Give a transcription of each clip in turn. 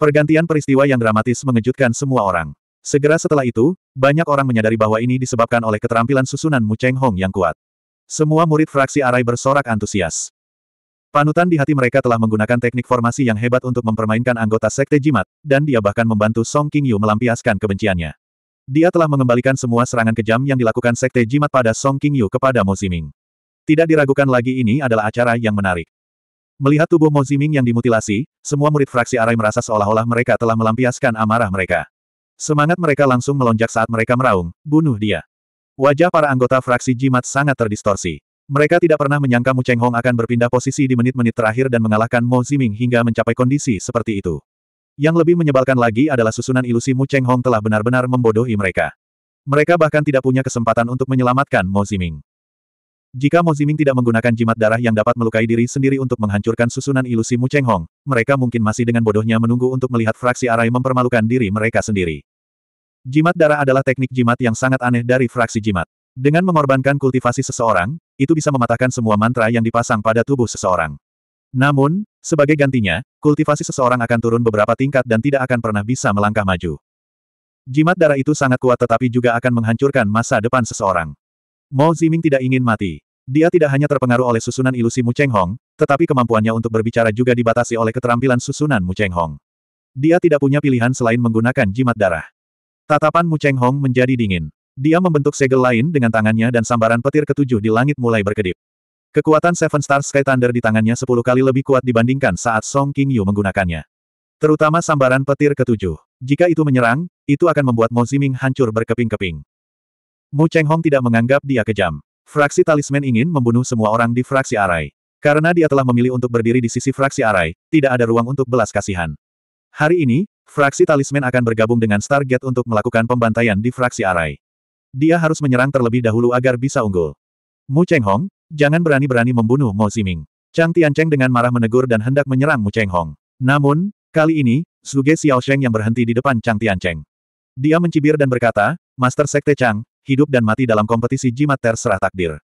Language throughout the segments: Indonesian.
Pergantian peristiwa yang dramatis mengejutkan semua orang. Segera setelah itu, banyak orang menyadari bahwa ini disebabkan oleh keterampilan susunan Mu Cheng Hong yang kuat. Semua murid fraksi Arai bersorak antusias. Panutan di hati mereka telah menggunakan teknik formasi yang hebat untuk mempermainkan anggota sekte jimat, dan dia bahkan membantu Song King Yu melampiaskan kebenciannya. Dia telah mengembalikan semua serangan kejam yang dilakukan sekte jimat pada Song King Yu kepada Mo Ziming. Tidak diragukan lagi ini adalah acara yang menarik. Melihat tubuh Mo Ziming yang dimutilasi, semua murid fraksi Arai merasa seolah-olah mereka telah melampiaskan amarah mereka. Semangat mereka langsung melonjak saat mereka meraung, bunuh dia. Wajah para anggota fraksi jimat sangat terdistorsi. Mereka tidak pernah menyangka Mu Cheng Hong akan berpindah posisi di menit-menit terakhir dan mengalahkan Mo Ziming hingga mencapai kondisi seperti itu. Yang lebih menyebalkan lagi adalah susunan ilusi Mu Cheng Hong telah benar-benar membodohi mereka. Mereka bahkan tidak punya kesempatan untuk menyelamatkan Mo Ziming. Jika Mo Ziming tidak menggunakan jimat darah yang dapat melukai diri sendiri untuk menghancurkan susunan ilusi Mu Cheng Hong, mereka mungkin masih dengan bodohnya menunggu untuk melihat fraksi arai mempermalukan diri mereka sendiri. Jimat darah adalah teknik jimat yang sangat aneh dari fraksi jimat. Dengan mengorbankan kultivasi seseorang, itu bisa mematahkan semua mantra yang dipasang pada tubuh seseorang. Namun, sebagai gantinya, kultivasi seseorang akan turun beberapa tingkat dan tidak akan pernah bisa melangkah maju. Jimat darah itu sangat kuat tetapi juga akan menghancurkan masa depan seseorang. Mo Ziming tidak ingin mati. Dia tidak hanya terpengaruh oleh susunan ilusi Mu Cheng Hong, tetapi kemampuannya untuk berbicara juga dibatasi oleh keterampilan susunan Mu Cheng Hong. Dia tidak punya pilihan selain menggunakan jimat darah. Tatapan Mu Cheng Hong menjadi dingin. Dia membentuk segel lain dengan tangannya dan sambaran petir ketujuh di langit mulai berkedip. Kekuatan Seven Star Sky Thunder di tangannya sepuluh kali lebih kuat dibandingkan saat Song King Yu menggunakannya. Terutama sambaran petir ketujuh. Jika itu menyerang, itu akan membuat Mo Ziming hancur berkeping-keping. Mu Cheng Hong tidak menganggap dia kejam. Fraksi Talisman ingin membunuh semua orang di fraksi Arai. Karena dia telah memilih untuk berdiri di sisi fraksi Arai, tidak ada ruang untuk belas kasihan. Hari ini, fraksi Talisman akan bergabung dengan Stargate untuk melakukan pembantaian di fraksi Arai. Dia harus menyerang terlebih dahulu agar bisa unggul. Mu Cheng Hong, jangan berani-berani membunuh Mo Ziming. Chang Tian Cheng dengan marah menegur dan hendak menyerang Mu Cheng Hong. Namun, kali ini, Suge Xiao Sheng yang berhenti di depan Chang Tian Cheng. Dia mencibir dan berkata, Master Sekte Chang, hidup dan mati dalam kompetisi jimat terserah takdir.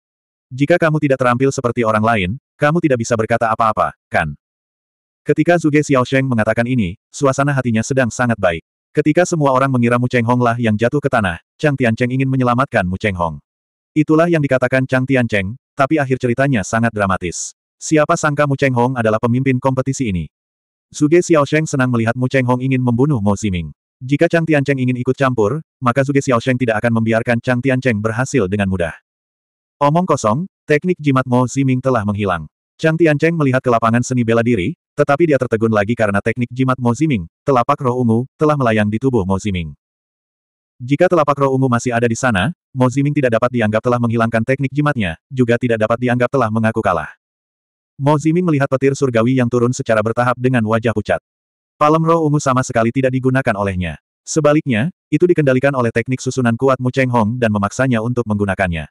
Jika kamu tidak terampil seperti orang lain, kamu tidak bisa berkata apa-apa, kan? Ketika Xiao Sheng mengatakan ini, suasana hatinya sedang sangat baik. Ketika semua orang mengira Mu Cheng Hong lah yang jatuh ke tanah, Chang Tiancheng ingin menyelamatkan Mu Cheng Hong. Itulah yang dikatakan Chang Tiancheng, tapi akhir ceritanya sangat dramatis. Siapa sangka Mu Cheng Hong adalah pemimpin kompetisi ini? Xiao Sheng senang melihat Mu Cheng Hong ingin membunuh Mo Ziming. Jika Chang Tiancheng ingin ikut campur, maka Zuge Sheng tidak akan membiarkan Chang Tiancheng berhasil dengan mudah. Omong kosong, teknik jimat Mo Ziming telah menghilang. Chang Tiancheng melihat ke lapangan seni bela diri, tetapi dia tertegun lagi karena teknik jimat Mo Ziming, telapak roh ungu, telah melayang di tubuh Mo Ziming. Jika telapak roh ungu masih ada di sana, Mo Ziming tidak dapat dianggap telah menghilangkan teknik jimatnya, juga tidak dapat dianggap telah mengaku kalah. Mo Ziming melihat petir surgawi yang turun secara bertahap dengan wajah pucat. Palem roh ungu sama sekali tidak digunakan olehnya. Sebaliknya, itu dikendalikan oleh teknik susunan kuat Mu Cheng Hong dan memaksanya untuk menggunakannya.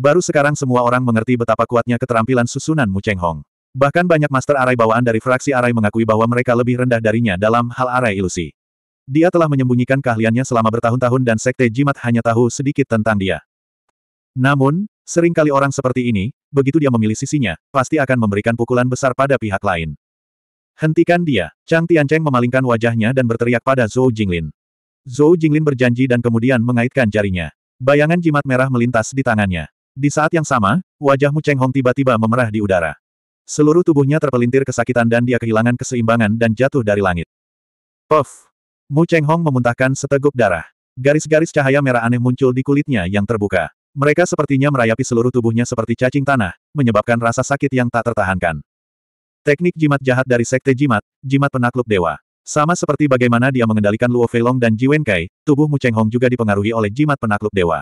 Baru sekarang semua orang mengerti betapa kuatnya keterampilan susunan Mu Cheng Hong. Bahkan banyak master arai bawaan dari fraksi arai mengakui bahwa mereka lebih rendah darinya dalam hal arai ilusi. Dia telah menyembunyikan keahliannya selama bertahun-tahun dan sekte jimat hanya tahu sedikit tentang dia. Namun, seringkali orang seperti ini, begitu dia memilih sisinya, pasti akan memberikan pukulan besar pada pihak lain. Hentikan dia. Chang Tiancheng memalingkan wajahnya dan berteriak pada Zhou Jinglin. Zhou Jinglin berjanji dan kemudian mengaitkan jarinya. Bayangan jimat merah melintas di tangannya. Di saat yang sama, wajahmu Cheng Hong tiba-tiba memerah di udara. Seluruh tubuhnya terpelintir kesakitan dan dia kehilangan keseimbangan dan jatuh dari langit. Puff! Mu Cheng Hong memuntahkan seteguk darah. Garis-garis cahaya merah aneh muncul di kulitnya yang terbuka. Mereka sepertinya merayapi seluruh tubuhnya seperti cacing tanah, menyebabkan rasa sakit yang tak tertahankan. Teknik jimat jahat dari Sekte Jimat, Jimat Penakluk Dewa. Sama seperti bagaimana dia mengendalikan Luo Feilong dan Ji Wenkai, tubuh Mu Cheng Hong juga dipengaruhi oleh jimat penakluk dewa.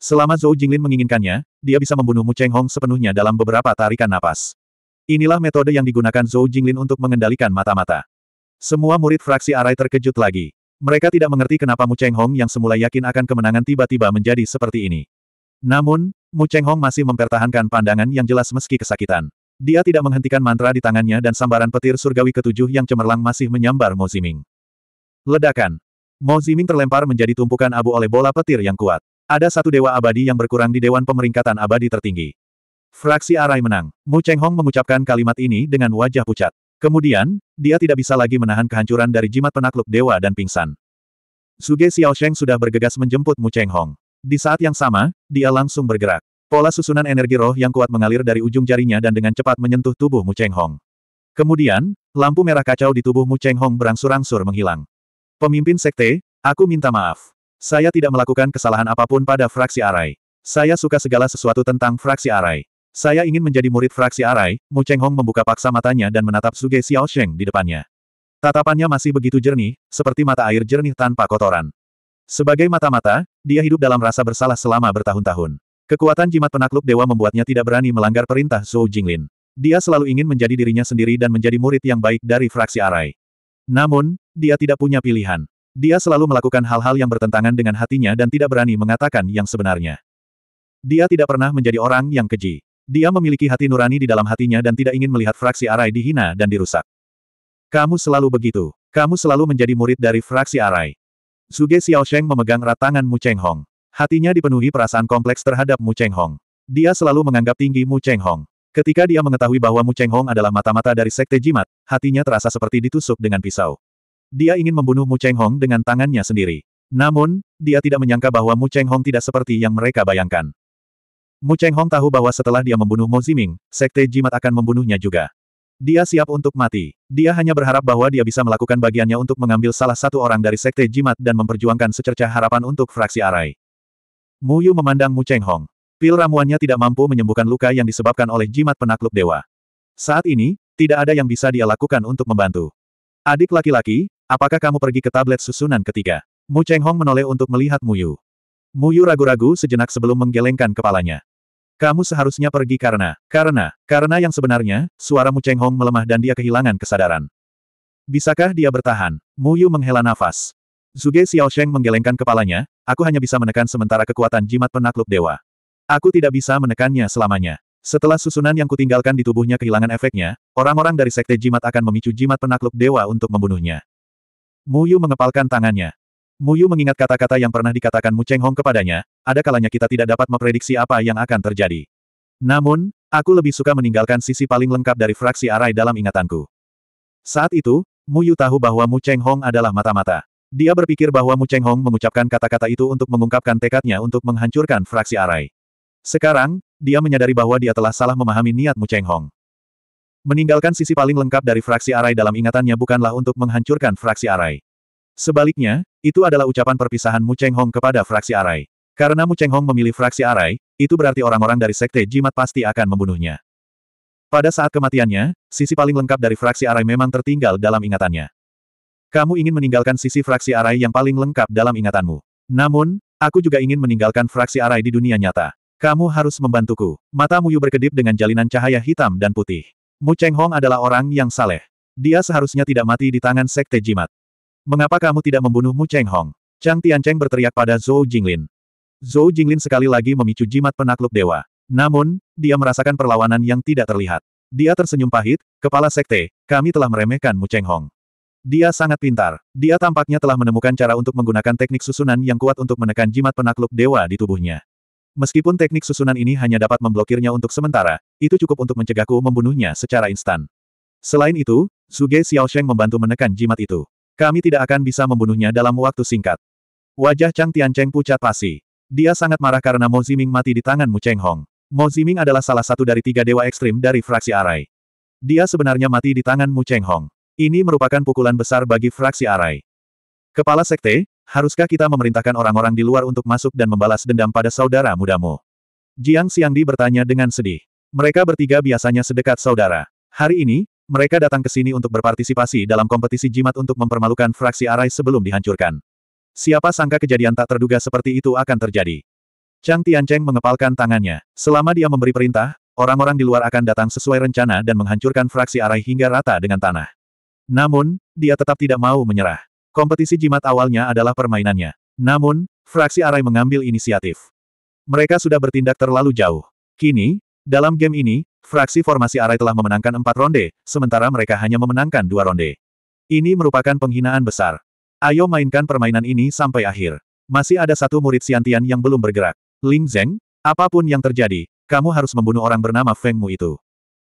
Selama Zhou Jinglin menginginkannya, dia bisa membunuh Mu Cheng Hong sepenuhnya dalam beberapa tarikan napas. Inilah metode yang digunakan Zhou Jinglin untuk mengendalikan mata-mata. Semua murid fraksi Arai terkejut lagi. Mereka tidak mengerti kenapa Mu Cheng Hong yang semula yakin akan kemenangan tiba-tiba menjadi seperti ini. Namun, Mu Cheng Hong masih mempertahankan pandangan yang jelas meski kesakitan. Dia tidak menghentikan mantra di tangannya dan sambaran petir surgawi ketujuh yang cemerlang masih menyambar Mo Ziming. Ledakan. Mo Ziming terlempar menjadi tumpukan abu oleh bola petir yang kuat. Ada satu dewa abadi yang berkurang di Dewan Pemeringkatan Abadi tertinggi. Fraksi Arai menang. Mu Cheng Hong mengucapkan kalimat ini dengan wajah pucat. Kemudian, dia tidak bisa lagi menahan kehancuran dari jimat penakluk dewa dan pingsan. Suge Sheng sudah bergegas menjemput Mu Cheng Hong. Di saat yang sama, dia langsung bergerak. Pola susunan energi roh yang kuat mengalir dari ujung jarinya dan dengan cepat menyentuh tubuh Mu Cheng Hong. Kemudian, lampu merah kacau di tubuh Mu Cheng Hong berangsur-angsur menghilang. Pemimpin sekte, aku minta maaf. Saya tidak melakukan kesalahan apapun pada fraksi Arai. Saya suka segala sesuatu tentang fraksi Arai. Saya ingin menjadi murid fraksi Arai, Mu Cheng Hong membuka paksa matanya dan menatap Suge Xiao Sheng di depannya. Tatapannya masih begitu jernih, seperti mata air jernih tanpa kotoran. Sebagai mata-mata, dia hidup dalam rasa bersalah selama bertahun-tahun. Kekuatan jimat penakluk dewa membuatnya tidak berani melanggar perintah Zhou Jinglin. Dia selalu ingin menjadi dirinya sendiri dan menjadi murid yang baik dari fraksi Arai. Namun, dia tidak punya pilihan. Dia selalu melakukan hal-hal yang bertentangan dengan hatinya dan tidak berani mengatakan yang sebenarnya. Dia tidak pernah menjadi orang yang keji. Dia memiliki hati nurani di dalam hatinya dan tidak ingin melihat fraksi Arai dihina dan dirusak. Kamu selalu begitu. Kamu selalu menjadi murid dari fraksi Arai. Suge Xiaosheng memegang ratangan Mu Cheng Hong. Hatinya dipenuhi perasaan kompleks terhadap Mu Cheng Hong. Dia selalu menganggap tinggi Mu Cheng Hong. Ketika dia mengetahui bahwa Mu Cheng Hong adalah mata-mata dari sekte jimat, hatinya terasa seperti ditusuk dengan pisau. Dia ingin membunuh Mu Cheng Hong dengan tangannya sendiri. Namun, dia tidak menyangka bahwa Mu Cheng Hong tidak seperti yang mereka bayangkan. Mu Cheng Hong tahu bahwa setelah dia membunuh Mo Ziming, sekte jimat akan membunuhnya juga. Dia siap untuk mati. Dia hanya berharap bahwa dia bisa melakukan bagiannya untuk mengambil salah satu orang dari sekte jimat dan memperjuangkan secercah harapan untuk fraksi Arai. Mu Yu memandang Mu Cheng Hong. Pil ramuannya tidak mampu menyembuhkan luka yang disebabkan oleh jimat penakluk dewa. Saat ini, tidak ada yang bisa dia lakukan untuk membantu. Adik laki-laki, apakah kamu pergi ke tablet susunan ketiga? Mu Cheng Hong menoleh untuk melihat Mu Yu. Mu Yu ragu-ragu sejenak sebelum menggelengkan kepalanya. Kamu seharusnya pergi karena, karena, karena yang sebenarnya, suara Mu Cheng Hong melemah dan dia kehilangan kesadaran. Bisakah dia bertahan? Mu Yu menghela nafas. Zuge Xiao Xiaosheng menggelengkan kepalanya, Aku hanya bisa menekan sementara kekuatan jimat penakluk dewa. Aku tidak bisa menekannya selamanya. Setelah susunan yang kutinggalkan di tubuhnya kehilangan efeknya, orang-orang dari sekte jimat akan memicu jimat penakluk dewa untuk membunuhnya. Muyu mengepalkan tangannya. Muyu mengingat kata-kata yang pernah dikatakan Mu Cheng Hong kepadanya, ada kalanya kita tidak dapat memprediksi apa yang akan terjadi. Namun, aku lebih suka meninggalkan sisi paling lengkap dari fraksi arai dalam ingatanku. Saat itu, Muyu tahu bahwa Mu Cheng Hong adalah mata-mata. Dia berpikir bahwa Mu Cheng Hong mengucapkan kata-kata itu untuk mengungkapkan tekadnya untuk menghancurkan fraksi Arai. Sekarang, dia menyadari bahwa dia telah salah memahami niat Mu Cheng Hong. Meninggalkan sisi paling lengkap dari fraksi Arai dalam ingatannya bukanlah untuk menghancurkan fraksi Arai. Sebaliknya, itu adalah ucapan perpisahan Mu Cheng Hong kepada fraksi Arai. Karena Mu Cheng Hong memilih fraksi Arai, itu berarti orang-orang dari sekte jimat pasti akan membunuhnya. Pada saat kematiannya, sisi paling lengkap dari fraksi Arai memang tertinggal dalam ingatannya. Kamu ingin meninggalkan sisi fraksi arai yang paling lengkap dalam ingatanmu. Namun, aku juga ingin meninggalkan fraksi arai di dunia nyata. Kamu harus membantuku. Mata Muyu berkedip dengan jalinan cahaya hitam dan putih. Mu Cheng Hong adalah orang yang saleh. Dia seharusnya tidak mati di tangan Sekte Jimat. Mengapa kamu tidak membunuh Mu Cheng Hong? Chang Tian Cheng berteriak pada Zhou Jinglin. Zhou Jinglin sekali lagi memicu jimat penakluk dewa. Namun, dia merasakan perlawanan yang tidak terlihat. Dia tersenyum pahit, kepala sekte, kami telah meremehkan Mu Cheng Hong. Dia sangat pintar. Dia tampaknya telah menemukan cara untuk menggunakan teknik susunan yang kuat untuk menekan jimat penakluk dewa di tubuhnya. Meskipun teknik susunan ini hanya dapat memblokirnya untuk sementara, itu cukup untuk mencegahku membunuhnya secara instan. Selain itu, Xiao Xiaosheng membantu menekan jimat itu. Kami tidak akan bisa membunuhnya dalam waktu singkat. Wajah Chang Tian Cheng pucat pasi. Dia sangat marah karena Mo Ziming mati di tangan Mu Cheng Hong. Mo Ziming adalah salah satu dari tiga dewa ekstrim dari fraksi Arai. Dia sebenarnya mati di tangan Mu Cheng Hong. Ini merupakan pukulan besar bagi fraksi Arai. Kepala Sekte, haruskah kita memerintahkan orang-orang di luar untuk masuk dan membalas dendam pada saudara mudamu? Jiang Xiangdi bertanya dengan sedih. Mereka bertiga biasanya sedekat saudara. Hari ini, mereka datang ke sini untuk berpartisipasi dalam kompetisi jimat untuk mempermalukan fraksi Arai sebelum dihancurkan. Siapa sangka kejadian tak terduga seperti itu akan terjadi. Chang Tiancheng mengepalkan tangannya. Selama dia memberi perintah, orang-orang di luar akan datang sesuai rencana dan menghancurkan fraksi Arai hingga rata dengan tanah. Namun, dia tetap tidak mau menyerah. Kompetisi jimat awalnya adalah permainannya. Namun, fraksi Arai mengambil inisiatif. Mereka sudah bertindak terlalu jauh. Kini, dalam game ini, fraksi formasi Arai telah memenangkan empat ronde, sementara mereka hanya memenangkan dua ronde. Ini merupakan penghinaan besar. Ayo mainkan permainan ini sampai akhir. Masih ada satu murid Siantian yang belum bergerak. Ling Zeng, apapun yang terjadi, kamu harus membunuh orang bernama Feng Mu itu.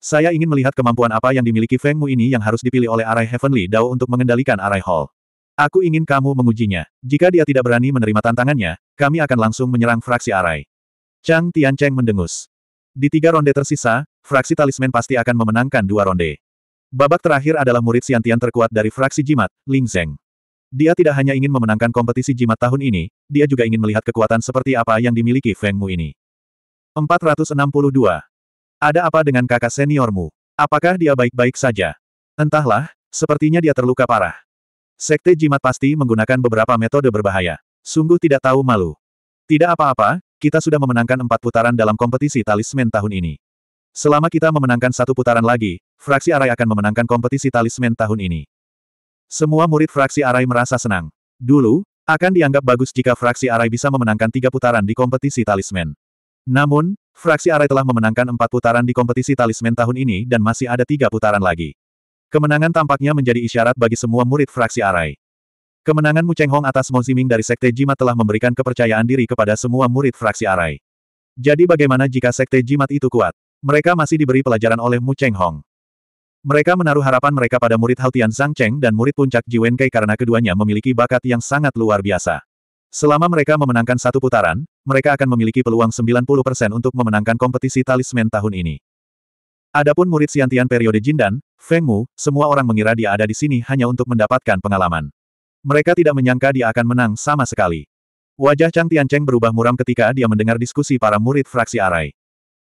Saya ingin melihat kemampuan apa yang dimiliki Feng Mu ini yang harus dipilih oleh Arai Heavenly Dao untuk mengendalikan Arai Hall. Aku ingin kamu mengujinya. Jika dia tidak berani menerima tantangannya, kami akan langsung menyerang fraksi Arai. Chang Tiancheng mendengus. Di tiga ronde tersisa, fraksi talisman pasti akan memenangkan dua ronde. Babak terakhir adalah murid Siantian terkuat dari fraksi jimat, Ling Zeng. Dia tidak hanya ingin memenangkan kompetisi jimat tahun ini, dia juga ingin melihat kekuatan seperti apa yang dimiliki Feng Mu ini. 462. Ada apa dengan kakak seniormu? Apakah dia baik-baik saja? Entahlah, sepertinya dia terluka parah. Sekte jimat pasti menggunakan beberapa metode berbahaya. Sungguh tidak tahu malu. Tidak apa-apa, kita sudah memenangkan empat putaran dalam kompetisi talisman tahun ini. Selama kita memenangkan satu putaran lagi, fraksi Arai akan memenangkan kompetisi talisman tahun ini. Semua murid fraksi Arai merasa senang. Dulu, akan dianggap bagus jika fraksi Arai bisa memenangkan tiga putaran di kompetisi talisman. Namun, Fraksi Arai telah memenangkan empat putaran di kompetisi talisman tahun ini dan masih ada tiga putaran lagi. Kemenangan tampaknya menjadi isyarat bagi semua murid fraksi Arai. Kemenangan Mu Cheng Hong atas Mo Ziming dari Sekte Jimat telah memberikan kepercayaan diri kepada semua murid fraksi Arai. Jadi bagaimana jika Sekte Jimat itu kuat? Mereka masih diberi pelajaran oleh Mu Cheng Hong. Mereka menaruh harapan mereka pada murid Haotian Zhang Cheng dan murid puncak Ji Jiwenkei karena keduanya memiliki bakat yang sangat luar biasa. Selama mereka memenangkan satu putaran, mereka akan memiliki peluang 90% untuk memenangkan kompetisi talisman tahun ini. Adapun murid Siantian periode Jindan, Feng Mu, semua orang mengira dia ada di sini hanya untuk mendapatkan pengalaman. Mereka tidak menyangka dia akan menang sama sekali. Wajah Chang Tiancheng berubah muram ketika dia mendengar diskusi para murid fraksi Arai.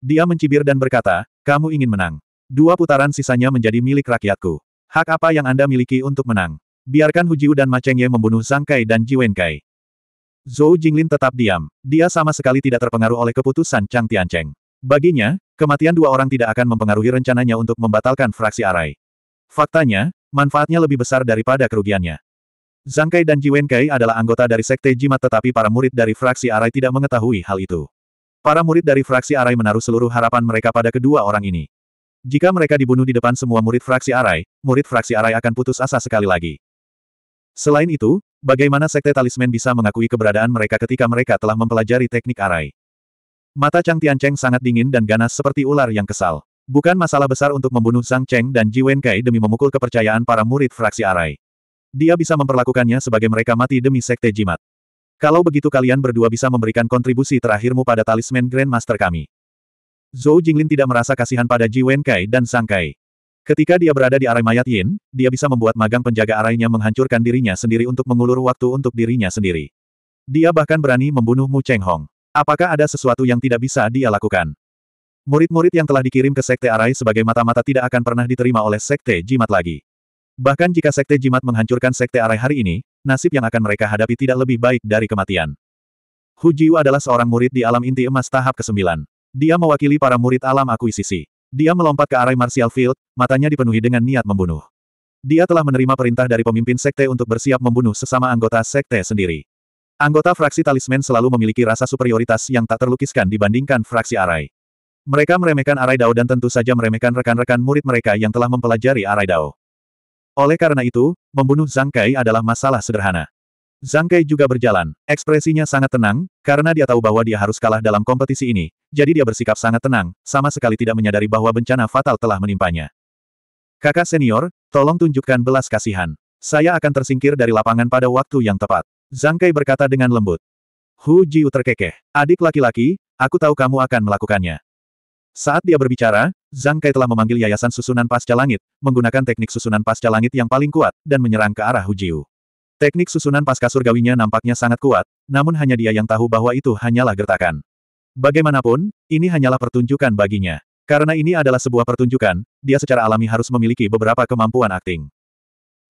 Dia mencibir dan berkata, kamu ingin menang. Dua putaran sisanya menjadi milik rakyatku. Hak apa yang Anda miliki untuk menang? Biarkan Hu Jiu dan Maceng Ye membunuh Zhang Kai dan Ji Wen Kai. Zhou Jinglin tetap diam. Dia sama sekali tidak terpengaruh oleh keputusan Chang Tiancheng. Baginya, kematian dua orang tidak akan mempengaruhi rencananya untuk membatalkan fraksi Arai. Faktanya, manfaatnya lebih besar daripada kerugiannya. Zhang Kai dan Ji Wenkai adalah anggota dari Sekte Jimat tetapi para murid dari fraksi Arai tidak mengetahui hal itu. Para murid dari fraksi Arai menaruh seluruh harapan mereka pada kedua orang ini. Jika mereka dibunuh di depan semua murid fraksi Arai, murid fraksi Arai akan putus asa sekali lagi. Selain itu, Bagaimana sekte talisman bisa mengakui keberadaan mereka ketika mereka telah mempelajari teknik arai? Mata Chang Tiancheng sangat dingin dan ganas seperti ular yang kesal. Bukan masalah besar untuk membunuh Zhang Cheng dan Ji Wenkai demi memukul kepercayaan para murid fraksi arai. Dia bisa memperlakukannya sebagai mereka mati demi sekte jimat. Kalau begitu kalian berdua bisa memberikan kontribusi terakhirmu pada talisman Grandmaster kami. Zhou Jinglin tidak merasa kasihan pada Ji Wenkai dan Sang Kai. Ketika dia berada di arai mayat Yin, dia bisa membuat magang penjaga arainya menghancurkan dirinya sendiri untuk mengulur waktu untuk dirinya sendiri. Dia bahkan berani membunuh Mu Cheng Hong. Apakah ada sesuatu yang tidak bisa dia lakukan? Murid-murid yang telah dikirim ke Sekte Arai sebagai mata-mata tidak akan pernah diterima oleh Sekte Jimat lagi. Bahkan jika Sekte Jimat menghancurkan Sekte Arai hari ini, nasib yang akan mereka hadapi tidak lebih baik dari kematian. Hu Jiu adalah seorang murid di alam inti emas tahap ke-9. Dia mewakili para murid alam akuisisi. Dia melompat ke arah Martial Field, matanya dipenuhi dengan niat membunuh. Dia telah menerima perintah dari pemimpin sekte untuk bersiap membunuh sesama anggota sekte sendiri. Anggota fraksi talisman selalu memiliki rasa superioritas yang tak terlukiskan dibandingkan fraksi Arai. Mereka meremehkan Arai Dao dan tentu saja meremehkan rekan-rekan murid mereka yang telah mempelajari Arai Dao. Oleh karena itu, membunuh Zhang Kai adalah masalah sederhana. Zhang Kai juga berjalan, ekspresinya sangat tenang, karena dia tahu bahwa dia harus kalah dalam kompetisi ini, jadi dia bersikap sangat tenang, sama sekali tidak menyadari bahwa bencana fatal telah menimpanya. Kakak senior, tolong tunjukkan belas kasihan. Saya akan tersingkir dari lapangan pada waktu yang tepat. Zhang Kai berkata dengan lembut. Hu Jiu terkekeh. Adik laki-laki, aku tahu kamu akan melakukannya. Saat dia berbicara, Zhang Kai telah memanggil Yayasan Susunan Pasca Langit, menggunakan teknik susunan pasca langit yang paling kuat, dan menyerang ke arah Hu Jiu. Teknik susunan pasca surgawinya nampaknya sangat kuat, namun hanya dia yang tahu bahwa itu hanyalah gertakan. Bagaimanapun, ini hanyalah pertunjukan baginya. Karena ini adalah sebuah pertunjukan, dia secara alami harus memiliki beberapa kemampuan akting.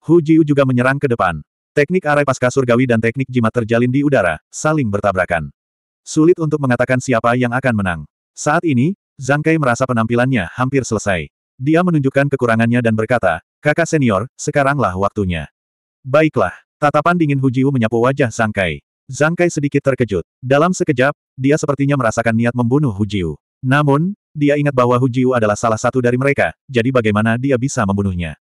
Hu Jiu juga menyerang ke depan. Teknik arai pasca surgawi dan teknik jimat terjalin di udara, saling bertabrakan. Sulit untuk mengatakan siapa yang akan menang. Saat ini, Zhang Kai merasa penampilannya hampir selesai. Dia menunjukkan kekurangannya dan berkata, kakak senior, sekaranglah waktunya. Baiklah. Tatapan dingin Hujiu menyapu wajah Zhang Kai. Zhang Kai sedikit terkejut. Dalam sekejap, dia sepertinya merasakan niat membunuh Hujiu. Namun, dia ingat bahwa Hujiu adalah salah satu dari mereka, jadi bagaimana dia bisa membunuhnya?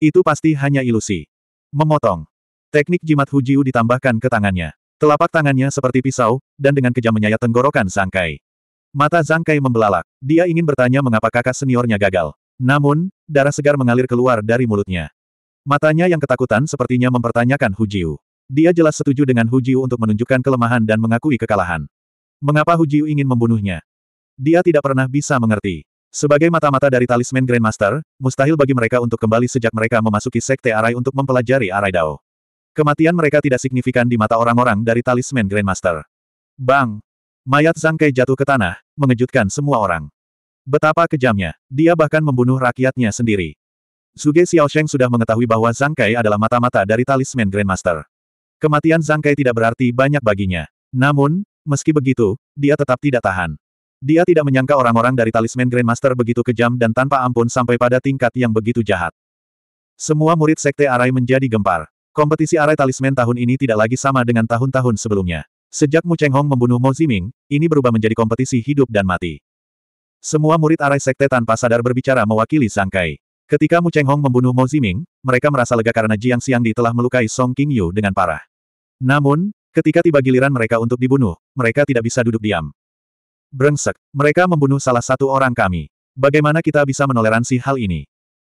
Itu pasti hanya ilusi. Memotong. Teknik jimat Hujiu ditambahkan ke tangannya. Telapak tangannya seperti pisau, dan dengan kejam menyayat tenggorokan Zhang Kai. Mata Zhang Kai membelalak. Dia ingin bertanya mengapa kakak seniornya gagal. Namun, darah segar mengalir keluar dari mulutnya. Matanya yang ketakutan sepertinya mempertanyakan Hu Jiu. Dia jelas setuju dengan Hu Jiu untuk menunjukkan kelemahan dan mengakui kekalahan. Mengapa Hu Jiu ingin membunuhnya? Dia tidak pernah bisa mengerti. Sebagai mata-mata dari talisman Grandmaster, mustahil bagi mereka untuk kembali sejak mereka memasuki Sekte Arai untuk mempelajari Arai Dao. Kematian mereka tidak signifikan di mata orang-orang dari talisman Grandmaster. Bang! Mayat Zangkai jatuh ke tanah, mengejutkan semua orang. Betapa kejamnya, dia bahkan membunuh rakyatnya sendiri. Zuge Xiaosheng sudah mengetahui bahwa Zhang Kai adalah mata-mata dari talisman Grandmaster. Kematian Zhang Kai tidak berarti banyak baginya. Namun, meski begitu, dia tetap tidak tahan. Dia tidak menyangka orang-orang dari talisman Grandmaster begitu kejam dan tanpa ampun sampai pada tingkat yang begitu jahat. Semua murid sekte Arai menjadi gempar. Kompetisi Arai Talisman tahun ini tidak lagi sama dengan tahun-tahun sebelumnya. Sejak Mu Cheng Hong membunuh Mo Ziming, ini berubah menjadi kompetisi hidup dan mati. Semua murid Arai Sekte tanpa sadar berbicara mewakili Zhang Kai. Ketika Mu Cheng Hong membunuh Mo Ziming, mereka merasa lega karena Jiang Xiangdi telah melukai Song King Yu dengan parah. Namun, ketika tiba giliran mereka untuk dibunuh, mereka tidak bisa duduk diam. Brengsek, mereka membunuh salah satu orang kami. Bagaimana kita bisa menoleransi hal ini?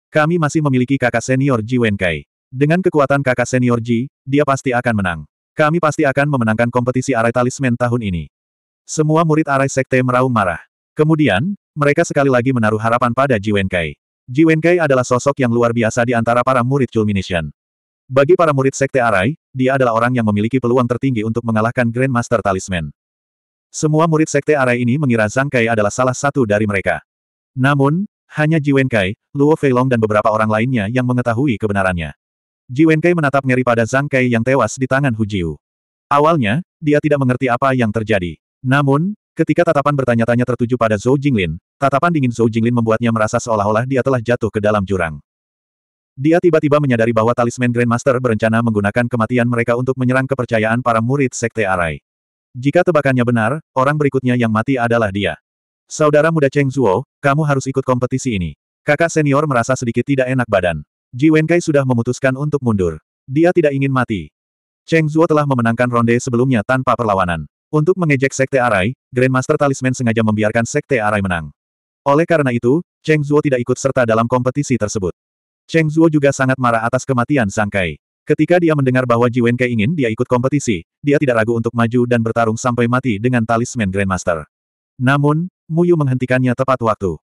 Kami masih memiliki kakak senior Ji Wenkai. Dengan kekuatan kakak senior Ji, dia pasti akan menang. Kami pasti akan memenangkan kompetisi arai talisman tahun ini. Semua murid arai sekte meraung marah. Kemudian, mereka sekali lagi menaruh harapan pada Ji Wenkai. Ji Wenkai adalah sosok yang luar biasa di antara para murid Culmination. Bagi para murid Sekte Arai, dia adalah orang yang memiliki peluang tertinggi untuk mengalahkan Grandmaster Talisman. Semua murid Sekte Arai ini mengira Zhang Kai adalah salah satu dari mereka. Namun, hanya Ji Wenkai, Luo Feilong dan beberapa orang lainnya yang mengetahui kebenarannya. Ji Wenkai menatap ngeri pada Zhang Kai yang tewas di tangan Hu Jiu. Awalnya, dia tidak mengerti apa yang terjadi. Namun, Ketika tatapan bertanya-tanya tertuju pada Zhou Jinglin, tatapan dingin Zhou Jinglin membuatnya merasa seolah-olah dia telah jatuh ke dalam jurang. Dia tiba-tiba menyadari bahwa talisman Grandmaster berencana menggunakan kematian mereka untuk menyerang kepercayaan para murid Sekte Arai. Jika tebakannya benar, orang berikutnya yang mati adalah dia. Saudara muda Cheng Zuo, kamu harus ikut kompetisi ini. Kakak senior merasa sedikit tidak enak badan. Ji Wenkai sudah memutuskan untuk mundur. Dia tidak ingin mati. Cheng Zuo telah memenangkan ronde sebelumnya tanpa perlawanan. Untuk mengejek Sekte Arai, Grandmaster Talisman sengaja membiarkan Sekte Arai menang. Oleh karena itu, Cheng Zuo tidak ikut serta dalam kompetisi tersebut. Cheng Zuo juga sangat marah atas kematian Sang Kai. Ketika dia mendengar bahwa Ji Wenke ingin dia ikut kompetisi, dia tidak ragu untuk maju dan bertarung sampai mati dengan talisman Grandmaster. Namun, Muyu menghentikannya tepat waktu.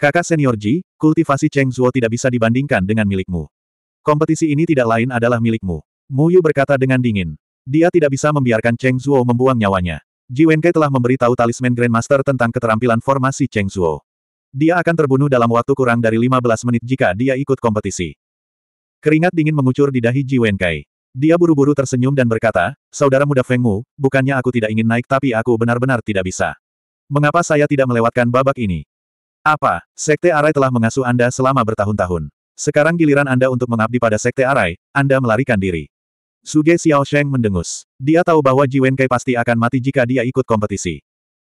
Kakak senior Ji, kultivasi Cheng Zuo tidak bisa dibandingkan dengan milikmu. Kompetisi ini tidak lain adalah milikmu. Muyu berkata dengan dingin. Dia tidak bisa membiarkan Cheng Zhuo membuang nyawanya. Ji Wenke telah tahu talisman Grandmaster tentang keterampilan formasi Cheng Zhuo. Dia akan terbunuh dalam waktu kurang dari 15 menit jika dia ikut kompetisi. Keringat dingin mengucur di dahi Ji Wenkai. Dia buru-buru tersenyum dan berkata, Saudara muda Feng Mu, bukannya aku tidak ingin naik tapi aku benar-benar tidak bisa. Mengapa saya tidak melewatkan babak ini? Apa, Sekte Arai telah mengasuh Anda selama bertahun-tahun. Sekarang giliran Anda untuk mengabdi pada Sekte Arai, Anda melarikan diri. Suge Xiaosheng mendengus. Dia tahu bahwa Ji Wenkai pasti akan mati jika dia ikut kompetisi.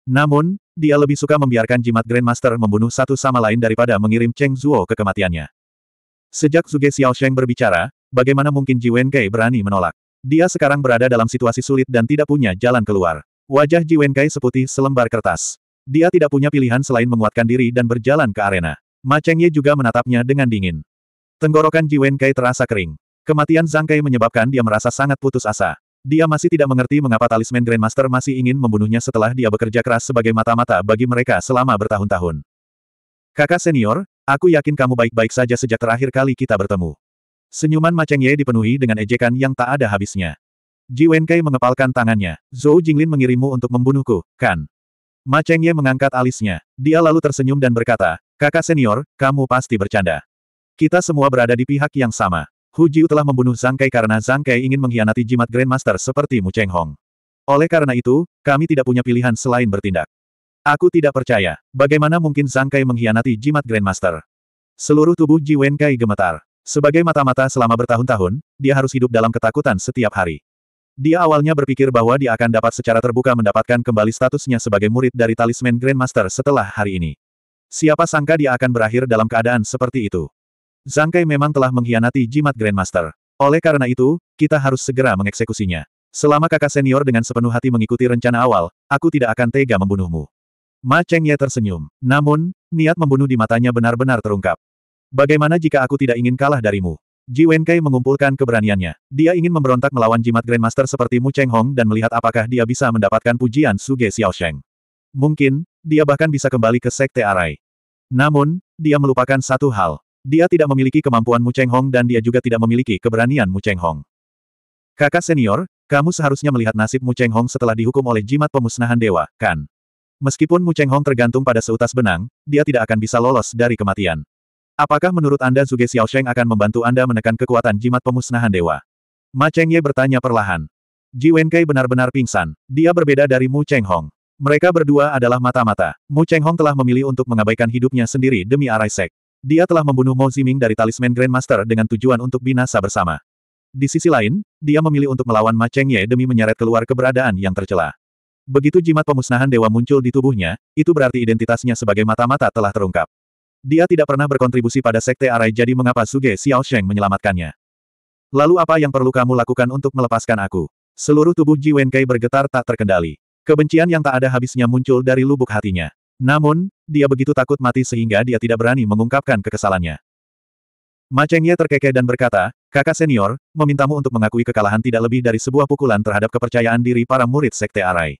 Namun, dia lebih suka membiarkan jimat Grandmaster membunuh satu sama lain daripada mengirim Cheng Zuo ke kematiannya. Sejak Suge Xiaosheng berbicara, bagaimana mungkin Ji Wenkai berani menolak? Dia sekarang berada dalam situasi sulit dan tidak punya jalan keluar. Wajah Ji Wenkai seputih selembar kertas. Dia tidak punya pilihan selain menguatkan diri dan berjalan ke arena. Ma Cheng Ye juga menatapnya dengan dingin. Tenggorokan Ji Wenkai terasa kering. Kematian Zhang Kai menyebabkan dia merasa sangat putus asa. Dia masih tidak mengerti mengapa talisman Grandmaster masih ingin membunuhnya setelah dia bekerja keras sebagai mata-mata bagi mereka selama bertahun-tahun. Kakak senior, aku yakin kamu baik-baik saja sejak terakhir kali kita bertemu. Senyuman Ma Cheng Ye dipenuhi dengan ejekan yang tak ada habisnya. Ji Wenkai mengepalkan tangannya. Zhou Jinglin mengirimmu untuk membunuhku, kan? Ma Cheng Ye mengangkat alisnya. Dia lalu tersenyum dan berkata, Kakak senior, kamu pasti bercanda. Kita semua berada di pihak yang sama. Hu Jiu telah membunuh Zhang Kai karena Zhang Kai ingin mengkhianati jimat Grandmaster seperti Mu Cheng Hong. Oleh karena itu, kami tidak punya pilihan selain bertindak. Aku tidak percaya. Bagaimana mungkin Zhang Kai mengkhianati jimat Grandmaster? Seluruh tubuh Ji Wen Kai gemetar. Sebagai mata-mata selama bertahun-tahun, dia harus hidup dalam ketakutan setiap hari. Dia awalnya berpikir bahwa dia akan dapat secara terbuka mendapatkan kembali statusnya sebagai murid dari talisman Grandmaster setelah hari ini. Siapa sangka dia akan berakhir dalam keadaan seperti itu. Zhang Kai memang telah mengkhianati jimat Grandmaster. Oleh karena itu, kita harus segera mengeksekusinya. Selama kakak senior dengan sepenuh hati mengikuti rencana awal, aku tidak akan tega membunuhmu. Ma Cheng Ye tersenyum. Namun, niat membunuh di matanya benar-benar terungkap. Bagaimana jika aku tidak ingin kalah darimu? Ji Wenkai mengumpulkan keberaniannya. Dia ingin memberontak melawan jimat Grandmaster seperti Mu Cheng Hong dan melihat apakah dia bisa mendapatkan pujian Suge Sheng. Mungkin, dia bahkan bisa kembali ke Sekte Arai. Namun, dia melupakan satu hal. Dia tidak memiliki kemampuan Mu Cheng Hong dan dia juga tidak memiliki keberanian Mu Cheng Hong. Kakak senior, kamu seharusnya melihat nasib Mu Cheng Hong setelah dihukum oleh jimat pemusnahan dewa, kan? Meskipun Mu Cheng Hong tergantung pada seutas benang, dia tidak akan bisa lolos dari kematian. Apakah menurut Anda Zuge Xiaosheng akan membantu Anda menekan kekuatan jimat pemusnahan dewa? Ma Cheng Ye bertanya perlahan. Ji Wenkei benar-benar pingsan. Dia berbeda dari Mu Cheng Hong. Mereka berdua adalah mata-mata. Mu Cheng Hong telah memilih untuk mengabaikan hidupnya sendiri demi arai sek. Dia telah membunuh Mo Ziming dari talisman Grandmaster dengan tujuan untuk binasa bersama. Di sisi lain, dia memilih untuk melawan Ma Cheng Ye demi menyeret keluar keberadaan yang tercela. Begitu jimat pemusnahan dewa muncul di tubuhnya, itu berarti identitasnya sebagai mata-mata telah terungkap. Dia tidak pernah berkontribusi pada Sekte Arai jadi mengapa Suge Sheng menyelamatkannya. Lalu apa yang perlu kamu lakukan untuk melepaskan aku? Seluruh tubuh Ji Wenkei bergetar tak terkendali. Kebencian yang tak ada habisnya muncul dari lubuk hatinya. Namun, dia begitu takut mati sehingga dia tidak berani mengungkapkan kekesalannya. Macengnya terkekeh dan berkata, kakak senior, memintamu untuk mengakui kekalahan tidak lebih dari sebuah pukulan terhadap kepercayaan diri para murid Sekte Arai.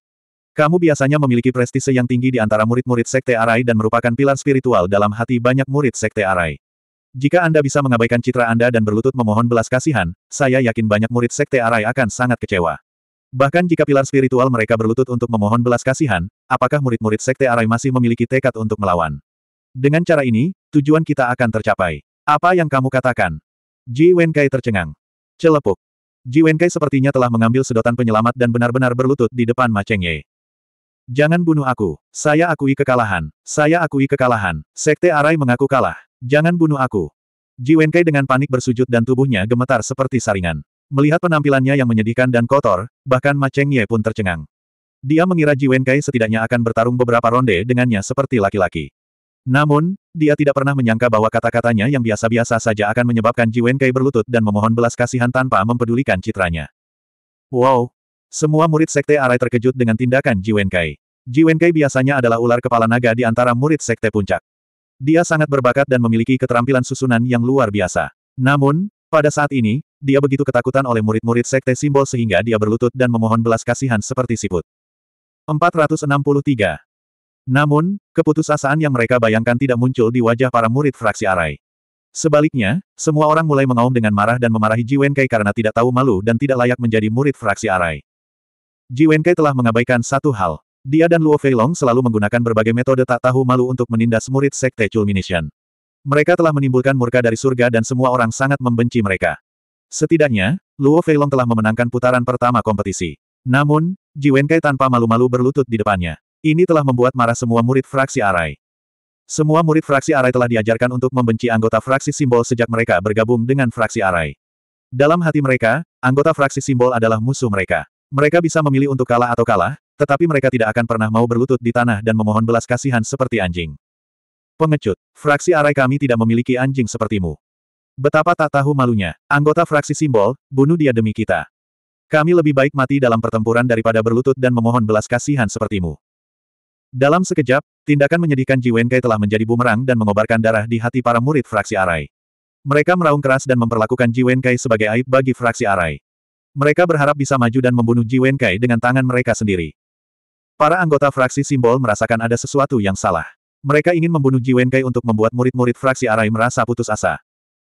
Kamu biasanya memiliki prestise yang tinggi di antara murid-murid Sekte Arai dan merupakan pilar spiritual dalam hati banyak murid Sekte Arai. Jika Anda bisa mengabaikan citra Anda dan berlutut memohon belas kasihan, saya yakin banyak murid Sekte Arai akan sangat kecewa. Bahkan jika pilar spiritual mereka berlutut untuk memohon belas kasihan, apakah murid-murid Sekte Arai masih memiliki tekad untuk melawan? Dengan cara ini, tujuan kita akan tercapai. Apa yang kamu katakan? Ji Wenkai tercengang. Celepuk. Ji Wenkai sepertinya telah mengambil sedotan penyelamat dan benar-benar berlutut di depan Ma Cheng Ye. Jangan bunuh aku. Saya akui kekalahan. Saya akui kekalahan. Sekte Arai mengaku kalah. Jangan bunuh aku. Ji Wenkai dengan panik bersujud dan tubuhnya gemetar seperti saringan. Melihat penampilannya yang menyedihkan dan kotor, bahkan Ma Cheng Ye pun tercengang. Dia mengira Ji Wenkai setidaknya akan bertarung beberapa ronde dengannya seperti laki-laki. Namun, dia tidak pernah menyangka bahwa kata-katanya yang biasa-biasa saja akan menyebabkan Ji Wenkai berlutut dan memohon belas kasihan tanpa mempedulikan citranya. Wow! Semua murid sekte arai terkejut dengan tindakan Ji Wenkai. Ji Wenkai biasanya adalah ular kepala naga di antara murid sekte puncak. Dia sangat berbakat dan memiliki keterampilan susunan yang luar biasa. Namun, pada saat ini, dia begitu ketakutan oleh murid-murid sekte simbol sehingga dia berlutut dan memohon belas kasihan seperti siput. 463. Namun, keputusasaan yang mereka bayangkan tidak muncul di wajah para murid fraksi Arai. Sebaliknya, semua orang mulai mengaum dengan marah dan memarahi Ji Wenkai karena tidak tahu malu dan tidak layak menjadi murid fraksi Arai. Ji Wenkai telah mengabaikan satu hal. Dia dan Luo Feilong selalu menggunakan berbagai metode tak tahu malu untuk menindas murid Sekte Culmination. Mereka telah menimbulkan murka dari surga dan semua orang sangat membenci mereka. Setidaknya, Luo Feilong telah memenangkan putaran pertama kompetisi. Namun, Ji Wenkai tanpa malu-malu berlutut di depannya. Ini telah membuat marah semua murid fraksi Arai. Semua murid fraksi Arai telah diajarkan untuk membenci anggota fraksi simbol sejak mereka bergabung dengan fraksi Arai. Dalam hati mereka, anggota fraksi simbol adalah musuh mereka. Mereka bisa memilih untuk kalah atau kalah, tetapi mereka tidak akan pernah mau berlutut di tanah dan memohon belas kasihan seperti anjing. Pengecut, fraksi Arai kami tidak memiliki anjing sepertimu. Betapa tak tahu malunya. Anggota fraksi simbol, bunuh dia demi kita. Kami lebih baik mati dalam pertempuran daripada berlutut dan memohon belas kasihan sepertimu. Dalam sekejap, tindakan menyedihkan Ji Wenkai telah menjadi bumerang dan mengobarkan darah di hati para murid fraksi Arai. Mereka meraung keras dan memperlakukan Ji Wenkai sebagai aib bagi fraksi Arai. Mereka berharap bisa maju dan membunuh Ji Wenkai dengan tangan mereka sendiri. Para anggota fraksi simbol merasakan ada sesuatu yang salah. Mereka ingin membunuh Ji Wenkai untuk membuat murid-murid fraksi Arai merasa putus asa.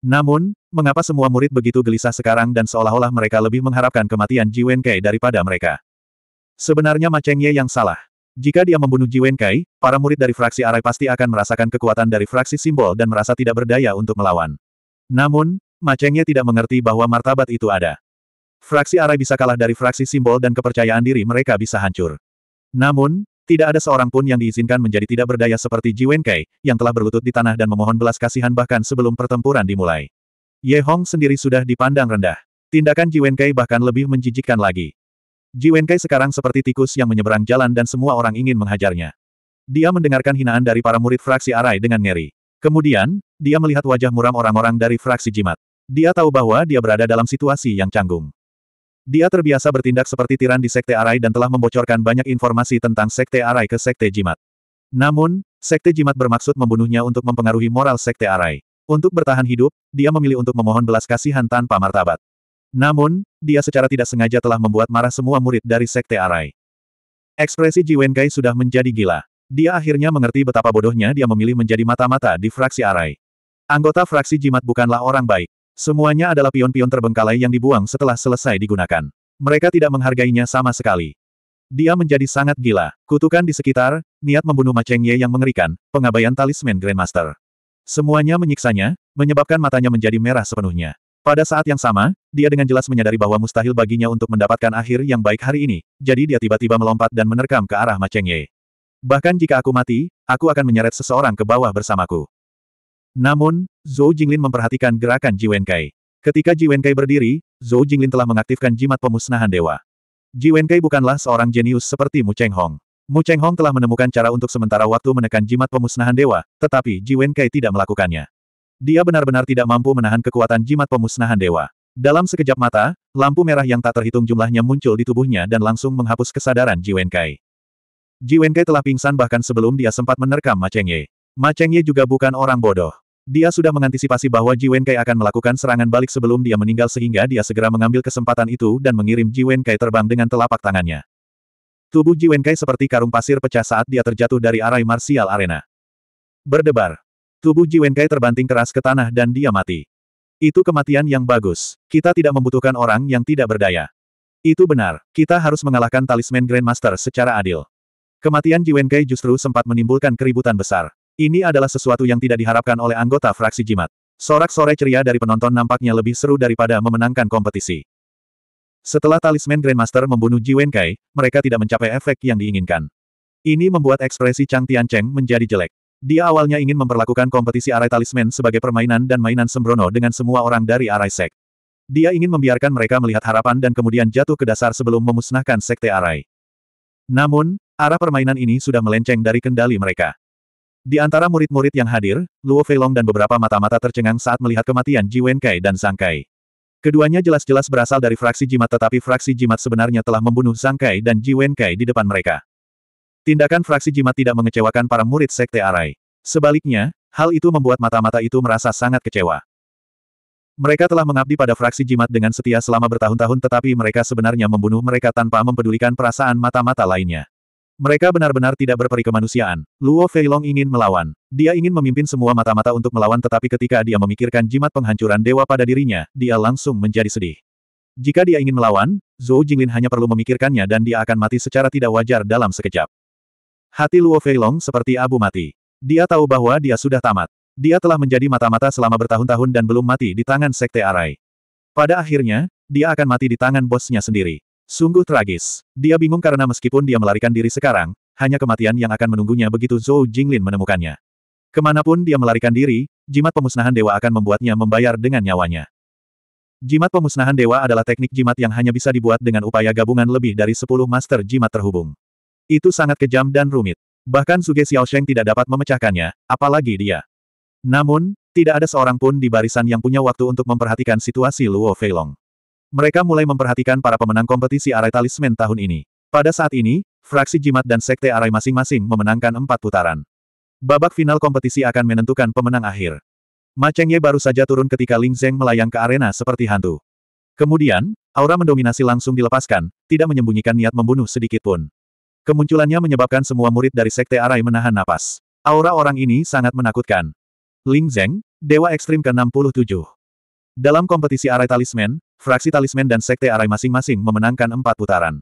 Namun, mengapa semua murid begitu gelisah sekarang dan seolah-olah mereka lebih mengharapkan kematian Jiwen Kai daripada mereka? Sebenarnya Ma Cheng Ye yang salah. Jika dia membunuh Jiwen Kai, para murid dari fraksi Arai pasti akan merasakan kekuatan dari fraksi simbol dan merasa tidak berdaya untuk melawan. Namun, Ma Cheng Ye tidak mengerti bahwa martabat itu ada. Fraksi Arai bisa kalah dari fraksi simbol dan kepercayaan diri mereka bisa hancur. Namun, tidak ada seorang pun yang diizinkan menjadi tidak berdaya seperti Ji Wenkei, yang telah berlutut di tanah dan memohon belas kasihan bahkan sebelum pertempuran dimulai. Ye Hong sendiri sudah dipandang rendah. Tindakan Ji Wenkei bahkan lebih menjijikkan lagi. Ji Wenkei sekarang seperti tikus yang menyeberang jalan dan semua orang ingin menghajarnya. Dia mendengarkan hinaan dari para murid fraksi Arai dengan ngeri. Kemudian, dia melihat wajah muram orang-orang dari fraksi jimat. Dia tahu bahwa dia berada dalam situasi yang canggung. Dia terbiasa bertindak seperti tiran di Sekte Arai dan telah membocorkan banyak informasi tentang Sekte Arai ke Sekte Jimat. Namun, Sekte Jimat bermaksud membunuhnya untuk mempengaruhi moral Sekte Arai. Untuk bertahan hidup, dia memilih untuk memohon belas kasihan tanpa martabat. Namun, dia secara tidak sengaja telah membuat marah semua murid dari Sekte Arai. Ekspresi Ji Wenkai sudah menjadi gila. Dia akhirnya mengerti betapa bodohnya dia memilih menjadi mata-mata di fraksi Arai. Anggota fraksi Jimat bukanlah orang baik. Semuanya adalah pion-pion terbengkalai yang dibuang setelah selesai digunakan. Mereka tidak menghargainya sama sekali. Dia menjadi sangat gila. Kutukan di sekitar, niat membunuh Ma Cheng Ye yang mengerikan, pengabaian talisman Grandmaster. Semuanya menyiksanya, menyebabkan matanya menjadi merah sepenuhnya. Pada saat yang sama, dia dengan jelas menyadari bahwa mustahil baginya untuk mendapatkan akhir yang baik hari ini, jadi dia tiba-tiba melompat dan menerkam ke arah Ma Cheng Ye. Bahkan jika aku mati, aku akan menyeret seseorang ke bawah bersamaku. Namun, Zhou Jinglin memperhatikan gerakan Ji Wenkai. Ketika Ji Wenkai berdiri, Zhou Jinglin telah mengaktifkan jimat pemusnahan dewa. Ji Wenkai bukanlah seorang jenius seperti Mu Cheng Hong. Mu Cheng Hong telah menemukan cara untuk sementara waktu menekan jimat pemusnahan dewa, tetapi Ji Wenkai tidak melakukannya. Dia benar-benar tidak mampu menahan kekuatan jimat pemusnahan dewa. Dalam sekejap mata, lampu merah yang tak terhitung jumlahnya muncul di tubuhnya dan langsung menghapus kesadaran Ji Wenkai. Ji Wenkai telah pingsan bahkan sebelum dia sempat menerkam Ma Cheng Ye. Ma Cheng Ye juga bukan orang bodoh. Dia sudah mengantisipasi bahwa Ji Wenkai akan melakukan serangan balik sebelum dia meninggal sehingga dia segera mengambil kesempatan itu dan mengirim Ji Wenkai terbang dengan telapak tangannya. Tubuh Ji Wenkai seperti karung pasir pecah saat dia terjatuh dari arai martial arena. Berdebar. Tubuh Ji Wenkai terbanting keras ke tanah dan dia mati. Itu kematian yang bagus. Kita tidak membutuhkan orang yang tidak berdaya. Itu benar, kita harus mengalahkan talisman Grandmaster secara adil. Kematian Ji Wenkai justru sempat menimbulkan keributan besar. Ini adalah sesuatu yang tidak diharapkan oleh anggota fraksi jimat. Sorak-sore ceria dari penonton nampaknya lebih seru daripada memenangkan kompetisi. Setelah talisman Grandmaster membunuh Ji Wenkai, mereka tidak mencapai efek yang diinginkan. Ini membuat ekspresi Chang Tiancheng menjadi jelek. Dia awalnya ingin memperlakukan kompetisi arai talisman sebagai permainan dan mainan sembrono dengan semua orang dari arai sek. Dia ingin membiarkan mereka melihat harapan dan kemudian jatuh ke dasar sebelum memusnahkan sekte arai. Namun, arah permainan ini sudah melenceng dari kendali mereka. Di antara murid-murid yang hadir, Luo Feilong dan beberapa mata-mata tercengang saat melihat kematian Ji Wenkai dan Zhang Kai. Keduanya jelas-jelas berasal dari fraksi jimat tetapi fraksi jimat sebenarnya telah membunuh Zhang Kai dan Ji Wenkai di depan mereka. Tindakan fraksi jimat tidak mengecewakan para murid Sekte Arai. Sebaliknya, hal itu membuat mata-mata itu merasa sangat kecewa. Mereka telah mengabdi pada fraksi jimat dengan setia selama bertahun-tahun tetapi mereka sebenarnya membunuh mereka tanpa mempedulikan perasaan mata-mata lainnya. Mereka benar-benar tidak berperikemanusiaan. kemanusiaan. Luo Feilong ingin melawan. Dia ingin memimpin semua mata-mata untuk melawan tetapi ketika dia memikirkan jimat penghancuran dewa pada dirinya, dia langsung menjadi sedih. Jika dia ingin melawan, Zhou Jinglin hanya perlu memikirkannya dan dia akan mati secara tidak wajar dalam sekejap. Hati Luo Feilong seperti abu mati. Dia tahu bahwa dia sudah tamat. Dia telah menjadi mata-mata selama bertahun-tahun dan belum mati di tangan Sekte Arai. Pada akhirnya, dia akan mati di tangan bosnya sendiri. Sungguh tragis. Dia bingung karena meskipun dia melarikan diri sekarang, hanya kematian yang akan menunggunya begitu Zhou Jinglin menemukannya. Kemanapun dia melarikan diri, jimat pemusnahan dewa akan membuatnya membayar dengan nyawanya. Jimat pemusnahan dewa adalah teknik jimat yang hanya bisa dibuat dengan upaya gabungan lebih dari 10 master jimat terhubung. Itu sangat kejam dan rumit. Bahkan Suge Sheng tidak dapat memecahkannya, apalagi dia. Namun, tidak ada seorang pun di barisan yang punya waktu untuk memperhatikan situasi Luo Feilong. Mereka mulai memperhatikan para pemenang kompetisi arai talisman tahun ini. Pada saat ini, fraksi jimat dan sekte arai masing-masing memenangkan empat putaran. Babak final kompetisi akan menentukan pemenang akhir. Ma Cheng baru saja turun ketika Ling Zeng melayang ke arena seperti hantu. Kemudian, aura mendominasi langsung dilepaskan, tidak menyembunyikan niat membunuh sedikit pun. Kemunculannya menyebabkan semua murid dari sekte arai menahan napas. Aura orang ini sangat menakutkan. Ling Zeng, Dewa Ekstrim ke-67. Dalam kompetisi arai talisman, fraksi talisman dan sekte arai masing-masing memenangkan empat putaran.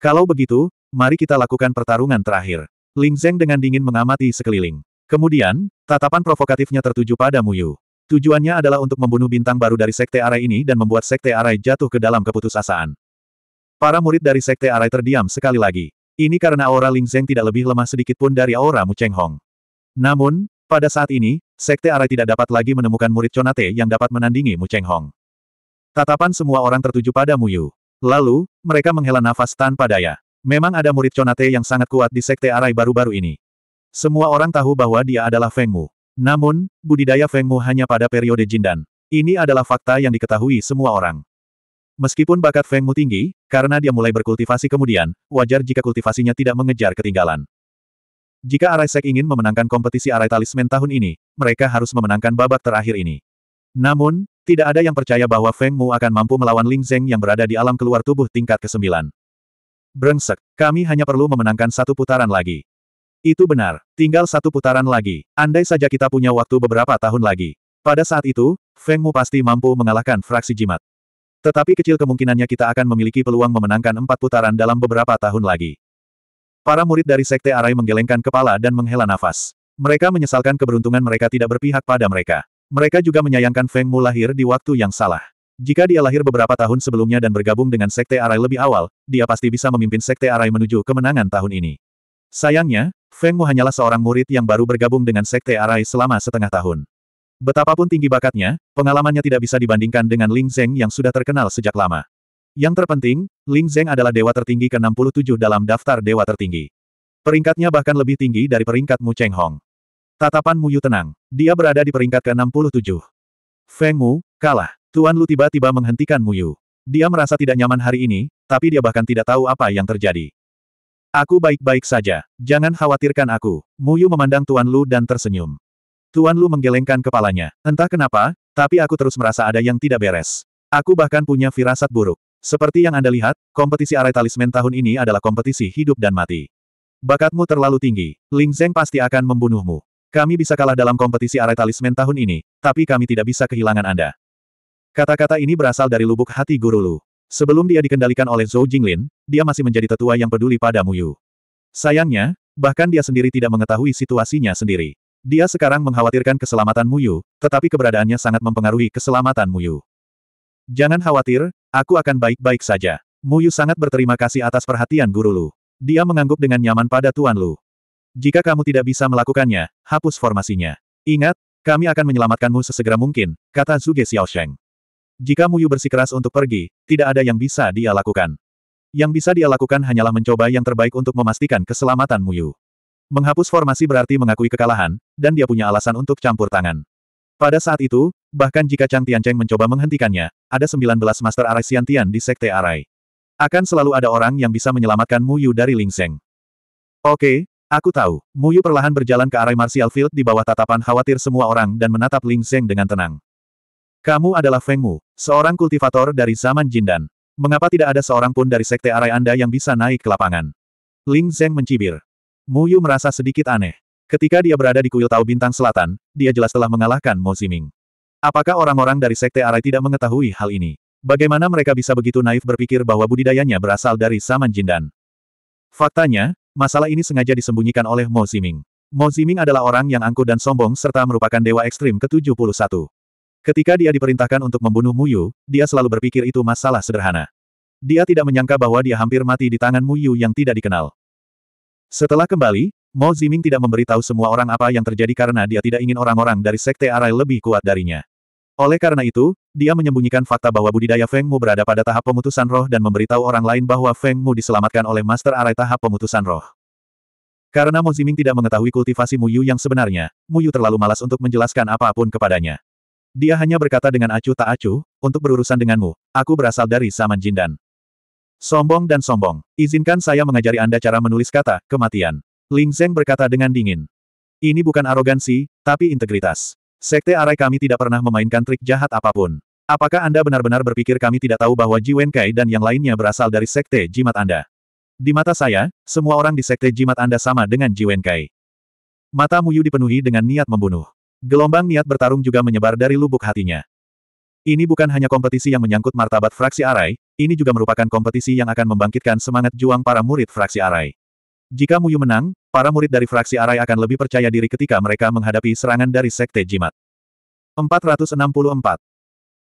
Kalau begitu, mari kita lakukan pertarungan terakhir. Ling Zeng dengan dingin mengamati sekeliling. Kemudian, tatapan provokatifnya tertuju pada Muyu. Tujuannya adalah untuk membunuh bintang baru dari sekte arai ini dan membuat sekte arai jatuh ke dalam keputusasaan. Para murid dari sekte arai terdiam sekali lagi. Ini karena aura Ling Zeng tidak lebih lemah sedikit pun dari aura Mu Cheng Hong. Namun, pada saat ini, Sekte Arai tidak dapat lagi menemukan murid Conate yang dapat menandingi Mu Cheng Hong. Tatapan semua orang tertuju pada Mu Yu. Lalu, mereka menghela nafas tanpa daya. Memang ada murid Conate yang sangat kuat di Sekte Arai baru-baru ini. Semua orang tahu bahwa dia adalah Feng Mu. Namun, budidaya Feng Mu hanya pada periode Jindan. Ini adalah fakta yang diketahui semua orang. Meskipun bakat Feng Mu tinggi, karena dia mulai berkultivasi kemudian, wajar jika kultivasinya tidak mengejar ketinggalan. Jika Araisek ingin memenangkan kompetisi Arai Talisman tahun ini, mereka harus memenangkan babak terakhir ini. Namun, tidak ada yang percaya bahwa Feng Mu akan mampu melawan Ling Zeng yang berada di alam keluar tubuh tingkat ke-9. Brengsek, kami hanya perlu memenangkan satu putaran lagi. Itu benar, tinggal satu putaran lagi. Andai saja kita punya waktu beberapa tahun lagi. Pada saat itu, Feng Mu pasti mampu mengalahkan fraksi jimat. Tetapi kecil kemungkinannya kita akan memiliki peluang memenangkan empat putaran dalam beberapa tahun lagi. Para murid dari Sekte Arai menggelengkan kepala dan menghela nafas. Mereka menyesalkan keberuntungan mereka tidak berpihak pada mereka. Mereka juga menyayangkan Feng Mu lahir di waktu yang salah. Jika dia lahir beberapa tahun sebelumnya dan bergabung dengan Sekte Arai lebih awal, dia pasti bisa memimpin Sekte Arai menuju kemenangan tahun ini. Sayangnya, Feng Mu hanyalah seorang murid yang baru bergabung dengan Sekte Arai selama setengah tahun. Betapapun tinggi bakatnya, pengalamannya tidak bisa dibandingkan dengan Ling Zeng yang sudah terkenal sejak lama. Yang terpenting, Ling Zeng adalah dewa tertinggi ke-67 dalam daftar dewa tertinggi. Peringkatnya bahkan lebih tinggi dari peringkat Mu Cheng Hong. Tatapan Mu Yu tenang. Dia berada di peringkat ke-67. Feng Mu, kalah. Tuan Lu tiba-tiba menghentikan Mu Yu. Dia merasa tidak nyaman hari ini, tapi dia bahkan tidak tahu apa yang terjadi. Aku baik-baik saja. Jangan khawatirkan aku. Mu Yu memandang Tuan Lu dan tersenyum. Tuan Lu menggelengkan kepalanya. Entah kenapa, tapi aku terus merasa ada yang tidak beres. Aku bahkan punya firasat buruk. Seperti yang Anda lihat, kompetisi arai talisman tahun ini adalah kompetisi hidup dan mati. Bakatmu terlalu tinggi, Ling Zeng pasti akan membunuhmu. Kami bisa kalah dalam kompetisi arai talisman tahun ini, tapi kami tidak bisa kehilangan Anda. Kata-kata ini berasal dari lubuk hati Guru Lu. Sebelum dia dikendalikan oleh Zhou Jinglin, dia masih menjadi tetua yang peduli pada Mu Yu. Sayangnya, bahkan dia sendiri tidak mengetahui situasinya sendiri. Dia sekarang mengkhawatirkan keselamatan Mu Yu, tetapi keberadaannya sangat mempengaruhi keselamatan Mu Yu. Jangan khawatir, Aku akan baik-baik saja. Muyu sangat berterima kasih atas perhatian guru Lu. Dia mengangguk dengan nyaman pada Tuan Lu. Jika kamu tidak bisa melakukannya, hapus formasinya. Ingat, kami akan menyelamatkanmu sesegera mungkin, kata Zuge Xiaosheng. Jika Muyu bersikeras untuk pergi, tidak ada yang bisa dia lakukan. Yang bisa dia lakukan hanyalah mencoba yang terbaik untuk memastikan keselamatan Muyu. Menghapus formasi berarti mengakui kekalahan, dan dia punya alasan untuk campur tangan. Pada saat itu, bahkan jika Chang Tiancheng mencoba menghentikannya, ada 19 Master Arai Xiantian di Sekte Arai. Akan selalu ada orang yang bisa menyelamatkan Mu Yu dari Ling Seng. Oke, aku tahu. Mu Yu perlahan berjalan ke Arai Martial Field di bawah tatapan khawatir semua orang dan menatap Ling Seng dengan tenang. Kamu adalah Feng Mu, seorang kultivator dari zaman Jindan. Mengapa tidak ada seorang pun dari Sekte Arai Anda yang bisa naik ke lapangan? Ling Zeng mencibir. Mu Yu merasa sedikit aneh. Ketika dia berada di kuil Tau Bintang Selatan, dia jelas telah mengalahkan Mo Ziming. Apakah orang-orang dari Sekte Arai tidak mengetahui hal ini? Bagaimana mereka bisa begitu naif berpikir bahwa budidayanya berasal dari Saman Jindan? Faktanya, masalah ini sengaja disembunyikan oleh Mo Ziming. Mo Ziming adalah orang yang angkuh dan sombong serta merupakan dewa ekstrim ke-71. Ketika dia diperintahkan untuk membunuh Muyu, dia selalu berpikir itu masalah sederhana. Dia tidak menyangka bahwa dia hampir mati di tangan Muyu yang tidak dikenal. Setelah kembali, Mo Ziming tidak memberitahu semua orang apa yang terjadi karena dia tidak ingin orang-orang dari Sekte Arai lebih kuat darinya. Oleh karena itu, dia menyembunyikan fakta bahwa budidaya Feng Mu berada pada tahap pemutusan roh dan memberitahu orang lain bahwa Feng Mu diselamatkan oleh Master Arai tahap pemutusan roh. Karena Mo Ziming tidak mengetahui kultivasi Mu Yu yang sebenarnya, Mu Yu terlalu malas untuk menjelaskan apapun kepadanya. Dia hanya berkata dengan acuh tak acuh, untuk berurusan denganmu, aku berasal dari Saman Jindan. Sombong dan sombong, izinkan saya mengajari Anda cara menulis kata, kematian. Ling Zeng berkata dengan dingin. Ini bukan arogansi, tapi integritas. Sekte Arai kami tidak pernah memainkan trik jahat apapun. Apakah Anda benar-benar berpikir kami tidak tahu bahwa Ji Kai dan yang lainnya berasal dari sekte jimat Anda? Di mata saya, semua orang di sekte jimat Anda sama dengan Ji Kai. Mata Muyu dipenuhi dengan niat membunuh. Gelombang niat bertarung juga menyebar dari lubuk hatinya. Ini bukan hanya kompetisi yang menyangkut martabat fraksi Arai, ini juga merupakan kompetisi yang akan membangkitkan semangat juang para murid fraksi Arai. Jika Muyu menang, para murid dari fraksi Arai akan lebih percaya diri ketika mereka menghadapi serangan dari Sekte Jimat. 464.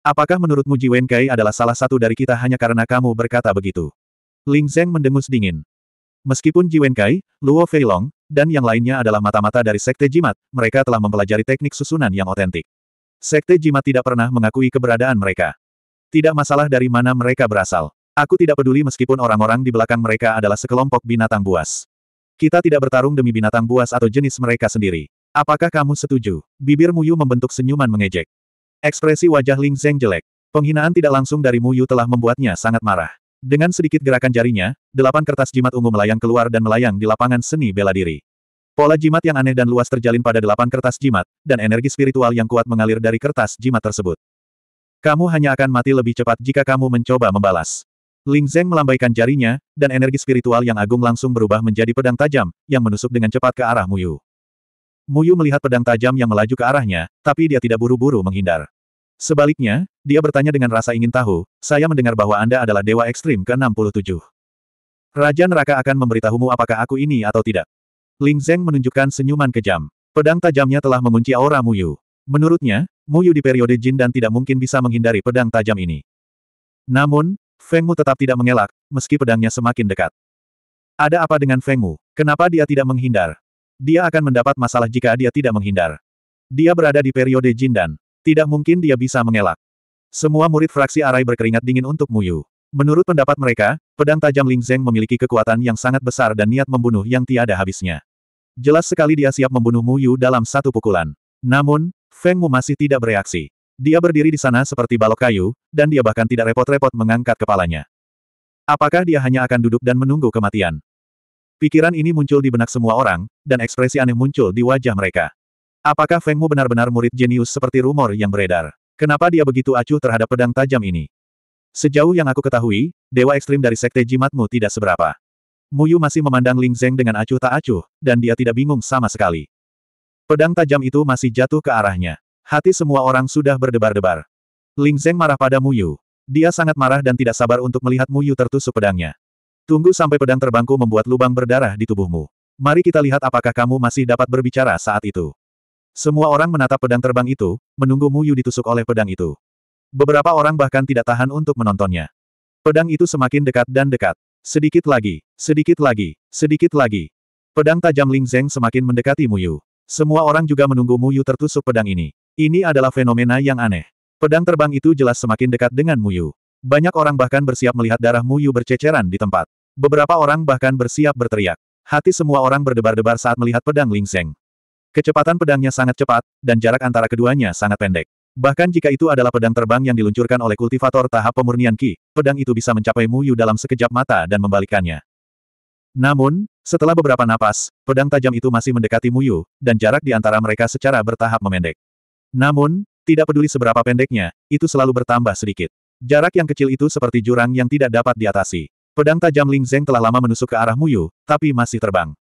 Apakah menurutmu Ji Wenkai adalah salah satu dari kita hanya karena kamu berkata begitu? Ling Zeng mendengus dingin. Meskipun Ji Wenkai, Luo Feilong, dan yang lainnya adalah mata-mata dari Sekte Jimat, mereka telah mempelajari teknik susunan yang otentik. Sekte Jimat tidak pernah mengakui keberadaan mereka. Tidak masalah dari mana mereka berasal. Aku tidak peduli meskipun orang-orang di belakang mereka adalah sekelompok binatang buas. Kita tidak bertarung demi binatang buas atau jenis mereka sendiri. Apakah kamu setuju? Bibir Muyu membentuk senyuman mengejek. Ekspresi wajah Ling Zeng jelek. Penghinaan tidak langsung dari Muyu telah membuatnya sangat marah. Dengan sedikit gerakan jarinya, delapan kertas jimat ungu melayang keluar dan melayang di lapangan seni bela diri. Pola jimat yang aneh dan luas terjalin pada delapan kertas jimat, dan energi spiritual yang kuat mengalir dari kertas jimat tersebut. Kamu hanya akan mati lebih cepat jika kamu mencoba membalas. Ling Zeng melambaikan jarinya, dan energi spiritual yang agung langsung berubah menjadi pedang tajam, yang menusuk dengan cepat ke arah Muyu. Muyu melihat pedang tajam yang melaju ke arahnya, tapi dia tidak buru-buru menghindar. Sebaliknya, dia bertanya dengan rasa ingin tahu, saya mendengar bahwa Anda adalah Dewa Ekstrim ke-67. Raja Neraka akan memberitahumu apakah aku ini atau tidak. Ling Zeng menunjukkan senyuman kejam. Pedang tajamnya telah mengunci aura Muyu. Menurutnya, Muyu di periode Jin dan tidak mungkin bisa menghindari pedang tajam ini. Namun, Feng Mu tetap tidak mengelak, meski pedangnya semakin dekat. Ada apa dengan Feng Mu? Kenapa dia tidak menghindar? Dia akan mendapat masalah jika dia tidak menghindar. Dia berada di periode jin dan Tidak mungkin dia bisa mengelak. Semua murid fraksi Arai berkeringat dingin untuk Yu. Menurut pendapat mereka, pedang tajam Ling Zeng memiliki kekuatan yang sangat besar dan niat membunuh yang tiada habisnya. Jelas sekali dia siap membunuh Yu dalam satu pukulan. Namun, Feng Mu masih tidak bereaksi. Dia berdiri di sana seperti balok kayu, dan dia bahkan tidak repot-repot mengangkat kepalanya. Apakah dia hanya akan duduk dan menunggu kematian? Pikiran ini muncul di benak semua orang, dan ekspresi aneh muncul di wajah mereka. Apakah Fengmu benar-benar murid jenius seperti rumor yang beredar? Kenapa dia begitu acuh terhadap pedang tajam ini? Sejauh yang aku ketahui, dewa ekstrim dari sekte jimatmu tidak seberapa. Muyu masih memandang Ling Zeng dengan acuh tak acuh, dan dia tidak bingung sama sekali. Pedang tajam itu masih jatuh ke arahnya. Hati semua orang sudah berdebar-debar. Ling Zeng marah pada Mu Yu. Dia sangat marah dan tidak sabar untuk melihat Mu Yu tertusuk pedangnya. Tunggu sampai pedang terbangku membuat lubang berdarah di tubuhmu. Mari kita lihat apakah kamu masih dapat berbicara saat itu. Semua orang menatap pedang terbang itu, menunggu Mu Yu ditusuk oleh pedang itu. Beberapa orang bahkan tidak tahan untuk menontonnya. Pedang itu semakin dekat dan dekat. Sedikit lagi, sedikit lagi, sedikit lagi. Pedang tajam Ling Zeng semakin mendekati Mu Yu. Semua orang juga menunggu Mu Yu tertusuk pedang ini. Ini adalah fenomena yang aneh. Pedang terbang itu jelas semakin dekat dengan Muyu. Banyak orang bahkan bersiap melihat darah Muyu berceceran di tempat. Beberapa orang bahkan bersiap berteriak. Hati semua orang berdebar-debar saat melihat pedang Ling Lingseng. Kecepatan pedangnya sangat cepat, dan jarak antara keduanya sangat pendek. Bahkan jika itu adalah pedang terbang yang diluncurkan oleh kultivator tahap pemurnian Ki, pedang itu bisa mencapai Muyu dalam sekejap mata dan membalikkannya. Namun, setelah beberapa napas, pedang tajam itu masih mendekati Muyu, dan jarak di antara mereka secara bertahap memendek. Namun, tidak peduli seberapa pendeknya, itu selalu bertambah sedikit. Jarak yang kecil itu seperti jurang yang tidak dapat diatasi. Pedang tajam Ling Zeng telah lama menusuk ke arah Muyu, tapi masih terbang.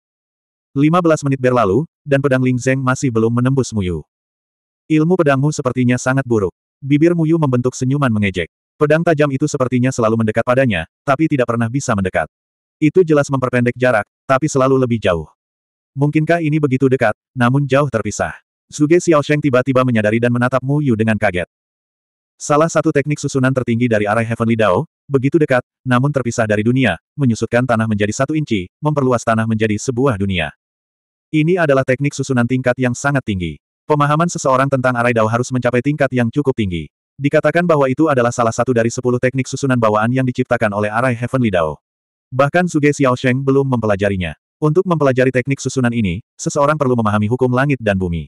15 menit berlalu, dan pedang Ling Zeng masih belum menembus Muyu. Ilmu pedangmu sepertinya sangat buruk. Bibir Muyu membentuk senyuman mengejek. Pedang tajam itu sepertinya selalu mendekat padanya, tapi tidak pernah bisa mendekat. Itu jelas memperpendek jarak, tapi selalu lebih jauh. Mungkinkah ini begitu dekat, namun jauh terpisah? Zuge Xiaosheng tiba-tiba menyadari dan menatap Mu Yu dengan kaget. Salah satu teknik susunan tertinggi dari arah Heavenly Dao, begitu dekat, namun terpisah dari dunia, menyusutkan tanah menjadi satu inci, memperluas tanah menjadi sebuah dunia. Ini adalah teknik susunan tingkat yang sangat tinggi. Pemahaman seseorang tentang arai Dao harus mencapai tingkat yang cukup tinggi. Dikatakan bahwa itu adalah salah satu dari sepuluh teknik susunan bawaan yang diciptakan oleh arai Heavenly Dao. Bahkan Suge Xiaosheng belum mempelajarinya. Untuk mempelajari teknik susunan ini, seseorang perlu memahami hukum langit dan bumi.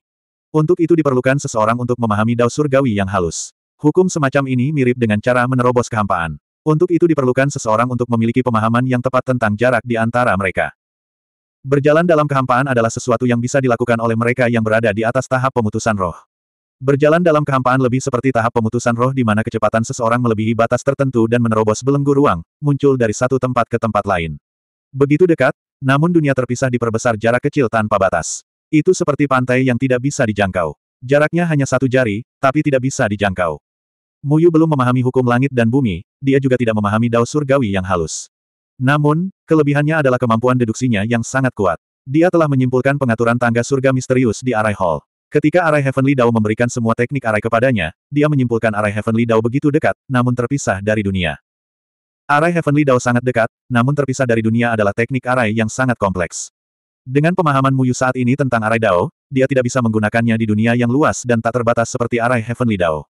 Untuk itu diperlukan seseorang untuk memahami dao surgawi yang halus. Hukum semacam ini mirip dengan cara menerobos kehampaan. Untuk itu diperlukan seseorang untuk memiliki pemahaman yang tepat tentang jarak di antara mereka. Berjalan dalam kehampaan adalah sesuatu yang bisa dilakukan oleh mereka yang berada di atas tahap pemutusan roh. Berjalan dalam kehampaan lebih seperti tahap pemutusan roh di mana kecepatan seseorang melebihi batas tertentu dan menerobos belenggu ruang, muncul dari satu tempat ke tempat lain. Begitu dekat, namun dunia terpisah diperbesar jarak kecil tanpa batas. Itu seperti pantai yang tidak bisa dijangkau. Jaraknya hanya satu jari, tapi tidak bisa dijangkau. Muyu belum memahami hukum langit dan bumi, dia juga tidak memahami dao surgawi yang halus. Namun, kelebihannya adalah kemampuan deduksinya yang sangat kuat. Dia telah menyimpulkan pengaturan tangga surga misterius di Arai Hall. Ketika Arai Heavenly Dao memberikan semua teknik Arai kepadanya, dia menyimpulkan Arai Heavenly Dao begitu dekat, namun terpisah dari dunia. Arai Heavenly Dao sangat dekat, namun terpisah dari dunia adalah teknik Arai yang sangat kompleks. Dengan pemahaman Muyu saat ini tentang arai Dao, dia tidak bisa menggunakannya di dunia yang luas dan tak terbatas seperti arai Heavenly Dao.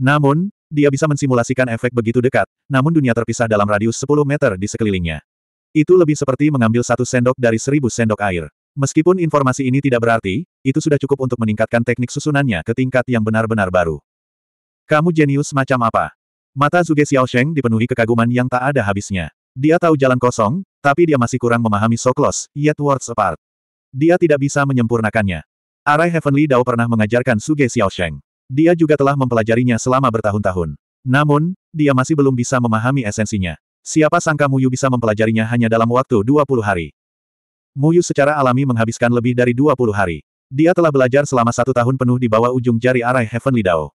Namun, dia bisa mensimulasikan efek begitu dekat, namun dunia terpisah dalam radius 10 meter di sekelilingnya. Itu lebih seperti mengambil satu sendok dari seribu sendok air. Meskipun informasi ini tidak berarti, itu sudah cukup untuk meningkatkan teknik susunannya ke tingkat yang benar-benar baru. Kamu jenius macam apa? Mata Zuge Xiaosheng dipenuhi kekaguman yang tak ada habisnya. Dia tahu jalan kosong, tapi dia masih kurang memahami so close, yet words apart. Dia tidak bisa menyempurnakannya. Arai Heavenly Dao pernah mengajarkan Suge Sheng. Dia juga telah mempelajarinya selama bertahun-tahun. Namun, dia masih belum bisa memahami esensinya. Siapa sangka Muyu bisa mempelajarinya hanya dalam waktu 20 hari. Muyu secara alami menghabiskan lebih dari 20 hari. Dia telah belajar selama satu tahun penuh di bawah ujung jari arai Heavenly Dao.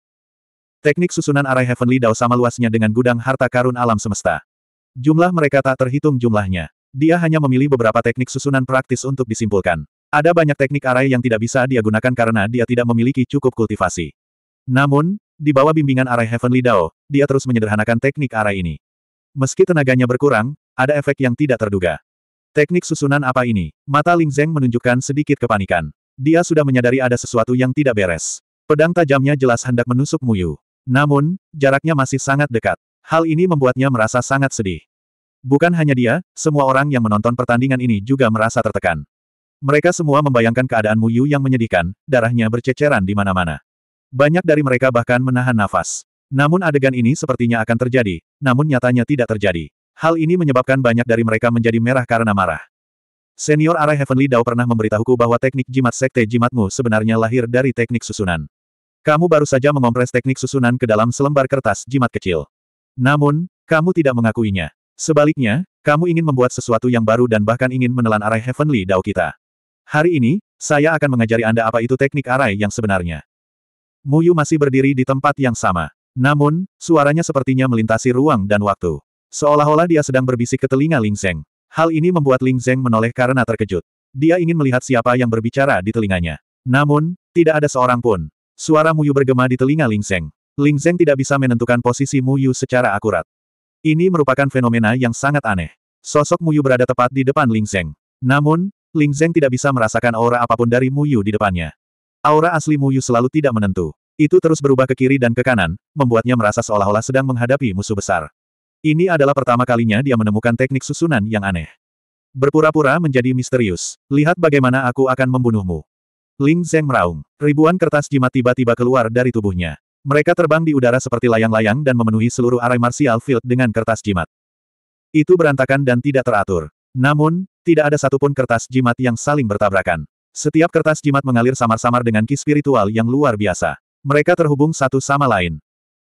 Teknik susunan arai Heavenly Dao sama luasnya dengan gudang harta karun alam semesta. Jumlah mereka tak terhitung jumlahnya. Dia hanya memilih beberapa teknik susunan praktis untuk disimpulkan. Ada banyak teknik arai yang tidak bisa dia gunakan karena dia tidak memiliki cukup kultivasi. Namun, di bawah bimbingan arai Heavenly Dao, dia terus menyederhanakan teknik arai ini. Meski tenaganya berkurang, ada efek yang tidak terduga. Teknik susunan apa ini? Mata Ling Zeng menunjukkan sedikit kepanikan. Dia sudah menyadari ada sesuatu yang tidak beres. Pedang tajamnya jelas hendak menusuk Muyu. Namun, jaraknya masih sangat dekat. Hal ini membuatnya merasa sangat sedih. Bukan hanya dia, semua orang yang menonton pertandingan ini juga merasa tertekan. Mereka semua membayangkan keadaan Muyu yang menyedihkan, darahnya berceceran di mana-mana. Banyak dari mereka bahkan menahan nafas. Namun adegan ini sepertinya akan terjadi, namun nyatanya tidak terjadi. Hal ini menyebabkan banyak dari mereka menjadi merah karena marah. Senior Arai Heavenly Dao pernah memberitahuku bahwa teknik jimat sekte jimatmu sebenarnya lahir dari teknik susunan. Kamu baru saja mengompres teknik susunan ke dalam selembar kertas jimat kecil. Namun, kamu tidak mengakuinya. Sebaliknya, kamu ingin membuat sesuatu yang baru dan bahkan ingin menelan arai Heavenly Dao kita. Hari ini, saya akan mengajari Anda apa itu teknik arai yang sebenarnya. Muyu masih berdiri di tempat yang sama. Namun, suaranya sepertinya melintasi ruang dan waktu. Seolah-olah dia sedang berbisik ke telinga Ling Zeng. Hal ini membuat Ling Zeng menoleh karena terkejut. Dia ingin melihat siapa yang berbicara di telinganya. Namun, tidak ada seorang pun. Suara Muyu bergema di telinga Ling Zeng. Ling Zeng tidak bisa menentukan posisi Muyu secara akurat. Ini merupakan fenomena yang sangat aneh. Sosok Muyu berada tepat di depan Ling Zeng. Namun, Ling Zeng tidak bisa merasakan aura apapun dari Muyu di depannya. Aura asli Muyu selalu tidak menentu. Itu terus berubah ke kiri dan ke kanan, membuatnya merasa seolah-olah sedang menghadapi musuh besar. Ini adalah pertama kalinya dia menemukan teknik susunan yang aneh. Berpura-pura menjadi misterius. Lihat bagaimana aku akan membunuhmu. Ling Zeng meraung. Ribuan kertas jimat tiba-tiba keluar dari tubuhnya. Mereka terbang di udara seperti layang-layang dan memenuhi seluruh arai martial field dengan kertas jimat. Itu berantakan dan tidak teratur. Namun, tidak ada satupun kertas jimat yang saling bertabrakan. Setiap kertas jimat mengalir samar-samar dengan ki spiritual yang luar biasa. Mereka terhubung satu sama lain.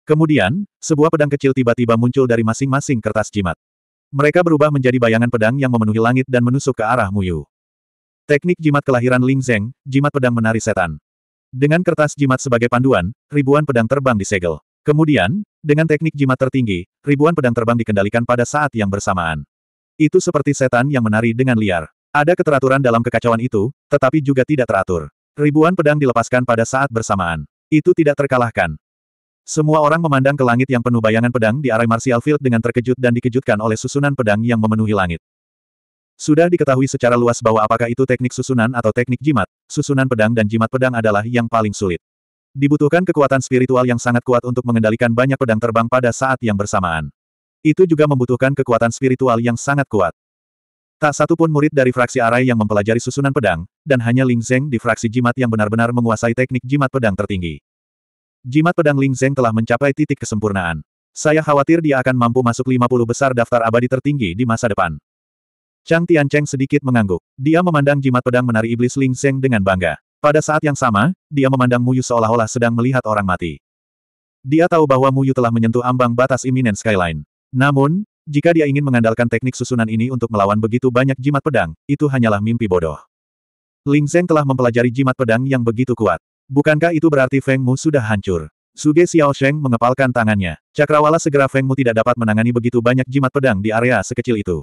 Kemudian, sebuah pedang kecil tiba-tiba muncul dari masing-masing kertas jimat. Mereka berubah menjadi bayangan pedang yang memenuhi langit dan menusuk ke arah Muyu. Teknik jimat kelahiran Ling Zeng, jimat pedang menari setan. Dengan kertas jimat sebagai panduan, ribuan pedang terbang disegel. Kemudian, dengan teknik jimat tertinggi, ribuan pedang terbang dikendalikan pada saat yang bersamaan. Itu seperti setan yang menari dengan liar. Ada keteraturan dalam kekacauan itu, tetapi juga tidak teratur. Ribuan pedang dilepaskan pada saat bersamaan. Itu tidak terkalahkan. Semua orang memandang ke langit yang penuh bayangan pedang di arah Martial Field dengan terkejut dan dikejutkan oleh susunan pedang yang memenuhi langit. Sudah diketahui secara luas bahwa apakah itu teknik susunan atau teknik jimat, susunan pedang dan jimat pedang adalah yang paling sulit. Dibutuhkan kekuatan spiritual yang sangat kuat untuk mengendalikan banyak pedang terbang pada saat yang bersamaan. Itu juga membutuhkan kekuatan spiritual yang sangat kuat. Tak satu pun murid dari fraksi Arai yang mempelajari susunan pedang, dan hanya Ling Zeng di fraksi jimat yang benar-benar menguasai teknik jimat pedang tertinggi. Jimat pedang Ling Zeng telah mencapai titik kesempurnaan. Saya khawatir dia akan mampu masuk 50 besar daftar abadi tertinggi di masa depan. Chang Tiancheng sedikit mengangguk. Dia memandang jimat pedang menari iblis Ling Zeng dengan bangga. Pada saat yang sama, dia memandang Mu Yu seolah-olah sedang melihat orang mati. Dia tahu bahwa Mu Yu telah menyentuh ambang batas iminen skyline. Namun, jika dia ingin mengandalkan teknik susunan ini untuk melawan begitu banyak jimat pedang, itu hanyalah mimpi bodoh. Ling Zeng telah mempelajari jimat pedang yang begitu kuat. Bukankah itu berarti Feng Mu sudah hancur? Suge Xiao Sheng mengepalkan tangannya. Cakrawala segera Feng Mu tidak dapat menangani begitu banyak jimat pedang di area sekecil itu.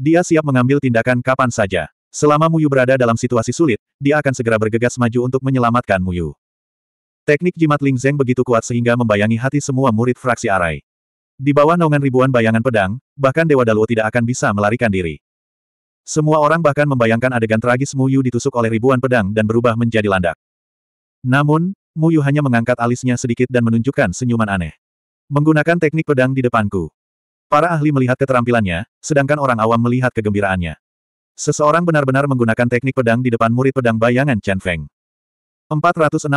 Dia siap mengambil tindakan kapan saja. Selama Muyu berada dalam situasi sulit, dia akan segera bergegas maju untuk menyelamatkan Muyu. Teknik jimat Ling Zeng begitu kuat sehingga membayangi hati semua murid fraksi Arai. Di bawah naungan ribuan bayangan pedang, bahkan Dewa Daluo tidak akan bisa melarikan diri. Semua orang bahkan membayangkan adegan tragis Muyu ditusuk oleh ribuan pedang dan berubah menjadi landak. Namun, Muyu hanya mengangkat alisnya sedikit dan menunjukkan senyuman aneh. Menggunakan teknik pedang di depanku, Para ahli melihat keterampilannya, sedangkan orang awam melihat kegembiraannya. Seseorang benar-benar menggunakan teknik pedang di depan murid pedang bayangan Chen Feng. 465.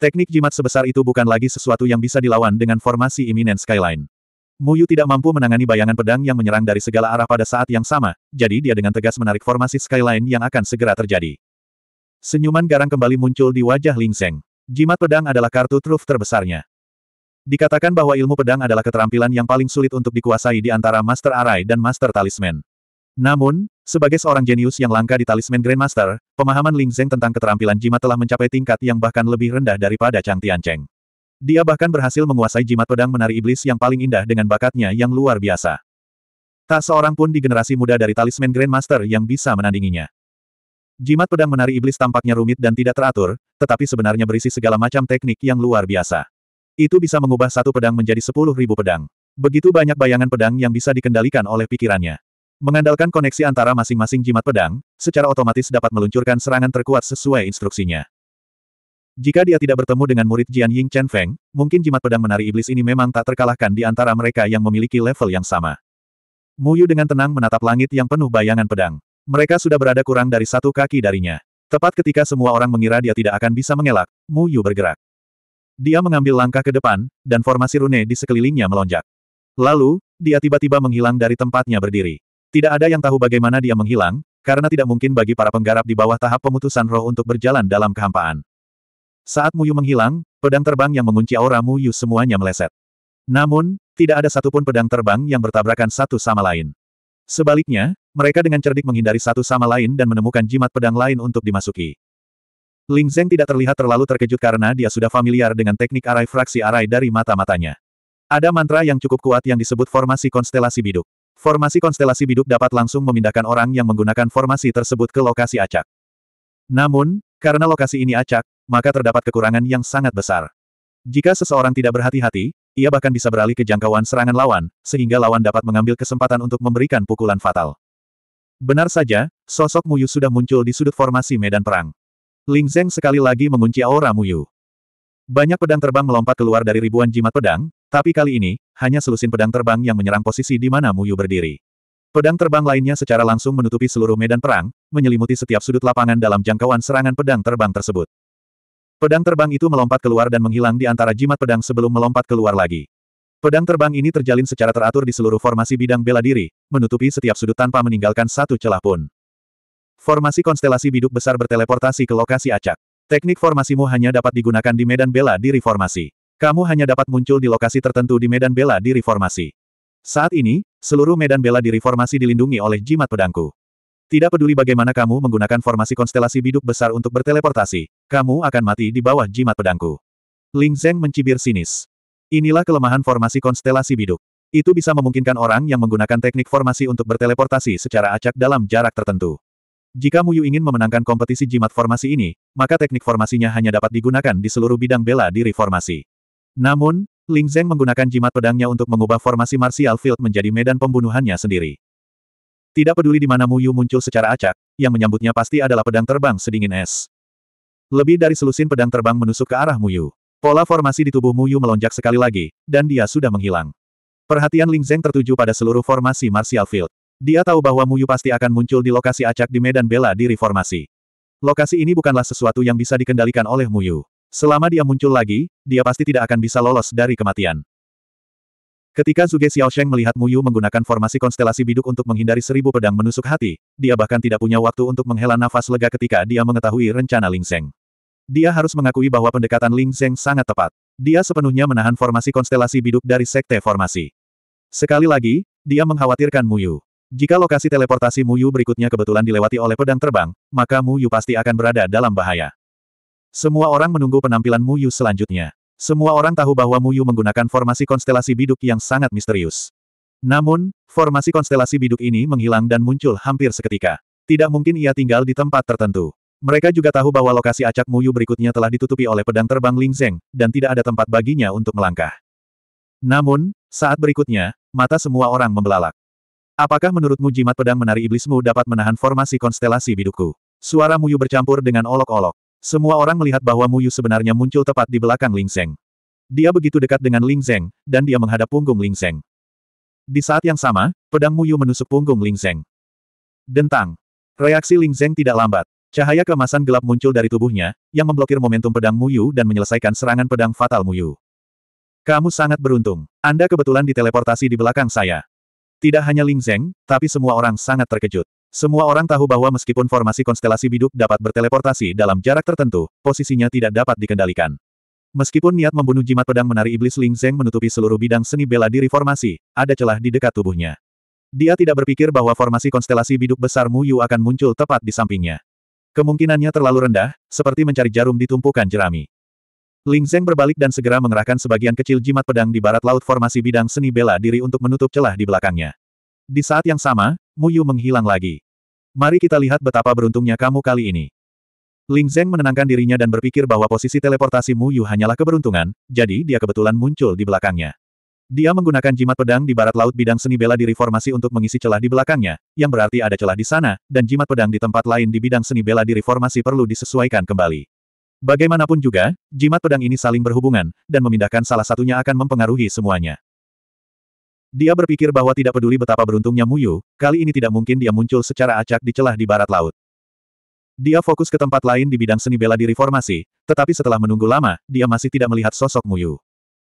Teknik jimat sebesar itu bukan lagi sesuatu yang bisa dilawan dengan formasi iminen skyline. Mu Yu tidak mampu menangani bayangan pedang yang menyerang dari segala arah pada saat yang sama, jadi dia dengan tegas menarik formasi skyline yang akan segera terjadi. Senyuman garang kembali muncul di wajah Ling Seng. Jimat pedang adalah kartu truf terbesarnya. Dikatakan bahwa ilmu pedang adalah keterampilan yang paling sulit untuk dikuasai di antara Master Arai dan Master Talisman. Namun, sebagai seorang jenius yang langka di Talisman Grandmaster, pemahaman Ling Zeng tentang keterampilan jimat telah mencapai tingkat yang bahkan lebih rendah daripada Chang Tiancheng. Dia bahkan berhasil menguasai jimat pedang menari iblis yang paling indah dengan bakatnya yang luar biasa. Tak seorang pun di generasi muda dari Talisman Grandmaster yang bisa menandinginya. Jimat pedang menari iblis tampaknya rumit dan tidak teratur, tetapi sebenarnya berisi segala macam teknik yang luar biasa itu bisa mengubah satu pedang menjadi sepuluh ribu pedang. Begitu banyak bayangan pedang yang bisa dikendalikan oleh pikirannya. Mengandalkan koneksi antara masing-masing jimat pedang, secara otomatis dapat meluncurkan serangan terkuat sesuai instruksinya. Jika dia tidak bertemu dengan murid Jian Ying Chen Feng, mungkin jimat pedang menari iblis ini memang tak terkalahkan di antara mereka yang memiliki level yang sama. Mu Yu dengan tenang menatap langit yang penuh bayangan pedang. Mereka sudah berada kurang dari satu kaki darinya. Tepat ketika semua orang mengira dia tidak akan bisa mengelak, Mu Yu bergerak. Dia mengambil langkah ke depan, dan formasi rune di sekelilingnya melonjak. Lalu, dia tiba-tiba menghilang dari tempatnya berdiri. Tidak ada yang tahu bagaimana dia menghilang, karena tidak mungkin bagi para penggarap di bawah tahap pemutusan roh untuk berjalan dalam kehampaan. Saat Muyu menghilang, pedang terbang yang mengunci aura Muyu semuanya meleset. Namun, tidak ada satupun pedang terbang yang bertabrakan satu sama lain. Sebaliknya, mereka dengan cerdik menghindari satu sama lain dan menemukan jimat pedang lain untuk dimasuki. Ling Zeng tidak terlihat terlalu terkejut karena dia sudah familiar dengan teknik arai fraksi arai dari mata-matanya. Ada mantra yang cukup kuat yang disebut formasi konstelasi biduk. Formasi konstelasi biduk dapat langsung memindahkan orang yang menggunakan formasi tersebut ke lokasi acak. Namun, karena lokasi ini acak, maka terdapat kekurangan yang sangat besar. Jika seseorang tidak berhati-hati, ia bahkan bisa beralih ke jangkauan serangan lawan, sehingga lawan dapat mengambil kesempatan untuk memberikan pukulan fatal. Benar saja, sosok Muyu sudah muncul di sudut formasi medan perang. Ling Zeng sekali lagi mengunci aura Muyu. Banyak pedang terbang melompat keluar dari ribuan jimat pedang, tapi kali ini, hanya selusin pedang terbang yang menyerang posisi di mana Muyu berdiri. Pedang terbang lainnya secara langsung menutupi seluruh medan perang, menyelimuti setiap sudut lapangan dalam jangkauan serangan pedang terbang tersebut. Pedang terbang itu melompat keluar dan menghilang di antara jimat pedang sebelum melompat keluar lagi. Pedang terbang ini terjalin secara teratur di seluruh formasi bidang bela diri, menutupi setiap sudut tanpa meninggalkan satu celah pun. Formasi konstelasi biduk besar berteleportasi ke lokasi acak. Teknik formasimu hanya dapat digunakan di medan bela di reformasi. Kamu hanya dapat muncul di lokasi tertentu di medan bela di reformasi. Saat ini, seluruh medan bela di reformasi dilindungi oleh jimat pedangku. Tidak peduli bagaimana kamu menggunakan formasi konstelasi biduk besar untuk berteleportasi, kamu akan mati di bawah jimat pedangku. Ling Zeng mencibir sinis. Inilah kelemahan formasi konstelasi biduk. Itu bisa memungkinkan orang yang menggunakan teknik formasi untuk berteleportasi secara acak dalam jarak tertentu. Jika Muyu ingin memenangkan kompetisi jimat formasi ini, maka teknik formasinya hanya dapat digunakan di seluruh bidang bela diri formasi. Namun, Ling Zeng menggunakan jimat pedangnya untuk mengubah formasi martial field menjadi medan pembunuhannya sendiri. Tidak peduli di mana Muyu muncul secara acak, yang menyambutnya pasti adalah pedang terbang sedingin es. Lebih dari selusin pedang terbang menusuk ke arah Muyu. Pola formasi di tubuh Muyu melonjak sekali lagi, dan dia sudah menghilang. Perhatian Ling Zeng tertuju pada seluruh formasi martial field. Dia tahu bahwa Muyu pasti akan muncul di lokasi acak di medan bela di reformasi. Lokasi ini bukanlah sesuatu yang bisa dikendalikan oleh Muyu. Selama dia muncul lagi, dia pasti tidak akan bisa lolos dari kematian. Ketika Zuge Xiaosheng melihat Muyu menggunakan formasi konstelasi biduk untuk menghindari seribu pedang menusuk hati, dia bahkan tidak punya waktu untuk menghela nafas lega ketika dia mengetahui rencana Ling Seng. Dia harus mengakui bahwa pendekatan Ling Seng sangat tepat. Dia sepenuhnya menahan formasi konstelasi biduk dari sekte formasi. Sekali lagi, dia mengkhawatirkan Muyu. Jika lokasi teleportasi Mu Yu berikutnya kebetulan dilewati oleh pedang terbang, maka Mu Yu pasti akan berada dalam bahaya. Semua orang menunggu penampilan Mu Yu selanjutnya. Semua orang tahu bahwa Mu Yu menggunakan formasi konstelasi biduk yang sangat misterius. Namun, formasi konstelasi biduk ini menghilang dan muncul hampir seketika. Tidak mungkin ia tinggal di tempat tertentu. Mereka juga tahu bahwa lokasi acak Mu Yu berikutnya telah ditutupi oleh pedang terbang Ling Zeng, dan tidak ada tempat baginya untuk melangkah. Namun, saat berikutnya, mata semua orang membelalak. Apakah menurutmu jimat pedang menari iblismu dapat menahan formasi konstelasi bidukku? Suara Muyu bercampur dengan olok-olok. Semua orang melihat bahwa Muyu sebenarnya muncul tepat di belakang Ling Zeng. Dia begitu dekat dengan Ling Zeng, dan dia menghadap punggung Ling Zeng. Di saat yang sama, pedang Muyu menusuk punggung Ling Zeng. Dentang. Reaksi Ling Zeng tidak lambat. Cahaya kemasan gelap muncul dari tubuhnya, yang memblokir momentum pedang Muyu dan menyelesaikan serangan pedang fatal Muyu. Kamu sangat beruntung. Anda kebetulan diteleportasi di belakang saya. Tidak hanya Ling Zeng, tapi semua orang sangat terkejut. Semua orang tahu bahwa meskipun formasi konstelasi biduk dapat berteleportasi dalam jarak tertentu, posisinya tidak dapat dikendalikan. Meskipun niat membunuh jimat pedang menari iblis Ling Zeng menutupi seluruh bidang seni bela diri formasi, ada celah di dekat tubuhnya. Dia tidak berpikir bahwa formasi konstelasi biduk besar Mu Yu akan muncul tepat di sampingnya. Kemungkinannya terlalu rendah, seperti mencari jarum di tumpukan jerami. Ling Zeng berbalik dan segera mengerahkan sebagian kecil jimat pedang di barat laut formasi bidang seni bela diri untuk menutup celah di belakangnya. Di saat yang sama, Muyu menghilang lagi. Mari kita lihat betapa beruntungnya kamu kali ini. Ling Zeng menenangkan dirinya dan berpikir bahwa posisi teleportasi Mu Yu hanyalah keberuntungan, jadi dia kebetulan muncul di belakangnya. Dia menggunakan jimat pedang di barat laut bidang seni bela diri formasi untuk mengisi celah di belakangnya, yang berarti ada celah di sana, dan jimat pedang di tempat lain di bidang seni bela diri formasi perlu disesuaikan kembali. Bagaimanapun juga, jimat pedang ini saling berhubungan, dan memindahkan salah satunya akan mempengaruhi semuanya. Dia berpikir bahwa tidak peduli betapa beruntungnya Muyu, kali ini tidak mungkin dia muncul secara acak di celah di barat laut. Dia fokus ke tempat lain di bidang seni bela diri formasi, tetapi setelah menunggu lama, dia masih tidak melihat sosok Muyu.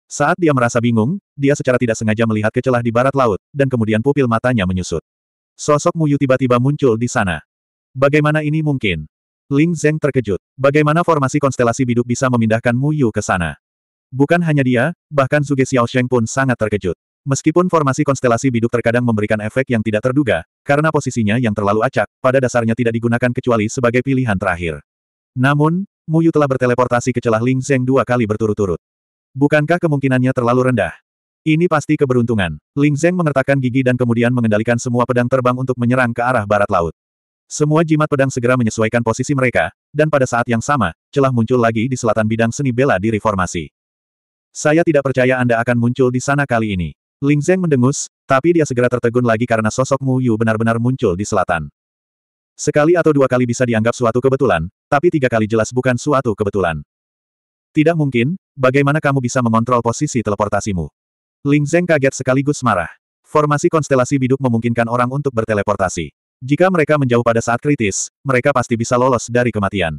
Saat dia merasa bingung, dia secara tidak sengaja melihat ke celah di barat laut, dan kemudian pupil matanya menyusut. Sosok Muyu tiba-tiba muncul di sana. Bagaimana ini mungkin? Ling Zeng terkejut. Bagaimana formasi konstelasi biduk bisa memindahkan Mu Yu ke sana? Bukan hanya dia, bahkan Zuge Xiaosheng pun sangat terkejut. Meskipun formasi konstelasi biduk terkadang memberikan efek yang tidak terduga, karena posisinya yang terlalu acak, pada dasarnya tidak digunakan kecuali sebagai pilihan terakhir. Namun, Mu Yu telah berteleportasi ke celah Ling Zeng dua kali berturut-turut. Bukankah kemungkinannya terlalu rendah? Ini pasti keberuntungan. Ling Zeng mengertakkan gigi dan kemudian mengendalikan semua pedang terbang untuk menyerang ke arah barat laut. Semua jimat pedang segera menyesuaikan posisi mereka, dan pada saat yang sama, celah muncul lagi di selatan bidang seni bela di reformasi. Saya tidak percaya Anda akan muncul di sana kali ini. Ling Zeng mendengus, tapi dia segera tertegun lagi karena sosok Mu Yu benar-benar muncul di selatan. Sekali atau dua kali bisa dianggap suatu kebetulan, tapi tiga kali jelas bukan suatu kebetulan. Tidak mungkin, bagaimana kamu bisa mengontrol posisi teleportasimu? Ling Zeng kaget sekaligus marah. Formasi konstelasi biduk memungkinkan orang untuk berteleportasi. Jika mereka menjauh pada saat kritis, mereka pasti bisa lolos dari kematian.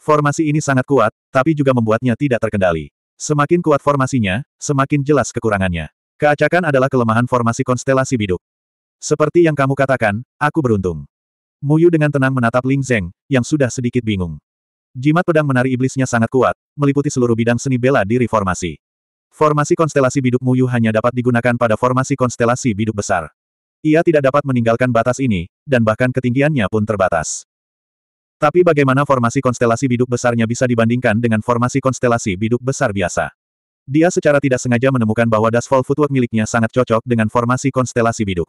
Formasi ini sangat kuat, tapi juga membuatnya tidak terkendali. Semakin kuat formasinya, semakin jelas kekurangannya. Keacakan adalah kelemahan formasi konstelasi biduk. Seperti yang kamu katakan, aku beruntung. Muyu dengan tenang menatap Ling Zeng, yang sudah sedikit bingung. Jimat pedang menari iblisnya sangat kuat, meliputi seluruh bidang seni bela di reformasi. Formasi konstelasi biduk Muyu hanya dapat digunakan pada formasi konstelasi biduk besar. Ia tidak dapat meninggalkan batas ini, dan bahkan ketinggiannya pun terbatas. Tapi bagaimana formasi konstelasi biduk besarnya bisa dibandingkan dengan formasi konstelasi biduk besar biasa? Dia secara tidak sengaja menemukan bahwa dashfall footwork miliknya sangat cocok dengan formasi konstelasi biduk.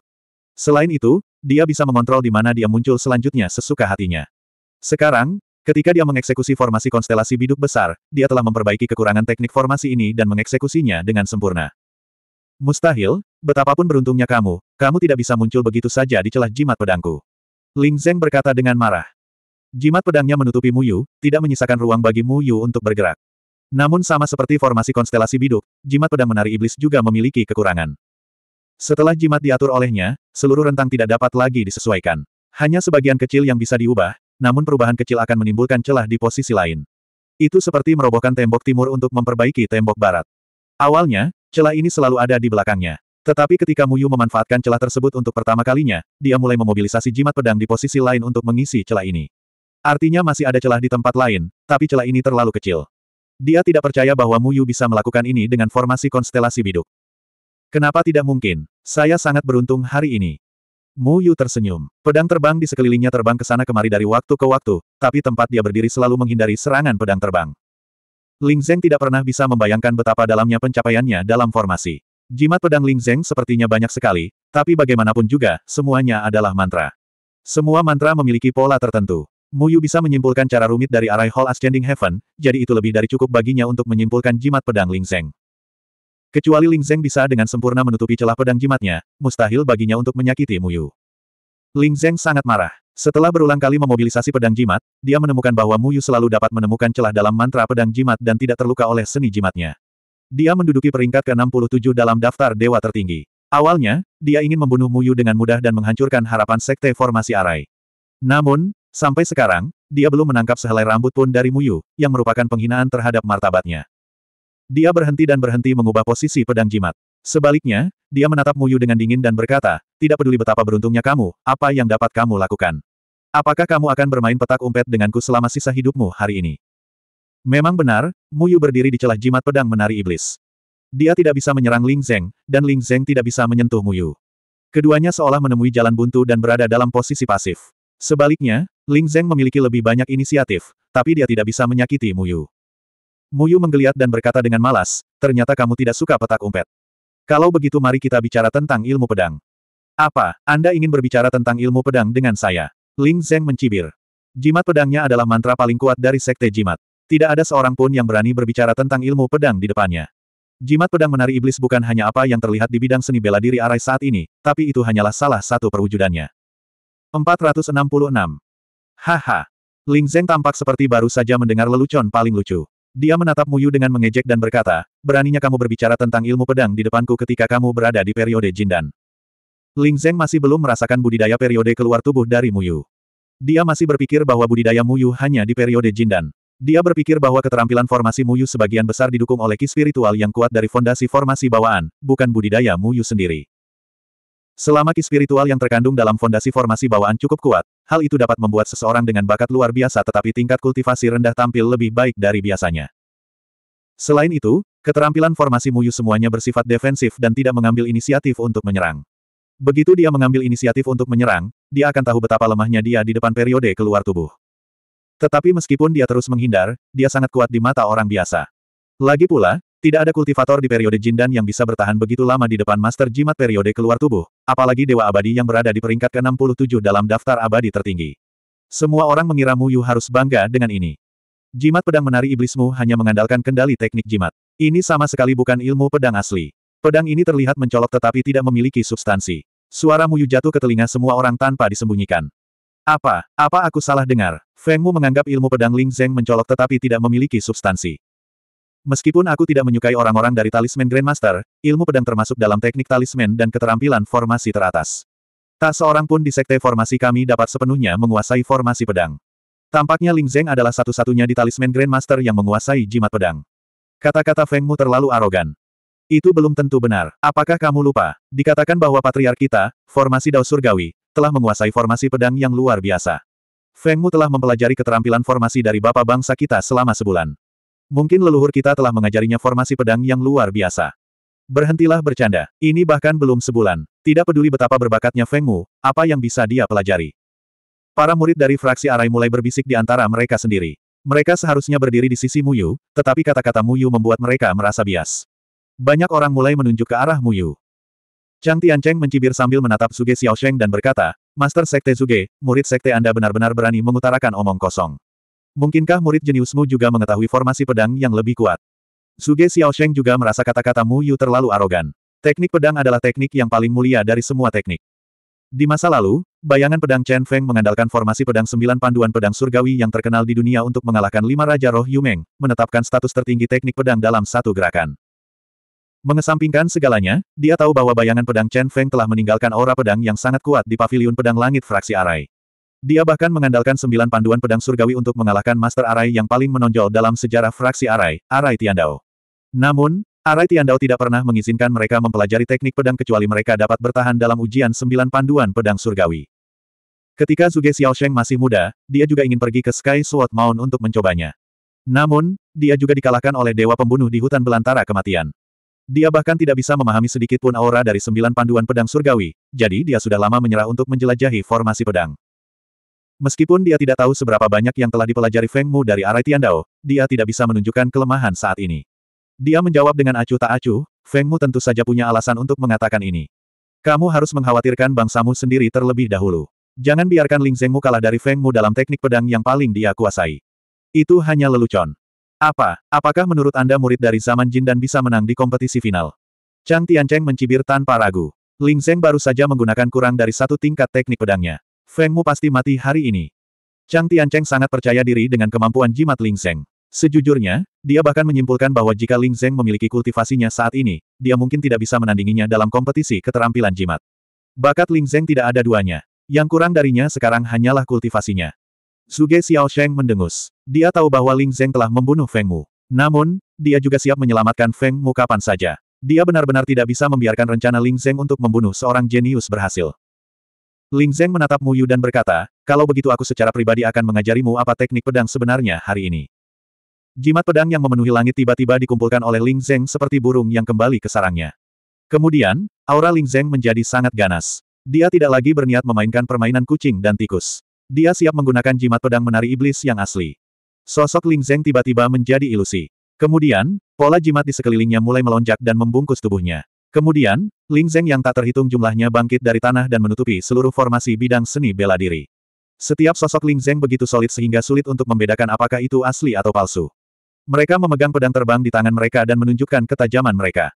Selain itu, dia bisa mengontrol di mana dia muncul selanjutnya sesuka hatinya. Sekarang, ketika dia mengeksekusi formasi konstelasi biduk besar, dia telah memperbaiki kekurangan teknik formasi ini dan mengeksekusinya dengan sempurna. Mustahil, betapapun beruntungnya kamu, kamu tidak bisa muncul begitu saja di celah jimat pedangku. Ling Zeng berkata dengan marah. Jimat pedangnya menutupi Muyu, tidak menyisakan ruang bagi Yu untuk bergerak. Namun sama seperti formasi konstelasi biduk, jimat pedang menari iblis juga memiliki kekurangan. Setelah jimat diatur olehnya, seluruh rentang tidak dapat lagi disesuaikan. Hanya sebagian kecil yang bisa diubah, namun perubahan kecil akan menimbulkan celah di posisi lain. Itu seperti merobohkan tembok timur untuk memperbaiki tembok barat. Awalnya, Celah ini selalu ada di belakangnya. Tetapi ketika Muyu memanfaatkan celah tersebut untuk pertama kalinya, dia mulai memobilisasi jimat pedang di posisi lain untuk mengisi celah ini. Artinya masih ada celah di tempat lain, tapi celah ini terlalu kecil. Dia tidak percaya bahwa Muyu bisa melakukan ini dengan formasi konstelasi biduk. Kenapa tidak mungkin? Saya sangat beruntung hari ini. Muyu tersenyum. Pedang terbang di sekelilingnya terbang ke sana kemari dari waktu ke waktu, tapi tempat dia berdiri selalu menghindari serangan pedang terbang. Ling Zeng tidak pernah bisa membayangkan betapa dalamnya pencapaiannya dalam formasi. Jimat pedang Ling Zeng sepertinya banyak sekali, tapi bagaimanapun juga, semuanya adalah mantra. Semua mantra memiliki pola tertentu. Muyu bisa menyimpulkan cara rumit dari arai Hall Ascending Heaven, jadi itu lebih dari cukup baginya untuk menyimpulkan jimat pedang Ling Zeng. Kecuali Ling Zeng bisa dengan sempurna menutupi celah pedang jimatnya, mustahil baginya untuk menyakiti Muyu. Ling Zeng sangat marah. Setelah berulang kali memobilisasi pedang jimat, dia menemukan bahwa Muyu selalu dapat menemukan celah dalam mantra pedang jimat dan tidak terluka oleh seni jimatnya. Dia menduduki peringkat ke-67 dalam daftar dewa tertinggi. Awalnya, dia ingin membunuh Muyu dengan mudah dan menghancurkan harapan sekte formasi Arai. Namun, sampai sekarang, dia belum menangkap sehelai rambut pun dari Muyu, yang merupakan penghinaan terhadap martabatnya. Dia berhenti dan berhenti mengubah posisi pedang jimat. Sebaliknya, dia menatap Muyu dengan dingin dan berkata, tidak peduli betapa beruntungnya kamu, apa yang dapat kamu lakukan. Apakah kamu akan bermain petak umpet denganku selama sisa hidupmu hari ini? Memang benar, Muyu berdiri di celah jimat pedang menari iblis. Dia tidak bisa menyerang Ling Zeng, dan Ling Zeng tidak bisa menyentuh Muyu. Keduanya seolah menemui jalan buntu dan berada dalam posisi pasif. Sebaliknya, Ling Zeng memiliki lebih banyak inisiatif, tapi dia tidak bisa menyakiti Muyu. Muyu menggeliat dan berkata dengan malas, ternyata kamu tidak suka petak umpet. Kalau begitu mari kita bicara tentang ilmu pedang. Apa, Anda ingin berbicara tentang ilmu pedang dengan saya? Ling Zeng mencibir. Jimat pedangnya adalah mantra paling kuat dari sekte jimat. Tidak ada seorang pun yang berani berbicara tentang ilmu pedang di depannya. Jimat pedang menari iblis bukan hanya apa yang terlihat di bidang seni bela diri Arai saat ini, tapi itu hanyalah salah satu perwujudannya. 466. Haha. Ling Zeng tampak seperti baru saja mendengar lelucon paling lucu. Dia menatap Muyu dengan mengejek dan berkata, beraninya kamu berbicara tentang ilmu pedang di depanku ketika kamu berada di periode Jindan. Ling Zeng masih belum merasakan budidaya periode keluar tubuh dari Muyu. Dia masih berpikir bahwa budidaya Muyu hanya di periode Jindan. Dia berpikir bahwa keterampilan formasi Muyu sebagian besar didukung oleh ki spiritual yang kuat dari fondasi formasi bawaan, bukan budidaya Muyu sendiri. Selama ki spiritual yang terkandung dalam fondasi formasi bawaan cukup kuat, hal itu dapat membuat seseorang dengan bakat luar biasa tetapi tingkat kultivasi rendah tampil lebih baik dari biasanya. Selain itu, keterampilan formasi Muyu semuanya bersifat defensif dan tidak mengambil inisiatif untuk menyerang. Begitu dia mengambil inisiatif untuk menyerang, dia akan tahu betapa lemahnya dia di depan periode keluar tubuh. Tetapi meskipun dia terus menghindar, dia sangat kuat di mata orang biasa. Lagi pula, tidak ada kultivator di periode Jindan yang bisa bertahan begitu lama di depan Master Jimat periode keluar tubuh, apalagi Dewa Abadi yang berada di peringkat ke-67 dalam daftar abadi tertinggi. Semua orang mengira Mu harus bangga dengan ini. Jimat pedang menari iblismu hanya mengandalkan kendali teknik jimat. Ini sama sekali bukan ilmu pedang asli. Pedang ini terlihat mencolok tetapi tidak memiliki substansi. Suara Muyu jatuh ke telinga semua orang tanpa disembunyikan. Apa, apa aku salah dengar? Feng Mu menganggap ilmu pedang Ling Zeng mencolok tetapi tidak memiliki substansi. Meskipun aku tidak menyukai orang-orang dari talisman Grandmaster, ilmu pedang termasuk dalam teknik talisman dan keterampilan formasi teratas. Tak seorang pun di sekte formasi kami dapat sepenuhnya menguasai formasi pedang. Tampaknya Ling Zeng adalah satu-satunya di talisman Grandmaster yang menguasai jimat pedang. Kata-kata Feng Mu terlalu arogan. Itu belum tentu benar. Apakah kamu lupa? Dikatakan bahwa patriark kita, formasi Dao Surgawi, telah menguasai formasi pedang yang luar biasa. Fengmu telah mempelajari keterampilan formasi dari bapak bangsa kita selama sebulan. Mungkin leluhur kita telah mengajarinya formasi pedang yang luar biasa. Berhentilah bercanda. Ini bahkan belum sebulan. Tidak peduli betapa berbakatnya Fengmu, apa yang bisa dia pelajari. Para murid dari fraksi Arai mulai berbisik di antara mereka sendiri. Mereka seharusnya berdiri di sisi Muyu, tetapi kata-kata Muyu membuat mereka merasa bias. Banyak orang mulai menunjuk ke arah Yu. Chang Tiancheng mencibir sambil menatap Suge Sheng dan berkata, Master Sekte Suge, murid Sekte Anda benar-benar berani mengutarakan omong kosong. Mungkinkah murid jeniusmu juga mengetahui formasi pedang yang lebih kuat? Suge Sheng juga merasa kata-kata Yu terlalu arogan. Teknik pedang adalah teknik yang paling mulia dari semua teknik. Di masa lalu, bayangan pedang Chen Feng mengandalkan formasi pedang sembilan panduan pedang surgawi yang terkenal di dunia untuk mengalahkan lima Raja Roh Yumeng, menetapkan status tertinggi teknik pedang dalam satu gerakan. Mengesampingkan segalanya, dia tahu bahwa bayangan pedang Chen Feng telah meninggalkan aura pedang yang sangat kuat di paviliun pedang langit fraksi Arai. Dia bahkan mengandalkan sembilan panduan pedang surgawi untuk mengalahkan Master Arai yang paling menonjol dalam sejarah fraksi Arai, Arai Tiandao. Namun, Arai Tiandao tidak pernah mengizinkan mereka mempelajari teknik pedang kecuali mereka dapat bertahan dalam ujian sembilan panduan pedang surgawi. Ketika Zuge Xiaosheng masih muda, dia juga ingin pergi ke Sky Sword Mount untuk mencobanya. Namun, dia juga dikalahkan oleh Dewa Pembunuh di hutan belantara kematian. Dia bahkan tidak bisa memahami sedikit pun aura dari sembilan panduan pedang surgawi, jadi dia sudah lama menyerah untuk menjelajahi formasi pedang. Meskipun dia tidak tahu seberapa banyak yang telah dipelajari Feng Mu dari arai Dao, dia tidak bisa menunjukkan kelemahan saat ini. Dia menjawab dengan acuh tak acuh, Feng Mu tentu saja punya alasan untuk mengatakan ini. Kamu harus mengkhawatirkan bangsamu sendiri terlebih dahulu. Jangan biarkan Ling Zengmu kalah dari Feng Mu dalam teknik pedang yang paling dia kuasai. Itu hanya lelucon. Apa, apakah menurut Anda murid dari zaman Jin dan bisa menang di kompetisi final? Chang Tiancheng mencibir tanpa ragu. Ling Zeng baru saja menggunakan kurang dari satu tingkat teknik pedangnya. Feng Mu pasti mati hari ini. Chang Tiancheng sangat percaya diri dengan kemampuan jimat Ling Zeng. Sejujurnya, dia bahkan menyimpulkan bahwa jika Ling Zeng memiliki kultivasinya saat ini, dia mungkin tidak bisa menandinginya dalam kompetisi keterampilan jimat. Bakat Ling Zeng tidak ada duanya. Yang kurang darinya sekarang hanyalah kultivasinya. Zuge Sheng mendengus. Dia tahu bahwa Ling Zeng telah membunuh Feng Mu. Namun, dia juga siap menyelamatkan Feng Mu kapan saja. Dia benar-benar tidak bisa membiarkan rencana Ling Zeng untuk membunuh seorang jenius berhasil. Ling Zeng menatap Mu Yu dan berkata, kalau begitu aku secara pribadi akan mengajarimu apa teknik pedang sebenarnya hari ini. Jimat pedang yang memenuhi langit tiba-tiba dikumpulkan oleh Ling Zeng seperti burung yang kembali ke sarangnya. Kemudian, aura Ling Zeng menjadi sangat ganas. Dia tidak lagi berniat memainkan permainan kucing dan tikus. Dia siap menggunakan jimat pedang menari iblis yang asli. Sosok Ling Zeng tiba-tiba menjadi ilusi. Kemudian, pola jimat di sekelilingnya mulai melonjak dan membungkus tubuhnya. Kemudian, Ling Zeng yang tak terhitung jumlahnya bangkit dari tanah dan menutupi seluruh formasi bidang seni bela diri. Setiap sosok Ling Zeng begitu solid sehingga sulit untuk membedakan apakah itu asli atau palsu. Mereka memegang pedang terbang di tangan mereka dan menunjukkan ketajaman mereka.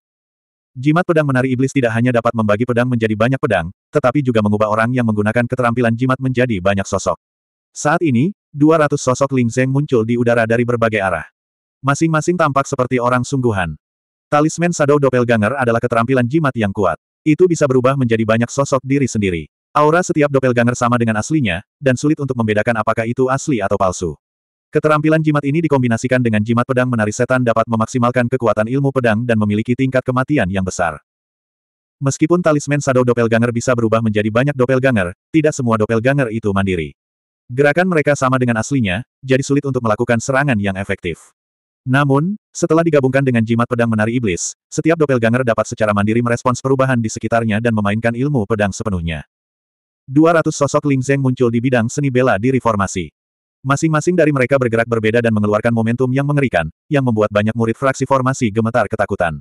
Jimat pedang menari iblis tidak hanya dapat membagi pedang menjadi banyak pedang, tetapi juga mengubah orang yang menggunakan keterampilan jimat menjadi banyak sosok. Saat ini, 200 sosok Ling Zeng muncul di udara dari berbagai arah. Masing-masing tampak seperti orang sungguhan. Talisman Shadow Doppelganger adalah keterampilan jimat yang kuat. Itu bisa berubah menjadi banyak sosok diri sendiri. Aura setiap doppelganger sama dengan aslinya, dan sulit untuk membedakan apakah itu asli atau palsu. Keterampilan jimat ini dikombinasikan dengan jimat pedang menari setan dapat memaksimalkan kekuatan ilmu pedang dan memiliki tingkat kematian yang besar. Meskipun talisman Shadow Doppelganger bisa berubah menjadi banyak Doppelganger, tidak semua Doppelganger itu mandiri. Gerakan mereka sama dengan aslinya, jadi sulit untuk melakukan serangan yang efektif. Namun, setelah digabungkan dengan jimat pedang menari iblis, setiap doppelganger dapat secara mandiri merespons perubahan di sekitarnya dan memainkan ilmu pedang sepenuhnya. 200 sosok Ling Zeng muncul di bidang seni bela di reformasi. Masing-masing dari mereka bergerak berbeda dan mengeluarkan momentum yang mengerikan, yang membuat banyak murid fraksi formasi gemetar ketakutan.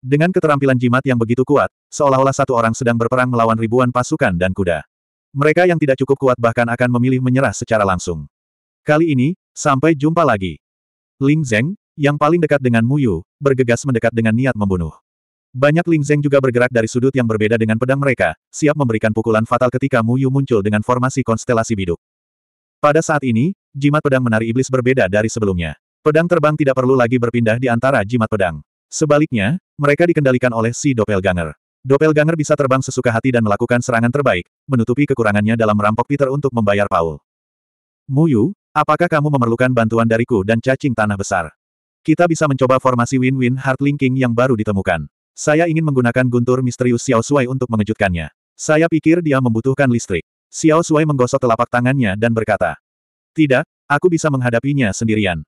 Dengan keterampilan jimat yang begitu kuat, seolah-olah satu orang sedang berperang melawan ribuan pasukan dan kuda. Mereka yang tidak cukup kuat bahkan akan memilih menyerah secara langsung. Kali ini, sampai jumpa lagi. Ling Zeng, yang paling dekat dengan Mu Yu, bergegas mendekat dengan niat membunuh. Banyak Ling Zeng juga bergerak dari sudut yang berbeda dengan pedang mereka, siap memberikan pukulan fatal ketika Mu Yu muncul dengan formasi konstelasi biduk. Pada saat ini, jimat pedang menari iblis berbeda dari sebelumnya. Pedang terbang tidak perlu lagi berpindah di antara jimat pedang. Sebaliknya, mereka dikendalikan oleh si Doppelganger. Doppelganger bisa terbang sesuka hati dan melakukan serangan terbaik, menutupi kekurangannya dalam merampok Peter untuk membayar Paul. Muyu, apakah kamu memerlukan bantuan dariku dan cacing tanah besar? Kita bisa mencoba formasi win-win Linking yang baru ditemukan. Saya ingin menggunakan guntur misterius Xiao Shuai untuk mengejutkannya. Saya pikir dia membutuhkan listrik. Xiao Sui menggosok telapak tangannya dan berkata. Tidak, aku bisa menghadapinya sendirian.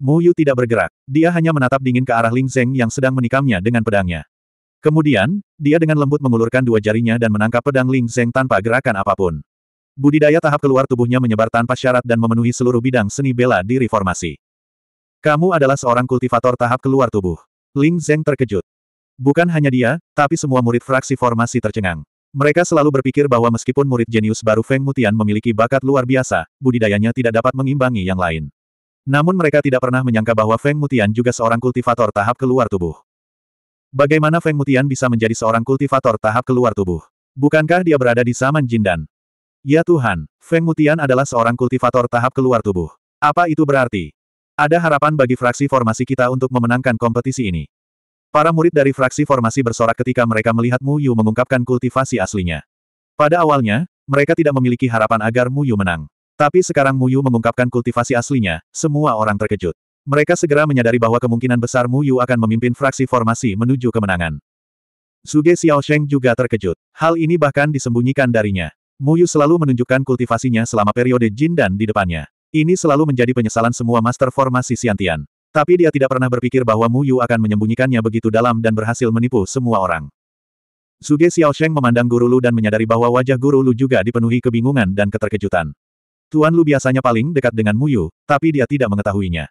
Mu Yu tidak bergerak, dia hanya menatap dingin ke arah Ling Zeng yang sedang menikamnya dengan pedangnya. Kemudian, dia dengan lembut mengulurkan dua jarinya dan menangkap pedang Ling Zeng tanpa gerakan apapun. Budidaya tahap keluar tubuhnya menyebar tanpa syarat dan memenuhi seluruh bidang seni bela di reformasi. Kamu adalah seorang kultivator tahap keluar tubuh. Ling Zeng terkejut. Bukan hanya dia, tapi semua murid fraksi formasi tercengang. Mereka selalu berpikir bahwa meskipun murid jenius baru Feng Mutian memiliki bakat luar biasa, budidayanya tidak dapat mengimbangi yang lain. Namun mereka tidak pernah menyangka bahwa Feng Mutian juga seorang kultivator tahap keluar tubuh. Bagaimana Feng Mutian bisa menjadi seorang kultivator tahap keluar tubuh? Bukankah dia berada di zaman Jindan? Ya Tuhan, Feng Mutian adalah seorang kultivator tahap keluar tubuh. Apa itu berarti? Ada harapan bagi fraksi formasi kita untuk memenangkan kompetisi ini. Para murid dari fraksi formasi bersorak ketika mereka melihat Mu Yu mengungkapkan kultivasi aslinya. Pada awalnya, mereka tidak memiliki harapan agar Mu Yu menang. Tapi sekarang Mu Yu mengungkapkan kultivasi aslinya, semua orang terkejut. Mereka segera menyadari bahwa kemungkinan besar Mu Yu akan memimpin fraksi formasi menuju kemenangan. Suge Sheng juga terkejut. Hal ini bahkan disembunyikan darinya. Mu Yu selalu menunjukkan kultivasinya selama periode Jin dan di depannya. Ini selalu menjadi penyesalan semua master formasi Siantian. Tapi dia tidak pernah berpikir bahwa Mu Yu akan menyembunyikannya begitu dalam dan berhasil menipu semua orang. Suge Sheng memandang Guru Lu dan menyadari bahwa wajah Guru Lu juga dipenuhi kebingungan dan keterkejutan. Tuan Lu biasanya paling dekat dengan Mu Yu, tapi dia tidak mengetahuinya.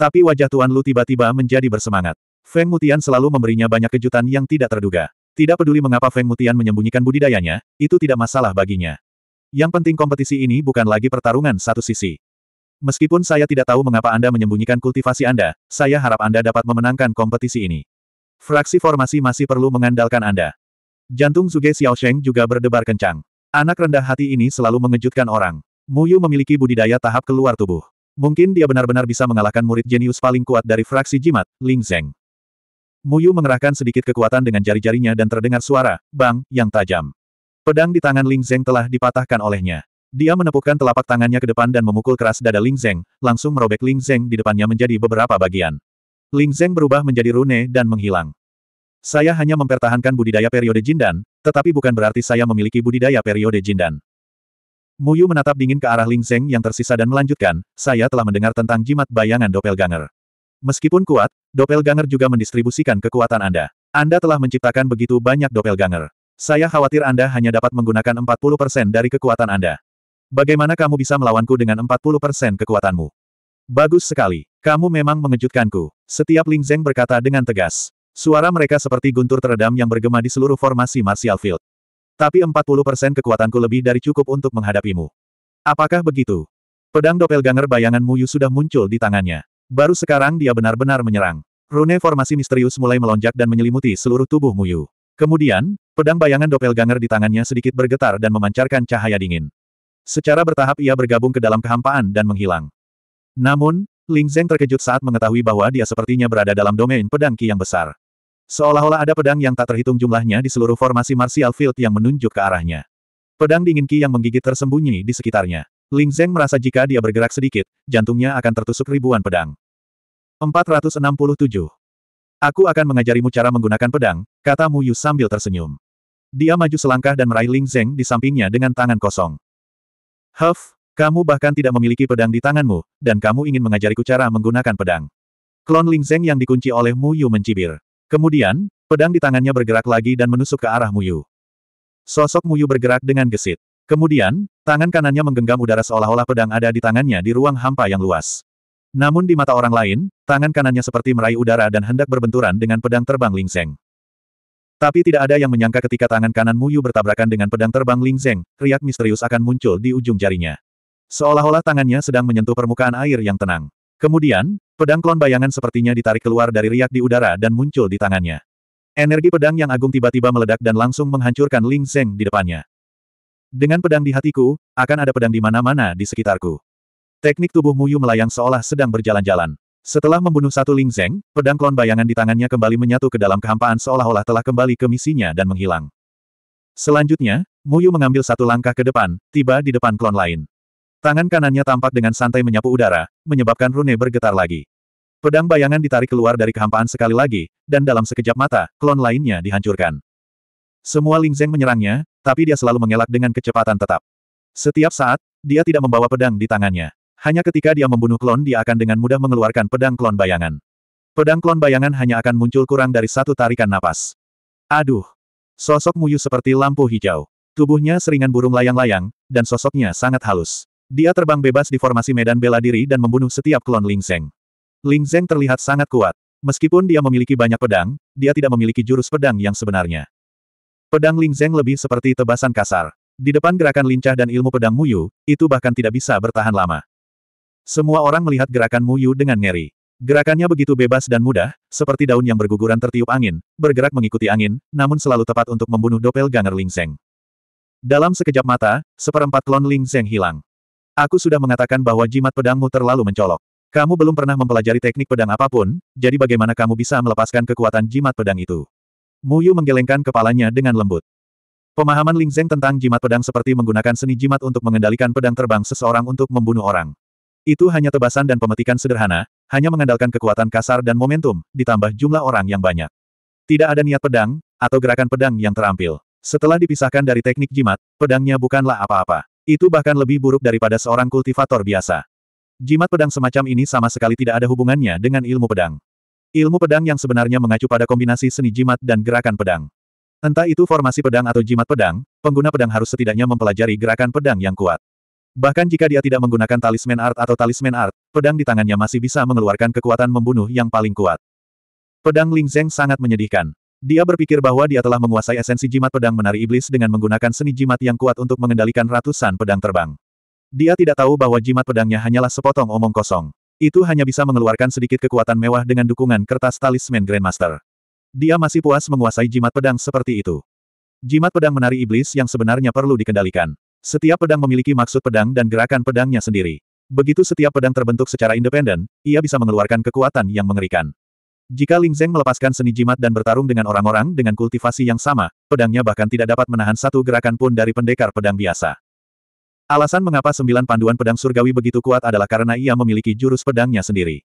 Tapi wajah Tuan Lu tiba-tiba menjadi bersemangat. Feng Mutian selalu memberinya banyak kejutan yang tidak terduga. Tidak peduli mengapa Feng Mutian menyembunyikan budidayanya, itu tidak masalah baginya. Yang penting kompetisi ini bukan lagi pertarungan satu sisi. Meskipun saya tidak tahu mengapa Anda menyembunyikan kultivasi Anda, saya harap Anda dapat memenangkan kompetisi ini. Fraksi formasi masih perlu mengandalkan Anda. Jantung Zuge Sheng juga berdebar kencang. Anak rendah hati ini selalu mengejutkan orang. Muyu memiliki budidaya tahap keluar tubuh. Mungkin dia benar-benar bisa mengalahkan murid jenius paling kuat dari fraksi jimat, Ling Zeng. Muyu mengerahkan sedikit kekuatan dengan jari-jarinya dan terdengar suara, bang, yang tajam. Pedang di tangan Ling Zeng telah dipatahkan olehnya. Dia menepukkan telapak tangannya ke depan dan memukul keras dada Ling Zeng, langsung merobek Ling Zeng di depannya menjadi beberapa bagian. Ling Zeng berubah menjadi rune dan menghilang. Saya hanya mempertahankan budidaya periode Jindan, tetapi bukan berarti saya memiliki budidaya periode Jindan. Muyu menatap dingin ke arah Ling Zeng yang tersisa dan melanjutkan, saya telah mendengar tentang jimat bayangan doppelganger. Meskipun kuat, doppelganger juga mendistribusikan kekuatan Anda. Anda telah menciptakan begitu banyak doppelganger. Saya khawatir Anda hanya dapat menggunakan 40% dari kekuatan Anda. Bagaimana kamu bisa melawanku dengan 40% kekuatanmu? Bagus sekali. Kamu memang mengejutkanku. Setiap Ling Zeng berkata dengan tegas. Suara mereka seperti guntur teredam yang bergema di seluruh formasi martial field. Tapi 40% kekuatanku lebih dari cukup untuk menghadapimu. Apakah begitu? Pedang doppelganger bayangan Muyu sudah muncul di tangannya. Baru sekarang dia benar-benar menyerang. Rune formasi misterius mulai melonjak dan menyelimuti seluruh tubuh Muyu. Kemudian, pedang bayangan doppelganger di tangannya sedikit bergetar dan memancarkan cahaya dingin. Secara bertahap ia bergabung ke dalam kehampaan dan menghilang. Namun, Ling Zeng terkejut saat mengetahui bahwa dia sepertinya berada dalam domain pedang Qi yang besar. Seolah-olah ada pedang yang tak terhitung jumlahnya di seluruh formasi martial field yang menunjuk ke arahnya. Pedang dingin Qi yang menggigit tersembunyi di sekitarnya. Ling Zeng merasa jika dia bergerak sedikit, jantungnya akan tertusuk ribuan pedang. 467. Aku akan mengajarimu cara menggunakan pedang, kata Mu Yu sambil tersenyum. Dia maju selangkah dan meraih Ling Zeng di sampingnya dengan tangan kosong. Huff, kamu bahkan tidak memiliki pedang di tanganmu, dan kamu ingin mengajariku cara menggunakan pedang. Klon Ling Zeng yang dikunci oleh Mu Yu mencibir. Kemudian, pedang di tangannya bergerak lagi dan menusuk ke arah Mu Yu. Sosok Mu Yu bergerak dengan gesit. Kemudian, tangan kanannya menggenggam udara seolah-olah pedang ada di tangannya di ruang hampa yang luas. Namun di mata orang lain, tangan kanannya seperti meraih udara dan hendak berbenturan dengan pedang terbang Ling Zeng. Tapi tidak ada yang menyangka ketika tangan kanan Muyu bertabrakan dengan pedang terbang Ling Zeng, riak misterius akan muncul di ujung jarinya. Seolah-olah tangannya sedang menyentuh permukaan air yang tenang. Kemudian, pedang klon bayangan sepertinya ditarik keluar dari riak di udara dan muncul di tangannya. Energi pedang yang agung tiba-tiba meledak dan langsung menghancurkan Ling Zeng di depannya. Dengan pedang di hatiku, akan ada pedang di mana-mana di sekitarku. Teknik tubuh Muyu melayang seolah sedang berjalan-jalan. Setelah membunuh satu Ling Zeng, pedang klon bayangan di tangannya kembali menyatu ke dalam kehampaan seolah-olah telah kembali ke misinya dan menghilang. Selanjutnya, Muyu mengambil satu langkah ke depan, tiba di depan klon lain. Tangan kanannya tampak dengan santai menyapu udara, menyebabkan rune bergetar lagi. Pedang bayangan ditarik keluar dari kehampaan sekali lagi, dan dalam sekejap mata, klon lainnya dihancurkan. Semua Ling Zeng menyerangnya, tapi dia selalu mengelak dengan kecepatan tetap. Setiap saat, dia tidak membawa pedang di tangannya. Hanya ketika dia membunuh klon dia akan dengan mudah mengeluarkan pedang klon bayangan. Pedang klon bayangan hanya akan muncul kurang dari satu tarikan napas. Aduh! Sosok Muyu seperti lampu hijau. Tubuhnya seringan burung layang-layang, dan sosoknya sangat halus. Dia terbang bebas di formasi medan bela diri dan membunuh setiap klon Ling Zeng. Ling Zeng terlihat sangat kuat. Meskipun dia memiliki banyak pedang, dia tidak memiliki jurus pedang yang sebenarnya. Pedang Ling Zeng lebih seperti tebasan kasar. Di depan gerakan lincah dan ilmu pedang Muyu, itu bahkan tidak bisa bertahan lama. Semua orang melihat gerakan Mu Yu dengan ngeri. Gerakannya begitu bebas dan mudah, seperti daun yang berguguran tertiup angin, bergerak mengikuti angin, namun selalu tepat untuk membunuh doppelganger Ling Zeng. Dalam sekejap mata, seperempat klon Ling Zeng hilang. Aku sudah mengatakan bahwa jimat pedangmu terlalu mencolok. Kamu belum pernah mempelajari teknik pedang apapun, jadi bagaimana kamu bisa melepaskan kekuatan jimat pedang itu? Mu Yu menggelengkan kepalanya dengan lembut. Pemahaman Ling Zeng tentang jimat pedang seperti menggunakan seni jimat untuk mengendalikan pedang terbang seseorang untuk membunuh orang. Itu hanya tebasan dan pemetikan sederhana, hanya mengandalkan kekuatan kasar dan momentum, ditambah jumlah orang yang banyak. Tidak ada niat pedang, atau gerakan pedang yang terampil. Setelah dipisahkan dari teknik jimat, pedangnya bukanlah apa-apa. Itu bahkan lebih buruk daripada seorang kultivator biasa. Jimat pedang semacam ini sama sekali tidak ada hubungannya dengan ilmu pedang. Ilmu pedang yang sebenarnya mengacu pada kombinasi seni jimat dan gerakan pedang. Entah itu formasi pedang atau jimat pedang, pengguna pedang harus setidaknya mempelajari gerakan pedang yang kuat. Bahkan jika dia tidak menggunakan talisman art atau talisman art, pedang di tangannya masih bisa mengeluarkan kekuatan membunuh yang paling kuat. Pedang Ling Zeng sangat menyedihkan. Dia berpikir bahwa dia telah menguasai esensi jimat pedang menari iblis dengan menggunakan seni jimat yang kuat untuk mengendalikan ratusan pedang terbang. Dia tidak tahu bahwa jimat pedangnya hanyalah sepotong omong kosong. Itu hanya bisa mengeluarkan sedikit kekuatan mewah dengan dukungan kertas talisman Grandmaster. Dia masih puas menguasai jimat pedang seperti itu. Jimat pedang menari iblis yang sebenarnya perlu dikendalikan. Setiap pedang memiliki maksud pedang dan gerakan pedangnya sendiri. Begitu setiap pedang terbentuk secara independen, ia bisa mengeluarkan kekuatan yang mengerikan. Jika Ling Zeng melepaskan seni jimat dan bertarung dengan orang-orang dengan kultivasi yang sama, pedangnya bahkan tidak dapat menahan satu gerakan pun dari pendekar pedang biasa. Alasan mengapa sembilan panduan pedang surgawi begitu kuat adalah karena ia memiliki jurus pedangnya sendiri.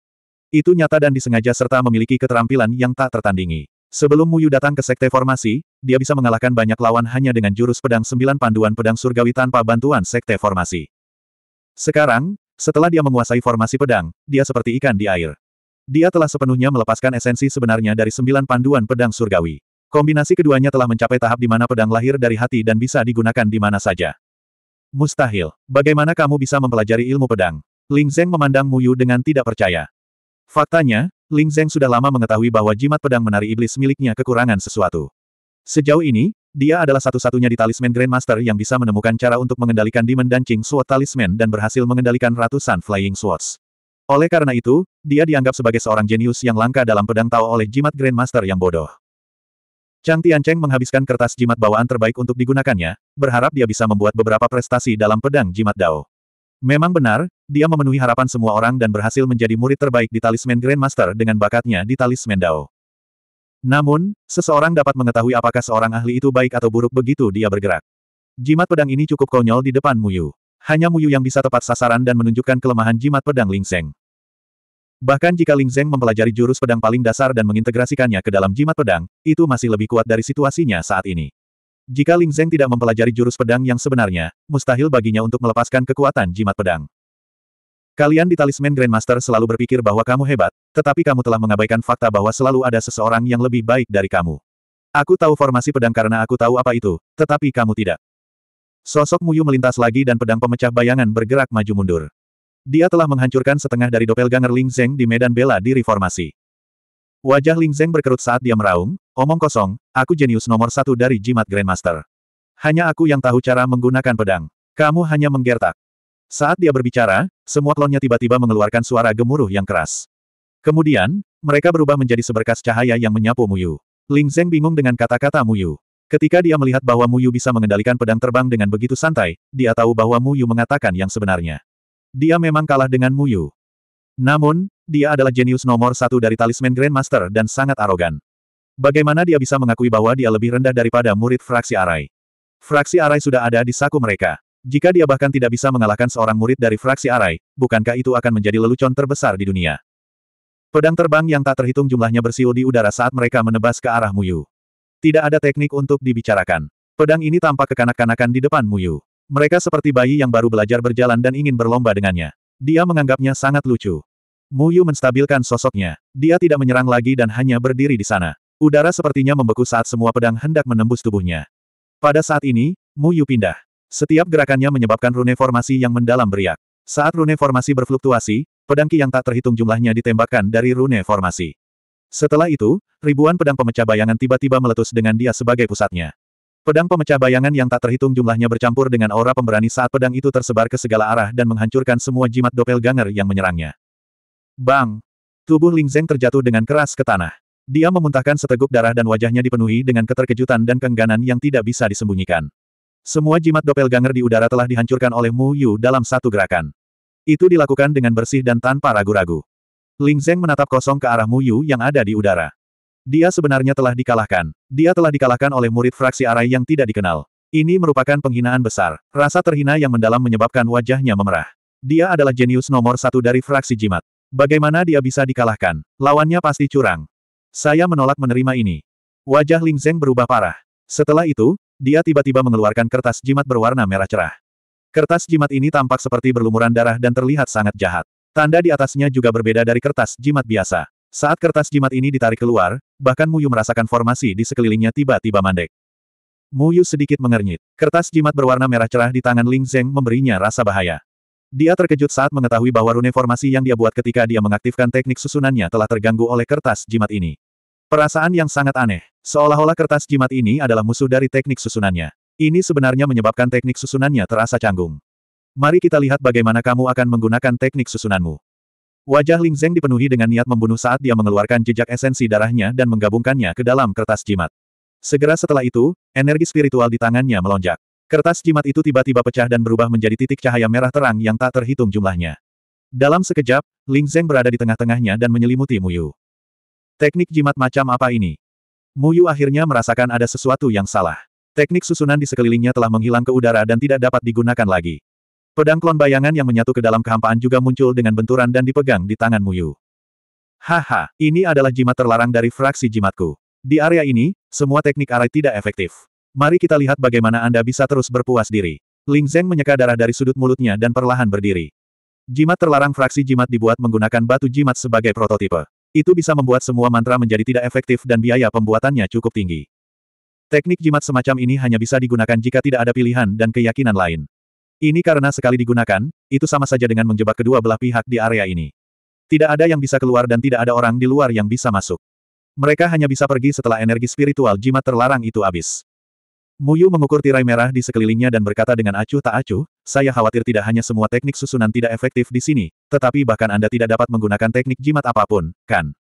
Itu nyata dan disengaja serta memiliki keterampilan yang tak tertandingi. Sebelum Muyu datang ke sekte formasi, dia bisa mengalahkan banyak lawan hanya dengan jurus pedang sembilan panduan pedang surgawi tanpa bantuan sekte formasi. Sekarang, setelah dia menguasai formasi pedang, dia seperti ikan di air. Dia telah sepenuhnya melepaskan esensi sebenarnya dari sembilan panduan pedang surgawi. Kombinasi keduanya telah mencapai tahap di mana pedang lahir dari hati dan bisa digunakan di mana saja. Mustahil. Bagaimana kamu bisa mempelajari ilmu pedang? Ling Zeng memandang Muyu dengan tidak percaya. Faktanya, Ling Zeng sudah lama mengetahui bahwa jimat pedang menari iblis miliknya kekurangan sesuatu. Sejauh ini, dia adalah satu-satunya di talisman Grandmaster yang bisa menemukan cara untuk mengendalikan Demon Dancing Sword Talisman dan berhasil mengendalikan ratusan Flying Swords. Oleh karena itu, dia dianggap sebagai seorang jenius yang langka dalam pedang Tao oleh jimat Grandmaster yang bodoh. Chang Tiancheng menghabiskan kertas jimat bawaan terbaik untuk digunakannya, berharap dia bisa membuat beberapa prestasi dalam pedang jimat Dao. Memang benar, dia memenuhi harapan semua orang dan berhasil menjadi murid terbaik di talisman Grandmaster dengan bakatnya di talisman Dao. Namun, seseorang dapat mengetahui apakah seorang ahli itu baik atau buruk begitu dia bergerak. Jimat pedang ini cukup konyol di depan Muyu. Hanya Muyu yang bisa tepat sasaran dan menunjukkan kelemahan jimat pedang Ling Zeng. Bahkan jika Ling Zeng mempelajari jurus pedang paling dasar dan mengintegrasikannya ke dalam jimat pedang, itu masih lebih kuat dari situasinya saat ini. Jika Ling Zeng tidak mempelajari jurus pedang yang sebenarnya, mustahil baginya untuk melepaskan kekuatan jimat pedang. Kalian di talisman Grandmaster selalu berpikir bahwa kamu hebat, tetapi kamu telah mengabaikan fakta bahwa selalu ada seseorang yang lebih baik dari kamu. Aku tahu formasi pedang karena aku tahu apa itu, tetapi kamu tidak. Sosok Muyu melintas lagi dan pedang pemecah bayangan bergerak maju mundur. Dia telah menghancurkan setengah dari doppelganger Ling Zeng di medan bela di reformasi. Wajah Ling Zeng berkerut saat dia meraung, omong kosong, aku jenius nomor satu dari jimat Grandmaster. Hanya aku yang tahu cara menggunakan pedang. Kamu hanya menggertak. Saat dia berbicara, semua klonnya tiba-tiba mengeluarkan suara gemuruh yang keras. Kemudian, mereka berubah menjadi seberkas cahaya yang menyapu Muyu. Ling Zeng bingung dengan kata-kata Muyu. Ketika dia melihat bahwa Muyu bisa mengendalikan pedang terbang dengan begitu santai, dia tahu bahwa Muyu mengatakan yang sebenarnya. Dia memang kalah dengan Muyu. Namun, dia adalah jenius nomor satu dari talisman Grandmaster dan sangat arogan. Bagaimana dia bisa mengakui bahwa dia lebih rendah daripada murid fraksi Arai? Fraksi Arai sudah ada di saku mereka. Jika dia bahkan tidak bisa mengalahkan seorang murid dari fraksi Arai, bukankah itu akan menjadi lelucon terbesar di dunia? Pedang terbang yang tak terhitung jumlahnya bersiul di udara saat mereka menebas ke arah Muyu. Tidak ada teknik untuk dibicarakan. Pedang ini tampak kekanak-kanakan di depan Muyu. Mereka seperti bayi yang baru belajar berjalan dan ingin berlomba dengannya. Dia menganggapnya sangat lucu. Muyu menstabilkan sosoknya. Dia tidak menyerang lagi dan hanya berdiri di sana. Udara sepertinya membeku saat semua pedang hendak menembus tubuhnya. Pada saat ini, Muyu pindah. Setiap gerakannya menyebabkan rune formasi yang mendalam beriak. Saat rune formasi berfluktuasi, pedangki yang tak terhitung jumlahnya ditembakkan dari rune formasi. Setelah itu, ribuan pedang pemecah bayangan tiba-tiba meletus dengan dia sebagai pusatnya. Pedang pemecah bayangan yang tak terhitung jumlahnya bercampur dengan aura pemberani saat pedang itu tersebar ke segala arah dan menghancurkan semua jimat doppelganger yang menyerangnya. Bang! Tubuh Ling Zeng terjatuh dengan keras ke tanah. Dia memuntahkan seteguk darah dan wajahnya dipenuhi dengan keterkejutan dan kengganan yang tidak bisa disembunyikan. Semua jimat doppelganger di udara telah dihancurkan oleh Mu Yu dalam satu gerakan. Itu dilakukan dengan bersih dan tanpa ragu-ragu. Ling Zeng menatap kosong ke arah Mu Yu yang ada di udara. Dia sebenarnya telah dikalahkan. Dia telah dikalahkan oleh murid fraksi Arai yang tidak dikenal. Ini merupakan penghinaan besar. Rasa terhina yang mendalam menyebabkan wajahnya memerah. Dia adalah jenius nomor satu dari fraksi jimat. Bagaimana dia bisa dikalahkan? Lawannya pasti curang. Saya menolak menerima ini. Wajah Ling Zeng berubah parah. Setelah itu, dia tiba-tiba mengeluarkan kertas jimat berwarna merah cerah. Kertas jimat ini tampak seperti berlumuran darah dan terlihat sangat jahat. Tanda di atasnya juga berbeda dari kertas jimat biasa. Saat kertas jimat ini ditarik keluar, bahkan Muyu merasakan formasi di sekelilingnya tiba-tiba mandek. Muyu sedikit mengernyit. Kertas jimat berwarna merah cerah di tangan Ling Zeng memberinya rasa bahaya. Dia terkejut saat mengetahui bahwa rune formasi yang dia buat ketika dia mengaktifkan teknik susunannya telah terganggu oleh kertas jimat ini. Perasaan yang sangat aneh. Seolah-olah kertas jimat ini adalah musuh dari teknik susunannya. Ini sebenarnya menyebabkan teknik susunannya terasa canggung. Mari kita lihat bagaimana kamu akan menggunakan teknik susunanmu. Wajah Ling Zeng dipenuhi dengan niat membunuh saat dia mengeluarkan jejak esensi darahnya dan menggabungkannya ke dalam kertas jimat. Segera setelah itu, energi spiritual di tangannya melonjak. Kertas jimat itu tiba-tiba pecah dan berubah menjadi titik cahaya merah terang yang tak terhitung jumlahnya. Dalam sekejap, Ling Zeng berada di tengah-tengahnya dan menyelimuti Muyu. Teknik jimat macam apa ini? Mu Yu akhirnya merasakan ada sesuatu yang salah. Teknik susunan di sekelilingnya telah menghilang ke udara dan tidak dapat digunakan lagi. Pedang klon bayangan yang menyatu ke dalam kehampaan juga muncul dengan benturan dan dipegang di tangan Mu Yu. Haha, ini adalah jimat terlarang dari fraksi jimatku. Di area ini, semua teknik arai tidak efektif. Mari kita lihat bagaimana Anda bisa terus berpuas diri. Ling Zeng menyeka darah dari sudut mulutnya dan perlahan berdiri. Jimat terlarang fraksi jimat dibuat menggunakan batu jimat sebagai prototipe. Itu bisa membuat semua mantra menjadi tidak efektif dan biaya pembuatannya cukup tinggi. Teknik jimat semacam ini hanya bisa digunakan jika tidak ada pilihan dan keyakinan lain. Ini karena sekali digunakan, itu sama saja dengan menjebak kedua belah pihak di area ini. Tidak ada yang bisa keluar dan tidak ada orang di luar yang bisa masuk. Mereka hanya bisa pergi setelah energi spiritual jimat terlarang itu habis. Muyu mengukur tirai merah di sekelilingnya dan berkata dengan acuh tak acuh, saya khawatir tidak hanya semua teknik susunan tidak efektif di sini, tetapi bahkan Anda tidak dapat menggunakan teknik jimat apapun, kan?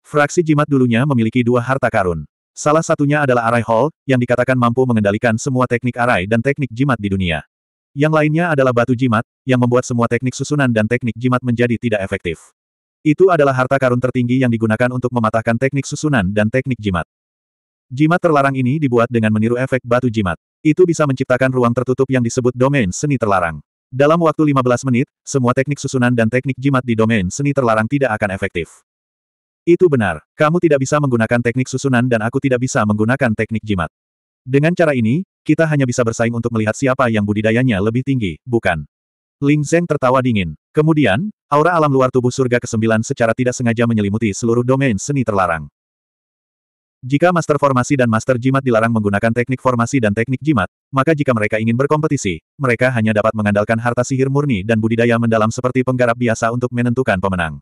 Fraksi jimat dulunya memiliki dua harta karun. Salah satunya adalah Arai Hall, yang dikatakan mampu mengendalikan semua teknik Arai dan teknik jimat di dunia. Yang lainnya adalah batu jimat, yang membuat semua teknik susunan dan teknik jimat menjadi tidak efektif. Itu adalah harta karun tertinggi yang digunakan untuk mematahkan teknik susunan dan teknik jimat. Jimat terlarang ini dibuat dengan meniru efek batu jimat. Itu bisa menciptakan ruang tertutup yang disebut domain seni terlarang. Dalam waktu 15 menit, semua teknik susunan dan teknik jimat di domain seni terlarang tidak akan efektif. Itu benar, kamu tidak bisa menggunakan teknik susunan dan aku tidak bisa menggunakan teknik jimat. Dengan cara ini, kita hanya bisa bersaing untuk melihat siapa yang budidayanya lebih tinggi, bukan? Ling Zeng tertawa dingin. Kemudian, aura alam luar tubuh surga ke-9 secara tidak sengaja menyelimuti seluruh domain seni terlarang. Jika master formasi dan master jimat dilarang menggunakan teknik formasi dan teknik jimat, maka jika mereka ingin berkompetisi, mereka hanya dapat mengandalkan harta sihir murni dan budidaya mendalam seperti penggarap biasa untuk menentukan pemenang.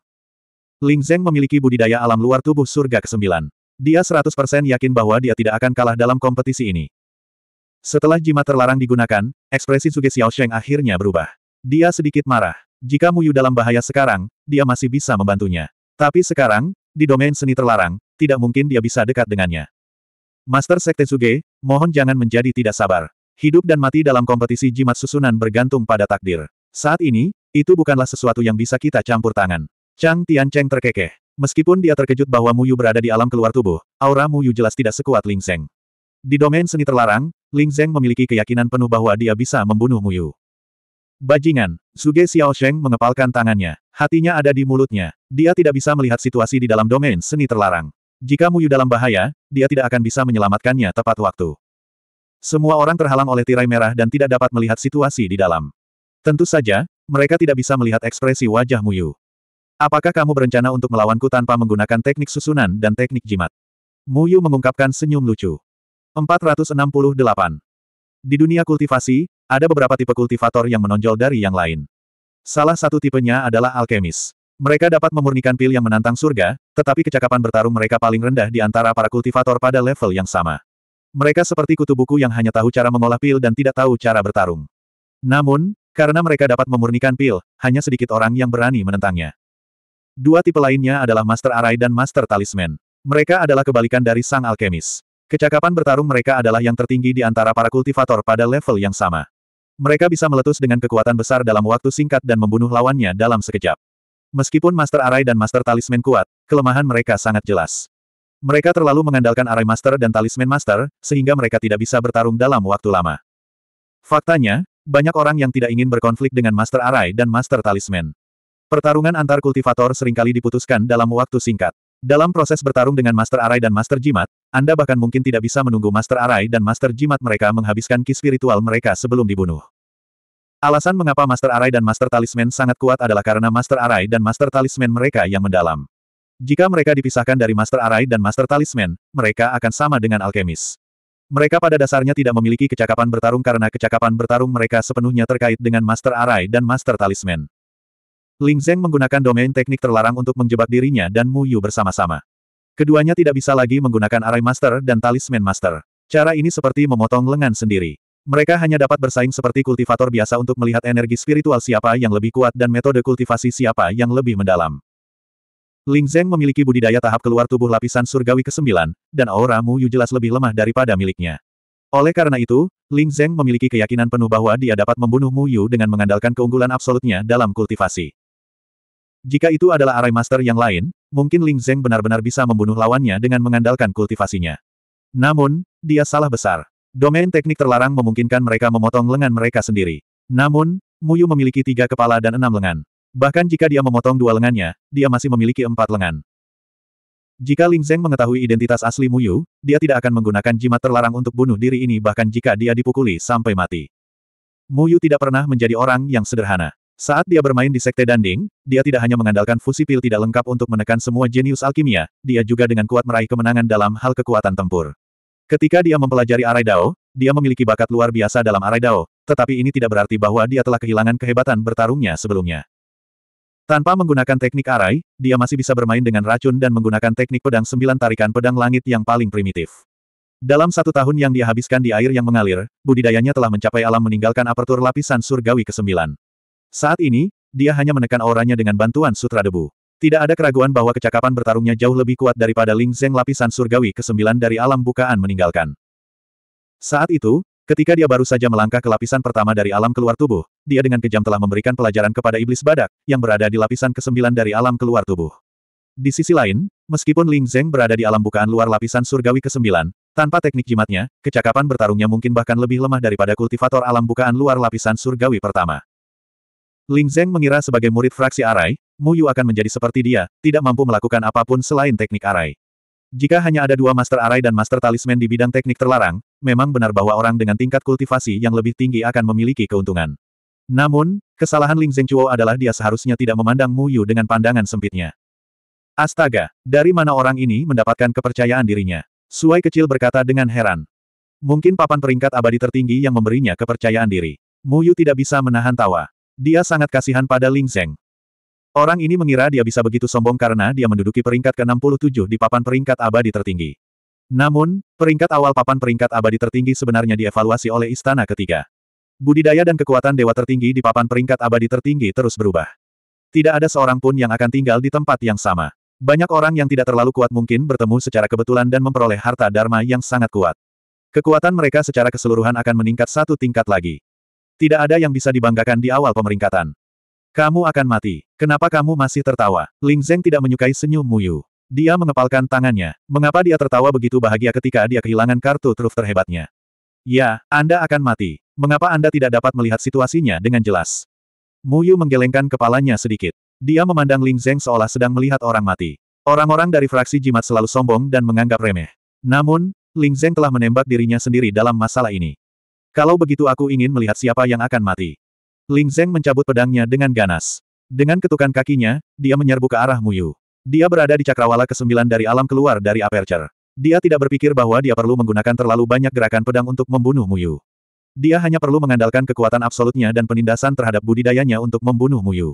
Ling Zeng memiliki budidaya alam luar tubuh surga ke-9. Dia 100% yakin bahwa dia tidak akan kalah dalam kompetisi ini. Setelah jimat terlarang digunakan, ekspresi Suge Xiaosheng akhirnya berubah. Dia sedikit marah. Jika Muyu dalam bahaya sekarang, dia masih bisa membantunya. Tapi sekarang, di domain seni terlarang, tidak mungkin dia bisa dekat dengannya. Master Sekte Suge, mohon jangan menjadi tidak sabar. Hidup dan mati dalam kompetisi jimat susunan bergantung pada takdir. Saat ini, itu bukanlah sesuatu yang bisa kita campur tangan. Chang Tian Cheng terkekeh. Meskipun dia terkejut bahwa Mu Yu berada di alam keluar tubuh, aura Mu Yu jelas tidak sekuat Ling Zeng. Di domain seni terlarang, Ling Zeng memiliki keyakinan penuh bahwa dia bisa membunuh Mu Yu. Bajingan, Suge Xiaosheng mengepalkan tangannya. Hatinya ada di mulutnya. Dia tidak bisa melihat situasi di dalam domain seni terlarang. Jika Muyu dalam bahaya, dia tidak akan bisa menyelamatkannya tepat waktu. Semua orang terhalang oleh tirai merah dan tidak dapat melihat situasi di dalam. Tentu saja, mereka tidak bisa melihat ekspresi wajah Muyu. Apakah kamu berencana untuk melawanku tanpa menggunakan teknik susunan dan teknik jimat? Muyu mengungkapkan senyum lucu. 468. Di dunia kultivasi, ada beberapa tipe kultivator yang menonjol dari yang lain. Salah satu tipenya adalah alkemis. Mereka dapat memurnikan pil yang menantang surga, tetapi kecakapan bertarung mereka paling rendah di antara para kultivator pada level yang sama. Mereka seperti kutu buku yang hanya tahu cara mengolah pil dan tidak tahu cara bertarung. Namun, karena mereka dapat memurnikan pil, hanya sedikit orang yang berani menentangnya. Dua tipe lainnya adalah Master Arai dan Master Talisman. Mereka adalah kebalikan dari Sang Alkemis. Kecakapan bertarung mereka adalah yang tertinggi di antara para kultivator pada level yang sama. Mereka bisa meletus dengan kekuatan besar dalam waktu singkat dan membunuh lawannya dalam sekejap. Meskipun Master Arai dan Master Talisman kuat, kelemahan mereka sangat jelas. Mereka terlalu mengandalkan Arai Master dan Talisman Master, sehingga mereka tidak bisa bertarung dalam waktu lama. Faktanya, banyak orang yang tidak ingin berkonflik dengan Master Arai dan Master Talisman. Pertarungan antar kultivator seringkali diputuskan dalam waktu singkat. Dalam proses bertarung dengan Master Arai dan Master Jimat, Anda bahkan mungkin tidak bisa menunggu Master Arai dan Master Jimat mereka menghabiskan ki spiritual mereka sebelum dibunuh. Alasan mengapa Master Arai dan Master Talisman sangat kuat adalah karena Master Arai dan Master Talisman mereka yang mendalam. Jika mereka dipisahkan dari Master Arai dan Master Talisman, mereka akan sama dengan alkemis. Mereka pada dasarnya tidak memiliki kecakapan bertarung karena kecakapan bertarung mereka sepenuhnya terkait dengan Master Arai dan Master Talisman. Ling Zeng menggunakan domain teknik terlarang untuk menjebak dirinya dan Mu Yu bersama-sama. Keduanya tidak bisa lagi menggunakan Arai Master dan Talisman Master. Cara ini seperti memotong lengan sendiri. Mereka hanya dapat bersaing seperti kultivator biasa untuk melihat energi spiritual siapa yang lebih kuat dan metode kultivasi siapa yang lebih mendalam. Ling Zeng memiliki budidaya tahap keluar tubuh lapisan surgawi ke-9, dan aura Mu Yu jelas lebih lemah daripada miliknya. Oleh karena itu, Ling Zeng memiliki keyakinan penuh bahwa dia dapat membunuh Mu Yu dengan mengandalkan keunggulan absolutnya dalam kultivasi. Jika itu adalah Arai Master yang lain, mungkin Ling Zeng benar-benar bisa membunuh lawannya dengan mengandalkan kultivasinya. Namun, dia salah besar. Domain teknik terlarang memungkinkan mereka memotong lengan mereka sendiri. Namun, Muyu memiliki tiga kepala dan enam lengan. Bahkan jika dia memotong dua lengannya, dia masih memiliki empat lengan. Jika Ling Zeng mengetahui identitas asli Muyu, dia tidak akan menggunakan jimat terlarang untuk bunuh diri ini bahkan jika dia dipukuli sampai mati. Muyu tidak pernah menjadi orang yang sederhana. Saat dia bermain di Sekte Danding, dia tidak hanya mengandalkan fusi pil tidak lengkap untuk menekan semua jenius alkimia, dia juga dengan kuat meraih kemenangan dalam hal kekuatan tempur. Ketika dia mempelajari Arai Dao, dia memiliki bakat luar biasa dalam Arai Dao, tetapi ini tidak berarti bahwa dia telah kehilangan kehebatan bertarungnya sebelumnya. Tanpa menggunakan teknik arai, dia masih bisa bermain dengan racun dan menggunakan teknik pedang sembilan tarikan pedang langit yang paling primitif. Dalam satu tahun yang dia habiskan di air yang mengalir, budidayanya telah mencapai alam meninggalkan apertur lapisan surgawi ke-9. Saat ini, dia hanya menekan auranya dengan bantuan sutra debu. Tidak ada keraguan bahwa kecakapan bertarungnya jauh lebih kuat daripada Ling Zeng lapisan surgawi ke-9 dari alam bukaan meninggalkan. Saat itu, ketika dia baru saja melangkah ke lapisan pertama dari alam keluar tubuh, dia dengan kejam telah memberikan pelajaran kepada iblis badak, yang berada di lapisan ke-9 dari alam keluar tubuh. Di sisi lain, meskipun Ling Zeng berada di alam bukaan luar lapisan surgawi ke-9, tanpa teknik jimatnya, kecakapan bertarungnya mungkin bahkan lebih lemah daripada kultivator alam bukaan luar lapisan surgawi pertama. Ling Zeng mengira sebagai murid fraksi Arai, Mu Yu akan menjadi seperti dia, tidak mampu melakukan apapun selain teknik Arai. Jika hanya ada dua Master Arai dan Master Talisman di bidang teknik terlarang, memang benar bahwa orang dengan tingkat kultivasi yang lebih tinggi akan memiliki keuntungan. Namun, kesalahan Ling Zeng Chuo adalah dia seharusnya tidak memandang Mu Yu dengan pandangan sempitnya. Astaga, dari mana orang ini mendapatkan kepercayaan dirinya? Suai kecil berkata dengan heran. Mungkin papan peringkat abadi tertinggi yang memberinya kepercayaan diri. Mu Yu tidak bisa menahan tawa. Dia sangat kasihan pada Ling Zeng. Orang ini mengira dia bisa begitu sombong karena dia menduduki peringkat ke-67 di papan peringkat abadi tertinggi. Namun, peringkat awal papan peringkat abadi tertinggi sebenarnya dievaluasi oleh istana ketiga. Budidaya dan kekuatan dewa tertinggi di papan peringkat abadi tertinggi terus berubah. Tidak ada seorang pun yang akan tinggal di tempat yang sama. Banyak orang yang tidak terlalu kuat mungkin bertemu secara kebetulan dan memperoleh harta dharma yang sangat kuat. Kekuatan mereka secara keseluruhan akan meningkat satu tingkat lagi. Tidak ada yang bisa dibanggakan di awal pemeringkatan. Kamu akan mati. Kenapa kamu masih tertawa? Ling Zeng tidak menyukai senyum Muyu. Dia mengepalkan tangannya. Mengapa dia tertawa begitu bahagia ketika dia kehilangan kartu truf terhebatnya? Ya, Anda akan mati. Mengapa Anda tidak dapat melihat situasinya dengan jelas? Muyu menggelengkan kepalanya sedikit. Dia memandang Ling Zeng seolah sedang melihat orang mati. Orang-orang dari fraksi jimat selalu sombong dan menganggap remeh. Namun, Ling Zeng telah menembak dirinya sendiri dalam masalah ini. Kalau begitu aku ingin melihat siapa yang akan mati. Ling Zeng mencabut pedangnya dengan ganas. Dengan ketukan kakinya, dia menyerbu ke arah Muyu. Dia berada di cakrawala ke-9 dari alam keluar dari aperture. Dia tidak berpikir bahwa dia perlu menggunakan terlalu banyak gerakan pedang untuk membunuh Muyu. Dia hanya perlu mengandalkan kekuatan absolutnya dan penindasan terhadap budidayanya untuk membunuh Muyu.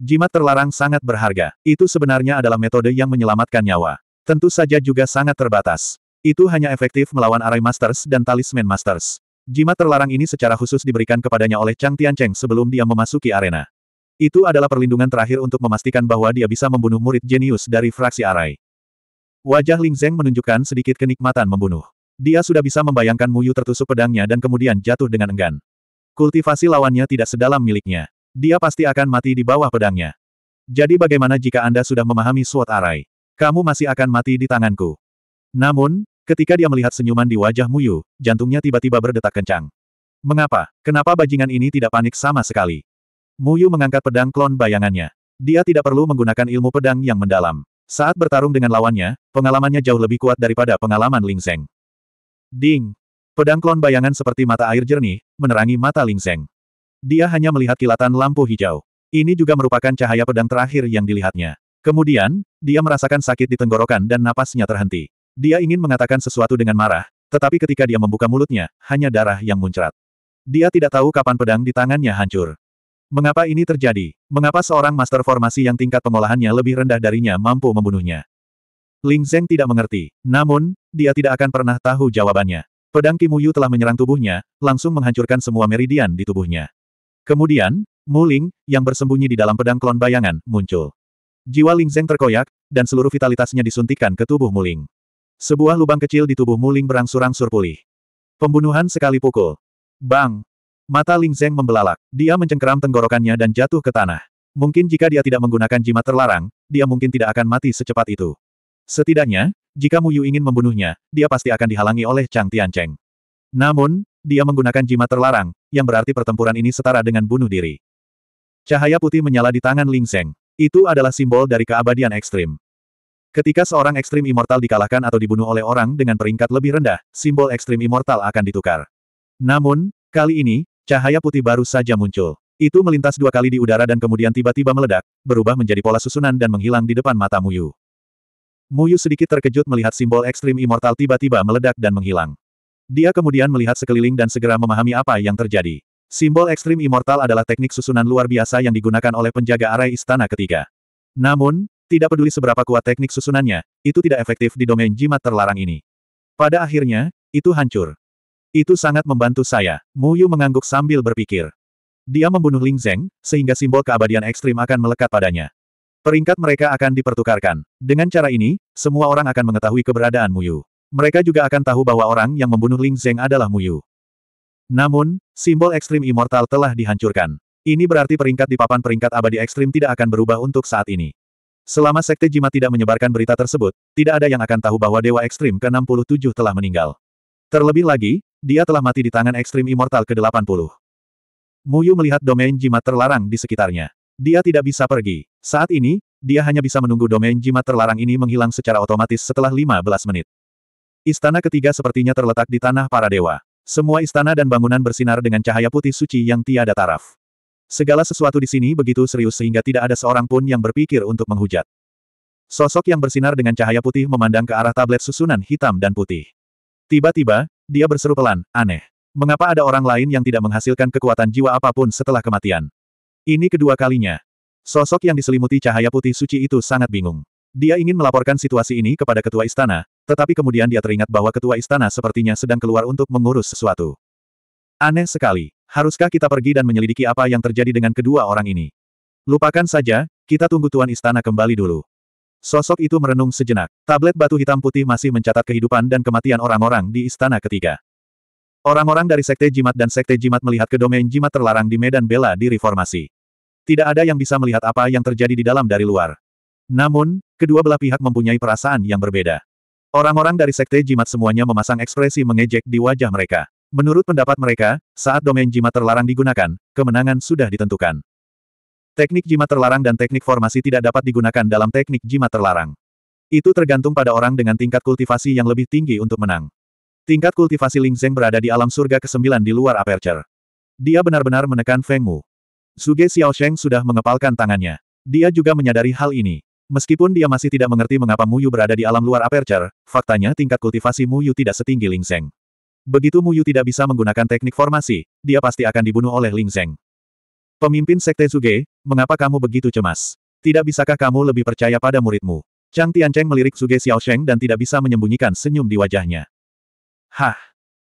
Jimat terlarang sangat berharga. Itu sebenarnya adalah metode yang menyelamatkan nyawa. Tentu saja juga sangat terbatas. Itu hanya efektif melawan Array Masters dan Talisman Masters. Jimat terlarang ini secara khusus diberikan kepadanya oleh Chang Tiancheng sebelum dia memasuki arena. Itu adalah perlindungan terakhir untuk memastikan bahwa dia bisa membunuh murid jenius dari fraksi Arai. Wajah Ling Zeng menunjukkan sedikit kenikmatan membunuh. Dia sudah bisa membayangkan Yu tertusuk pedangnya dan kemudian jatuh dengan enggan. Kultivasi lawannya tidak sedalam miliknya. Dia pasti akan mati di bawah pedangnya. Jadi bagaimana jika Anda sudah memahami suat Arai? Kamu masih akan mati di tanganku. Namun, Ketika dia melihat senyuman di wajah Muyu, jantungnya tiba-tiba berdetak kencang. Mengapa? Kenapa bajingan ini tidak panik sama sekali? Muyu mengangkat pedang klon bayangannya. Dia tidak perlu menggunakan ilmu pedang yang mendalam. Saat bertarung dengan lawannya, pengalamannya jauh lebih kuat daripada pengalaman Ling Zeng. Ding! Pedang klon bayangan seperti mata air jernih, menerangi mata Ling Zeng. Dia hanya melihat kilatan lampu hijau. Ini juga merupakan cahaya pedang terakhir yang dilihatnya. Kemudian, dia merasakan sakit di tenggorokan dan napasnya terhenti. Dia ingin mengatakan sesuatu dengan marah, tetapi ketika dia membuka mulutnya, hanya darah yang muncrat. Dia tidak tahu kapan pedang di tangannya hancur. Mengapa ini terjadi? Mengapa seorang master formasi yang tingkat pengolahannya lebih rendah darinya mampu membunuhnya? Ling Zeng tidak mengerti, namun, dia tidak akan pernah tahu jawabannya. Pedang Kimuyu telah menyerang tubuhnya, langsung menghancurkan semua meridian di tubuhnya. Kemudian, Muling, yang bersembunyi di dalam pedang klon bayangan, muncul. Jiwa Ling Zeng terkoyak, dan seluruh vitalitasnya disuntikan ke tubuh Muling. Sebuah lubang kecil di tubuh Muling berangsur-angsur pulih. Pembunuhan sekali pukul. Bang! Mata Ling Zeng membelalak. Dia mencengkeram tenggorokannya dan jatuh ke tanah. Mungkin jika dia tidak menggunakan jimat terlarang, dia mungkin tidak akan mati secepat itu. Setidaknya, jika Mu Yu ingin membunuhnya, dia pasti akan dihalangi oleh Chang Tian Cheng. Namun, dia menggunakan jimat terlarang, yang berarti pertempuran ini setara dengan bunuh diri. Cahaya putih menyala di tangan Ling Zeng. Itu adalah simbol dari keabadian ekstrim. Ketika seorang ekstrim immortal dikalahkan atau dibunuh oleh orang dengan peringkat lebih rendah, simbol ekstrim immortal akan ditukar. Namun, kali ini, cahaya putih baru saja muncul. Itu melintas dua kali di udara dan kemudian tiba-tiba meledak, berubah menjadi pola susunan dan menghilang di depan mata Muyu. Muyu sedikit terkejut melihat simbol ekstrim immortal tiba-tiba meledak dan menghilang. Dia kemudian melihat sekeliling dan segera memahami apa yang terjadi. Simbol ekstrim immortal adalah teknik susunan luar biasa yang digunakan oleh penjaga arai istana ketiga. Namun, tidak peduli seberapa kuat teknik susunannya, itu tidak efektif di domain jimat terlarang ini. Pada akhirnya, itu hancur. Itu sangat membantu saya. Mu Yu mengangguk sambil berpikir. Dia membunuh Ling Zeng, sehingga simbol keabadian ekstrim akan melekat padanya. Peringkat mereka akan dipertukarkan. Dengan cara ini, semua orang akan mengetahui keberadaan Mu Yu. Mereka juga akan tahu bahwa orang yang membunuh Ling Zeng adalah Mu Yu. Namun, simbol ekstrim immortal telah dihancurkan. Ini berarti peringkat di papan peringkat abadi ekstrim tidak akan berubah untuk saat ini. Selama Sekte Jima tidak menyebarkan berita tersebut, tidak ada yang akan tahu bahwa Dewa Ekstrim ke-67 telah meninggal. Terlebih lagi, dia telah mati di tangan Ekstrim Immortal ke-80. Muyu melihat domain jimat terlarang di sekitarnya. Dia tidak bisa pergi. Saat ini, dia hanya bisa menunggu domain jimat terlarang ini menghilang secara otomatis setelah 15 menit. Istana ketiga sepertinya terletak di tanah para dewa. Semua istana dan bangunan bersinar dengan cahaya putih suci yang tiada taraf. Segala sesuatu di sini begitu serius sehingga tidak ada seorang pun yang berpikir untuk menghujat. Sosok yang bersinar dengan cahaya putih memandang ke arah tablet susunan hitam dan putih. Tiba-tiba, dia berseru pelan, aneh. Mengapa ada orang lain yang tidak menghasilkan kekuatan jiwa apapun setelah kematian? Ini kedua kalinya. Sosok yang diselimuti cahaya putih suci itu sangat bingung. Dia ingin melaporkan situasi ini kepada ketua istana, tetapi kemudian dia teringat bahwa ketua istana sepertinya sedang keluar untuk mengurus sesuatu. Aneh sekali. Haruskah kita pergi dan menyelidiki apa yang terjadi dengan kedua orang ini? Lupakan saja, kita tunggu Tuan Istana kembali dulu. Sosok itu merenung sejenak. Tablet batu hitam putih masih mencatat kehidupan dan kematian orang-orang di istana ketiga. Orang-orang dari Sekte Jimat dan Sekte Jimat melihat ke domain jimat terlarang di medan bela di reformasi. Tidak ada yang bisa melihat apa yang terjadi di dalam dari luar. Namun, kedua belah pihak mempunyai perasaan yang berbeda. Orang-orang dari Sekte Jimat semuanya memasang ekspresi mengejek di wajah mereka. Menurut pendapat mereka, saat domain jimat terlarang digunakan, kemenangan sudah ditentukan. Teknik jimat terlarang dan teknik formasi tidak dapat digunakan dalam teknik jimat terlarang. Itu tergantung pada orang dengan tingkat kultivasi yang lebih tinggi untuk menang. Tingkat kultivasi Ling Zeng berada di alam surga ke-9 di luar aperture. Dia benar-benar menekan Feng Mu. Suge Sheng sudah mengepalkan tangannya. Dia juga menyadari hal ini. Meskipun dia masih tidak mengerti mengapa Mu Yu berada di alam luar aperture, faktanya tingkat kultivasi Mu Yu tidak setinggi Ling Zeng. Begitu Mu Yu tidak bisa menggunakan teknik formasi, dia pasti akan dibunuh oleh Ling Zeng. Pemimpin Sekte Zuge, mengapa kamu begitu cemas? Tidak bisakah kamu lebih percaya pada muridmu? Chang Tiancheng melirik Zuge Sheng dan tidak bisa menyembunyikan senyum di wajahnya. Hah!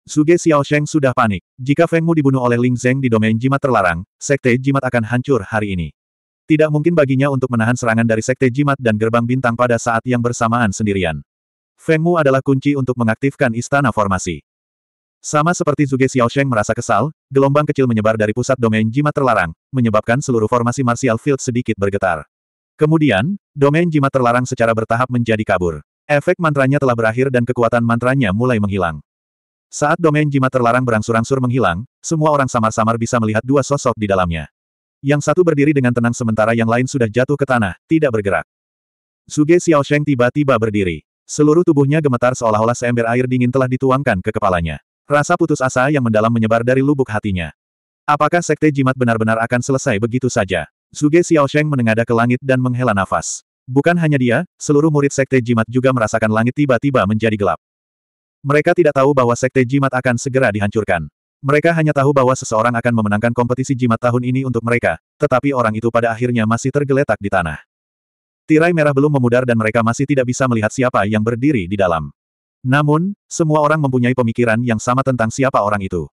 Zuge Sheng sudah panik. Jika Feng Mu dibunuh oleh Ling Zeng di domain jimat terlarang, Sekte Jimat akan hancur hari ini. Tidak mungkin baginya untuk menahan serangan dari Sekte Jimat dan Gerbang Bintang pada saat yang bersamaan sendirian. Feng Mu adalah kunci untuk mengaktifkan istana formasi. Sama seperti Zuge Xiaosheng merasa kesal, gelombang kecil menyebar dari pusat domain jimat terlarang, menyebabkan seluruh formasi martial field sedikit bergetar. Kemudian, domain jimat terlarang secara bertahap menjadi kabur. Efek mantranya telah berakhir dan kekuatan mantranya mulai menghilang. Saat domain jimat terlarang berangsur-angsur menghilang, semua orang samar-samar bisa melihat dua sosok di dalamnya. Yang satu berdiri dengan tenang sementara yang lain sudah jatuh ke tanah, tidak bergerak. Suge Xiaosheng tiba-tiba berdiri. Seluruh tubuhnya gemetar seolah-olah seember air dingin telah dituangkan ke kepalanya. Rasa putus asa yang mendalam menyebar dari lubuk hatinya. Apakah sekte jimat benar-benar akan selesai begitu saja? Zuge Sheng menengadah ke langit dan menghela nafas. Bukan hanya dia, seluruh murid sekte jimat juga merasakan langit tiba-tiba menjadi gelap. Mereka tidak tahu bahwa sekte jimat akan segera dihancurkan. Mereka hanya tahu bahwa seseorang akan memenangkan kompetisi jimat tahun ini untuk mereka, tetapi orang itu pada akhirnya masih tergeletak di tanah. Tirai merah belum memudar dan mereka masih tidak bisa melihat siapa yang berdiri di dalam. Namun, semua orang mempunyai pemikiran yang sama tentang siapa orang itu.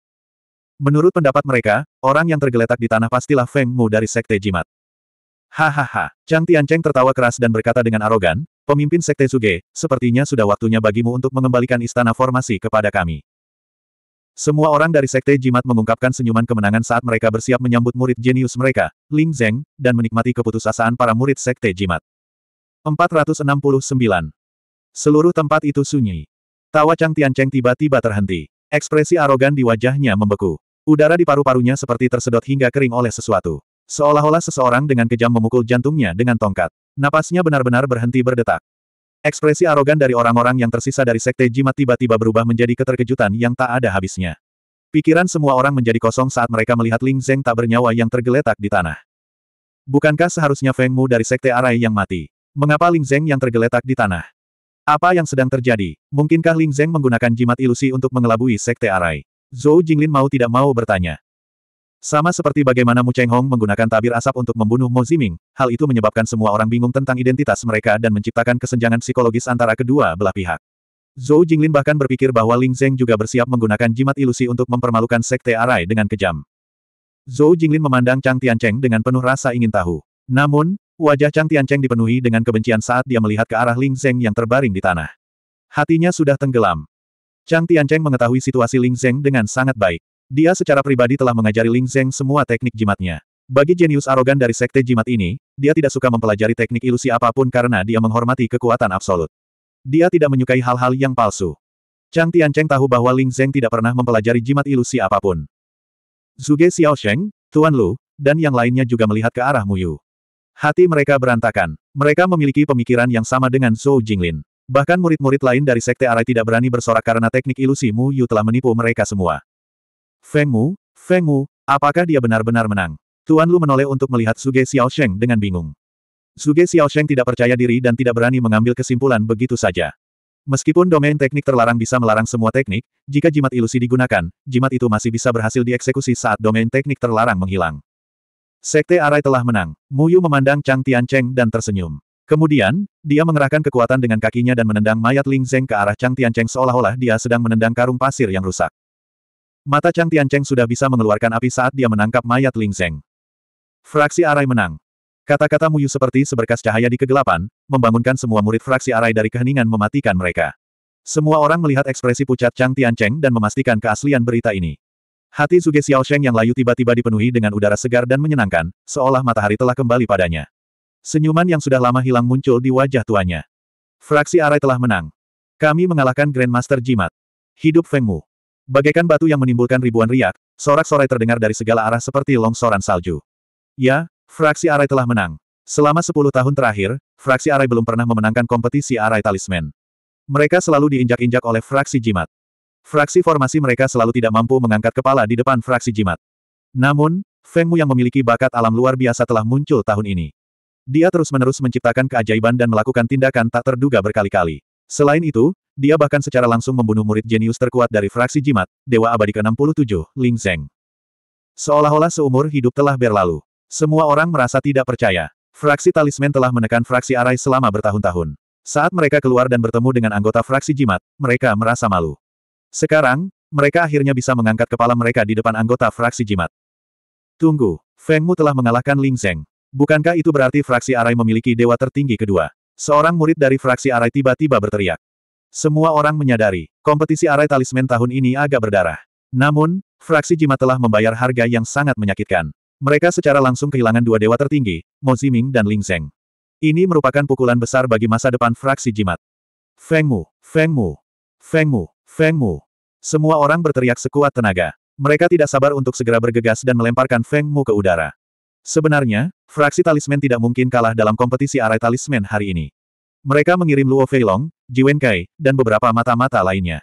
Menurut pendapat mereka, orang yang tergeletak di tanah pastilah Feng Mu dari Sekte Jimat. Hahaha, Chang Tiancheng tertawa keras dan berkata dengan arogan, pemimpin Sekte Suge, sepertinya sudah waktunya bagimu untuk mengembalikan istana formasi kepada kami. Semua orang dari Sekte Jimat mengungkapkan senyuman kemenangan saat mereka bersiap menyambut murid jenius mereka, Ling Zeng, dan menikmati keputusasaan para murid Sekte Jimat. 469. Seluruh tempat itu sunyi. Tawa Chang Tiancheng tiba-tiba terhenti. Ekspresi arogan di wajahnya membeku. Udara di paru-parunya seperti tersedot hingga kering oleh sesuatu. Seolah-olah seseorang dengan kejam memukul jantungnya dengan tongkat. Napasnya benar-benar berhenti berdetak. Ekspresi arogan dari orang-orang yang tersisa dari sekte jimat tiba-tiba berubah menjadi keterkejutan yang tak ada habisnya. Pikiran semua orang menjadi kosong saat mereka melihat Ling Zeng tak bernyawa yang tergeletak di tanah. Bukankah seharusnya Feng Mu dari sekte Arai yang mati? Mengapa Ling Zeng yang tergeletak di tanah? Apa yang sedang terjadi? Mungkinkah Ling Zeng menggunakan jimat ilusi untuk mengelabui Sekte Arai? Zhou Jinglin mau tidak mau bertanya. Sama seperti bagaimana Mu Cheng Hong menggunakan tabir asap untuk membunuh Mo Ziming, hal itu menyebabkan semua orang bingung tentang identitas mereka dan menciptakan kesenjangan psikologis antara kedua belah pihak. Zhou Jinglin bahkan berpikir bahwa Ling Zeng juga bersiap menggunakan jimat ilusi untuk mempermalukan Sekte Arai dengan kejam. Zhou Jinglin memandang Chang Tian Cheng dengan penuh rasa ingin tahu. Namun, Wajah Chang Tiancheng dipenuhi dengan kebencian saat dia melihat ke arah Ling Zeng yang terbaring di tanah. Hatinya sudah tenggelam. Chang Tiancheng mengetahui situasi Ling Zeng dengan sangat baik. Dia secara pribadi telah mengajari Ling Zeng semua teknik jimatnya. Bagi jenius arogan dari sekte jimat ini, dia tidak suka mempelajari teknik ilusi apapun karena dia menghormati kekuatan absolut. Dia tidak menyukai hal-hal yang palsu. Chang Tiancheng tahu bahwa Ling Zeng tidak pernah mempelajari jimat ilusi apapun. Zuge Xiao Sheng, Tuan Lu, dan yang lainnya juga melihat ke arah Muyu. Hati mereka berantakan. Mereka memiliki pemikiran yang sama dengan Zhou Jinglin. Bahkan murid-murid lain dari Sekte Arai tidak berani bersorak karena teknik ilusi Mu Yu telah menipu mereka semua. Feng Mu, Feng Mu, apakah dia benar-benar menang? Tuan Lu menoleh untuk melihat Suge Sheng dengan bingung. Suge Sheng tidak percaya diri dan tidak berani mengambil kesimpulan begitu saja. Meskipun domain teknik terlarang bisa melarang semua teknik, jika jimat ilusi digunakan, jimat itu masih bisa berhasil dieksekusi saat domain teknik terlarang menghilang. Sekte Arai telah menang. Mu Yu memandang Chang Tiancheng dan tersenyum. Kemudian, dia mengerahkan kekuatan dengan kakinya dan menendang mayat Ling Zeng ke arah Chang Tiancheng seolah-olah dia sedang menendang karung pasir yang rusak. Mata Chang Tiancheng sudah bisa mengeluarkan api saat dia menangkap mayat Ling Zeng. Fraksi Arai menang. Kata-kata Mu Yu seperti seberkas cahaya di kegelapan, membangunkan semua murid fraksi Arai dari keheningan mematikan mereka. Semua orang melihat ekspresi pucat Chang Tiancheng dan memastikan keaslian berita ini. Hati Suge Sheng yang layu tiba-tiba dipenuhi dengan udara segar dan menyenangkan, seolah matahari telah kembali padanya. Senyuman yang sudah lama hilang muncul di wajah tuanya. Fraksi Arai telah menang. Kami mengalahkan Grandmaster Jimat. Hidup Feng Mu. Bagaikan batu yang menimbulkan ribuan riak, sorak-sorai terdengar dari segala arah seperti longsoran salju. Ya, fraksi Arai telah menang. Selama sepuluh tahun terakhir, fraksi Arai belum pernah memenangkan kompetisi Arai Talisman. Mereka selalu diinjak-injak oleh fraksi Jimat. Fraksi formasi mereka selalu tidak mampu mengangkat kepala di depan fraksi jimat. Namun, Feng Mu yang memiliki bakat alam luar biasa telah muncul tahun ini. Dia terus-menerus menciptakan keajaiban dan melakukan tindakan tak terduga berkali-kali. Selain itu, dia bahkan secara langsung membunuh murid jenius terkuat dari fraksi jimat, Dewa Abadi ke-67, Ling Zeng. Seolah-olah seumur hidup telah berlalu. Semua orang merasa tidak percaya. Fraksi talisman telah menekan fraksi arai selama bertahun-tahun. Saat mereka keluar dan bertemu dengan anggota fraksi jimat, mereka merasa malu. Sekarang, mereka akhirnya bisa mengangkat kepala mereka di depan anggota fraksi jimat. Tunggu, Feng Mu telah mengalahkan Ling Zeng. Bukankah itu berarti fraksi Arai memiliki dewa tertinggi kedua? Seorang murid dari fraksi Arai tiba-tiba berteriak. Semua orang menyadari, kompetisi Arai talisman tahun ini agak berdarah. Namun, fraksi jimat telah membayar harga yang sangat menyakitkan. Mereka secara langsung kehilangan dua dewa tertinggi, Mo Ziming dan Ling Zeng. Ini merupakan pukulan besar bagi masa depan fraksi jimat. Feng Feng Mu, Mu, Feng Mu. Feng Mu. Semua orang berteriak sekuat tenaga. Mereka tidak sabar untuk segera bergegas dan melemparkan Feng Mu ke udara. Sebenarnya, fraksi talisman tidak mungkin kalah dalam kompetisi arai talisman hari ini. Mereka mengirim Luo Feilong, Jiwen Kai, dan beberapa mata-mata lainnya.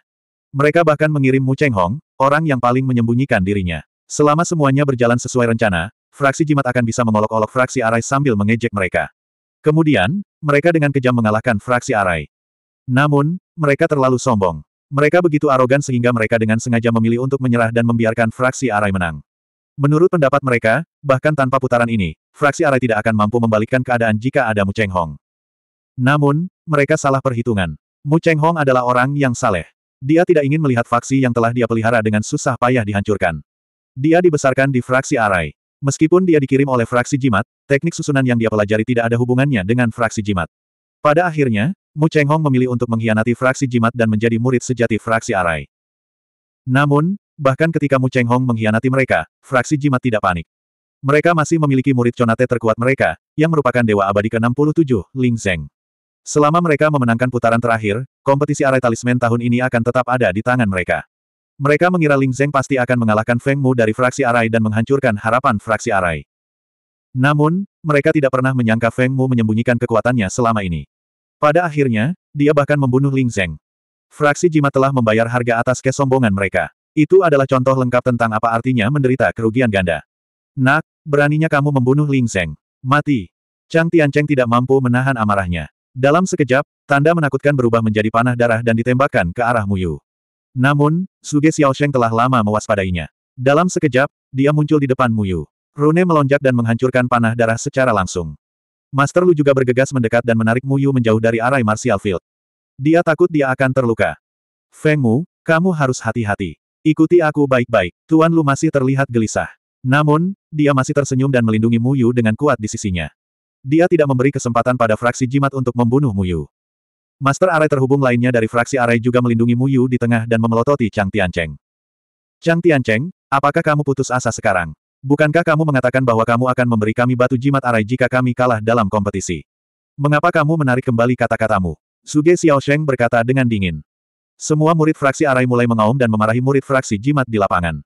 Mereka bahkan mengirim Mu Cheng Hong, orang yang paling menyembunyikan dirinya. Selama semuanya berjalan sesuai rencana, fraksi jimat akan bisa mengolok-olok fraksi arai sambil mengejek mereka. Kemudian, mereka dengan kejam mengalahkan fraksi arai. Namun, mereka terlalu sombong. Mereka begitu arogan sehingga mereka dengan sengaja memilih untuk menyerah dan membiarkan fraksi Arai menang. Menurut pendapat mereka, bahkan tanpa putaran ini, fraksi Arai tidak akan mampu membalikkan keadaan jika ada Mu Cheng Hong. Namun, mereka salah perhitungan. Mu Cheng Hong adalah orang yang saleh. Dia tidak ingin melihat fraksi yang telah dia pelihara dengan susah payah dihancurkan. Dia dibesarkan di fraksi Arai. Meskipun dia dikirim oleh fraksi jimat, teknik susunan yang dia pelajari tidak ada hubungannya dengan fraksi jimat. Pada akhirnya, Mu Chenghong memilih untuk mengkhianati fraksi jimat dan menjadi murid sejati fraksi Arai. Namun, bahkan ketika Mu Chenghong mengkhianati mereka, fraksi jimat tidak panik. Mereka masih memiliki murid conate terkuat mereka, yang merupakan Dewa Abadi ke-67, Ling Zeng. Selama mereka memenangkan putaran terakhir, kompetisi Arai Talisman tahun ini akan tetap ada di tangan mereka. Mereka mengira Ling Zeng pasti akan mengalahkan Feng Mu dari fraksi Arai dan menghancurkan harapan fraksi Arai. Namun, mereka tidak pernah menyangka Feng Mu menyembunyikan kekuatannya selama ini. Pada akhirnya, dia bahkan membunuh Ling Zeng. Fraksi Jima telah membayar harga atas kesombongan mereka. Itu adalah contoh lengkap tentang apa artinya menderita kerugian ganda. Nak, beraninya kamu membunuh Ling Zeng. Mati. Chang Tiancheng tidak mampu menahan amarahnya. Dalam sekejap, tanda menakutkan berubah menjadi panah darah dan ditembakkan ke arah Muyu. Namun, Suge Sheng telah lama mewaspadainya. Dalam sekejap, dia muncul di depan Muyu. Rune melonjak dan menghancurkan panah darah secara langsung. Master Lu juga bergegas mendekat dan menarik Mu Yu menjauh dari arai martial field. Dia takut dia akan terluka. Feng Mu, kamu harus hati-hati. Ikuti aku baik-baik. Tuan Lu masih terlihat gelisah. Namun, dia masih tersenyum dan melindungi Mu Yu dengan kuat di sisinya. Dia tidak memberi kesempatan pada fraksi jimat untuk membunuh Mu Yu. Master Arai terhubung lainnya dari fraksi Arai juga melindungi Mu Yu di tengah dan memelototi Chang Tiancheng. Chang Tiancheng, apakah kamu putus asa sekarang? Bukankah kamu mengatakan bahwa kamu akan memberi kami batu jimat arai jika kami kalah dalam kompetisi? Mengapa kamu menarik kembali kata-katamu? Suge Sheng berkata dengan dingin. Semua murid fraksi arai mulai mengaum dan memarahi murid fraksi jimat di lapangan.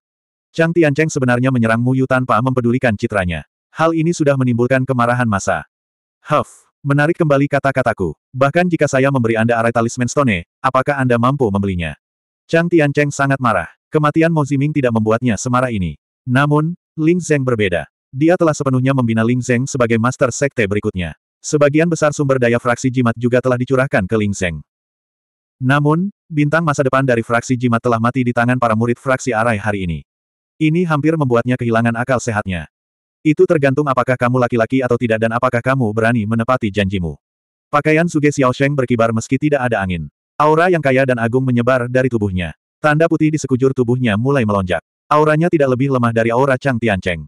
Chang Tiancheng sebenarnya menyerang Mu Yu tanpa mempedulikan citranya. Hal ini sudah menimbulkan kemarahan massa. Huff, menarik kembali kata-kataku. Bahkan jika saya memberi Anda arai talisman stone, apakah Anda mampu membelinya? Chang Tiancheng sangat marah. Kematian Mo Ziming tidak membuatnya semarah ini. Namun, Ling Zeng berbeda. Dia telah sepenuhnya membina Ling Zeng sebagai master sekte berikutnya. Sebagian besar sumber daya fraksi jimat juga telah dicurahkan ke Ling Zeng. Namun, bintang masa depan dari fraksi jimat telah mati di tangan para murid fraksi Arai hari ini. Ini hampir membuatnya kehilangan akal sehatnya. Itu tergantung apakah kamu laki-laki atau tidak dan apakah kamu berani menepati janjimu. Pakaian Suge Sheng berkibar meski tidak ada angin. Aura yang kaya dan agung menyebar dari tubuhnya. Tanda putih di sekujur tubuhnya mulai melonjak. Auranya tidak lebih lemah dari aura Chang Tiancheng.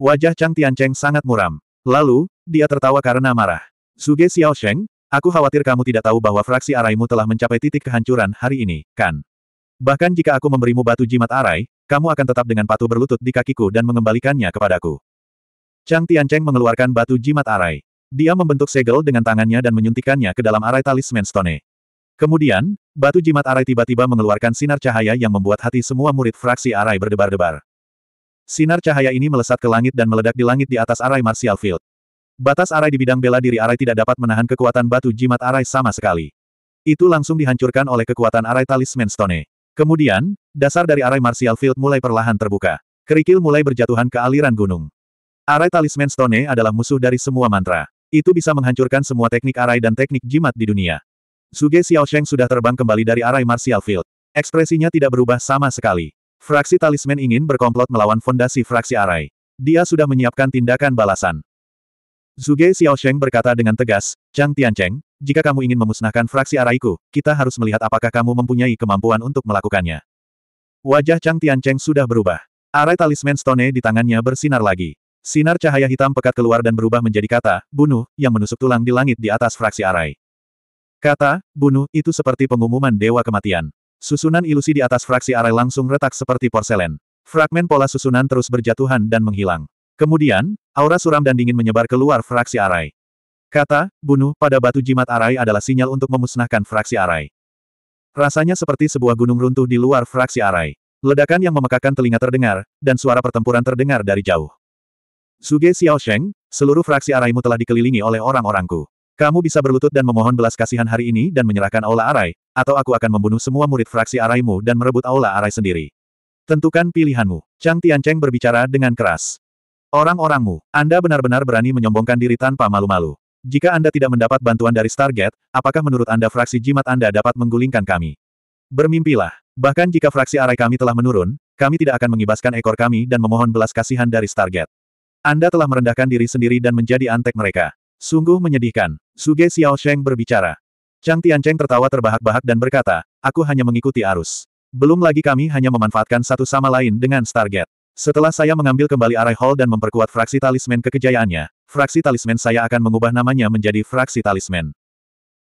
Wajah Chang Tiancheng sangat muram. Lalu, dia tertawa karena marah. Suge Xiaosheng, aku khawatir kamu tidak tahu bahwa fraksi araimu telah mencapai titik kehancuran hari ini, kan? Bahkan jika aku memberimu batu jimat arai, kamu akan tetap dengan patuh berlutut di kakiku dan mengembalikannya kepadaku. Chang Tiancheng mengeluarkan batu jimat arai. Dia membentuk segel dengan tangannya dan menyuntikannya ke dalam arai talisman stone. Kemudian, batu jimat arai tiba-tiba mengeluarkan sinar cahaya yang membuat hati semua murid fraksi arai berdebar-debar. Sinar cahaya ini melesat ke langit dan meledak di langit di atas arai martial field. Batas arai di bidang bela diri arai tidak dapat menahan kekuatan batu jimat arai sama sekali. Itu langsung dihancurkan oleh kekuatan arai talisman stone. Kemudian, dasar dari arai martial field mulai perlahan terbuka. Kerikil mulai berjatuhan ke aliran gunung. Arai talisman stone adalah musuh dari semua mantra. Itu bisa menghancurkan semua teknik arai dan teknik jimat di dunia. Suge Xiaosheng sudah terbang kembali dari arai martial field. Ekspresinya tidak berubah sama sekali. Fraksi talisman ingin berkomplot melawan fondasi fraksi arai. Dia sudah menyiapkan tindakan balasan. Suge Xiaosheng berkata dengan tegas, Chang Tian Cheng, jika kamu ingin memusnahkan fraksi araiku, kita harus melihat apakah kamu mempunyai kemampuan untuk melakukannya. Wajah Chang Tian Cheng sudah berubah. Arai talisman stone di tangannya bersinar lagi. Sinar cahaya hitam pekat keluar dan berubah menjadi kata, bunuh, yang menusuk tulang di langit di atas fraksi arai. Kata, bunuh, itu seperti pengumuman dewa kematian. Susunan ilusi di atas fraksi arai langsung retak seperti porselen. Fragmen pola susunan terus berjatuhan dan menghilang. Kemudian, aura suram dan dingin menyebar keluar fraksi arai. Kata, bunuh, pada batu jimat arai adalah sinyal untuk memusnahkan fraksi arai. Rasanya seperti sebuah gunung runtuh di luar fraksi arai. Ledakan yang memekakan telinga terdengar, dan suara pertempuran terdengar dari jauh. Suge Sheng, seluruh fraksi araimu telah dikelilingi oleh orang-orangku. Kamu bisa berlutut dan memohon belas kasihan hari ini dan menyerahkan Aula Arai, atau aku akan membunuh semua murid fraksi Araimu dan merebut Aula Arai sendiri. Tentukan pilihanmu. Chang Tiancheng berbicara dengan keras. Orang-orangmu, Anda benar-benar berani menyombongkan diri tanpa malu-malu. Jika Anda tidak mendapat bantuan dari Stargate, apakah menurut Anda fraksi jimat Anda dapat menggulingkan kami? Bermimpilah. Bahkan jika fraksi arai kami telah menurun, kami tidak akan mengibaskan ekor kami dan memohon belas kasihan dari Stargate. Anda telah merendahkan diri sendiri dan menjadi antek mereka. Sungguh menyedihkan. Suge Xiaosheng berbicara. Chang Tian Cheng tertawa terbahak-bahak dan berkata, aku hanya mengikuti arus. Belum lagi kami hanya memanfaatkan satu sama lain dengan Stargate. Setelah saya mengambil kembali Arai Hall dan memperkuat fraksi talisman kekejayaannya, fraksi talisman saya akan mengubah namanya menjadi fraksi talisman.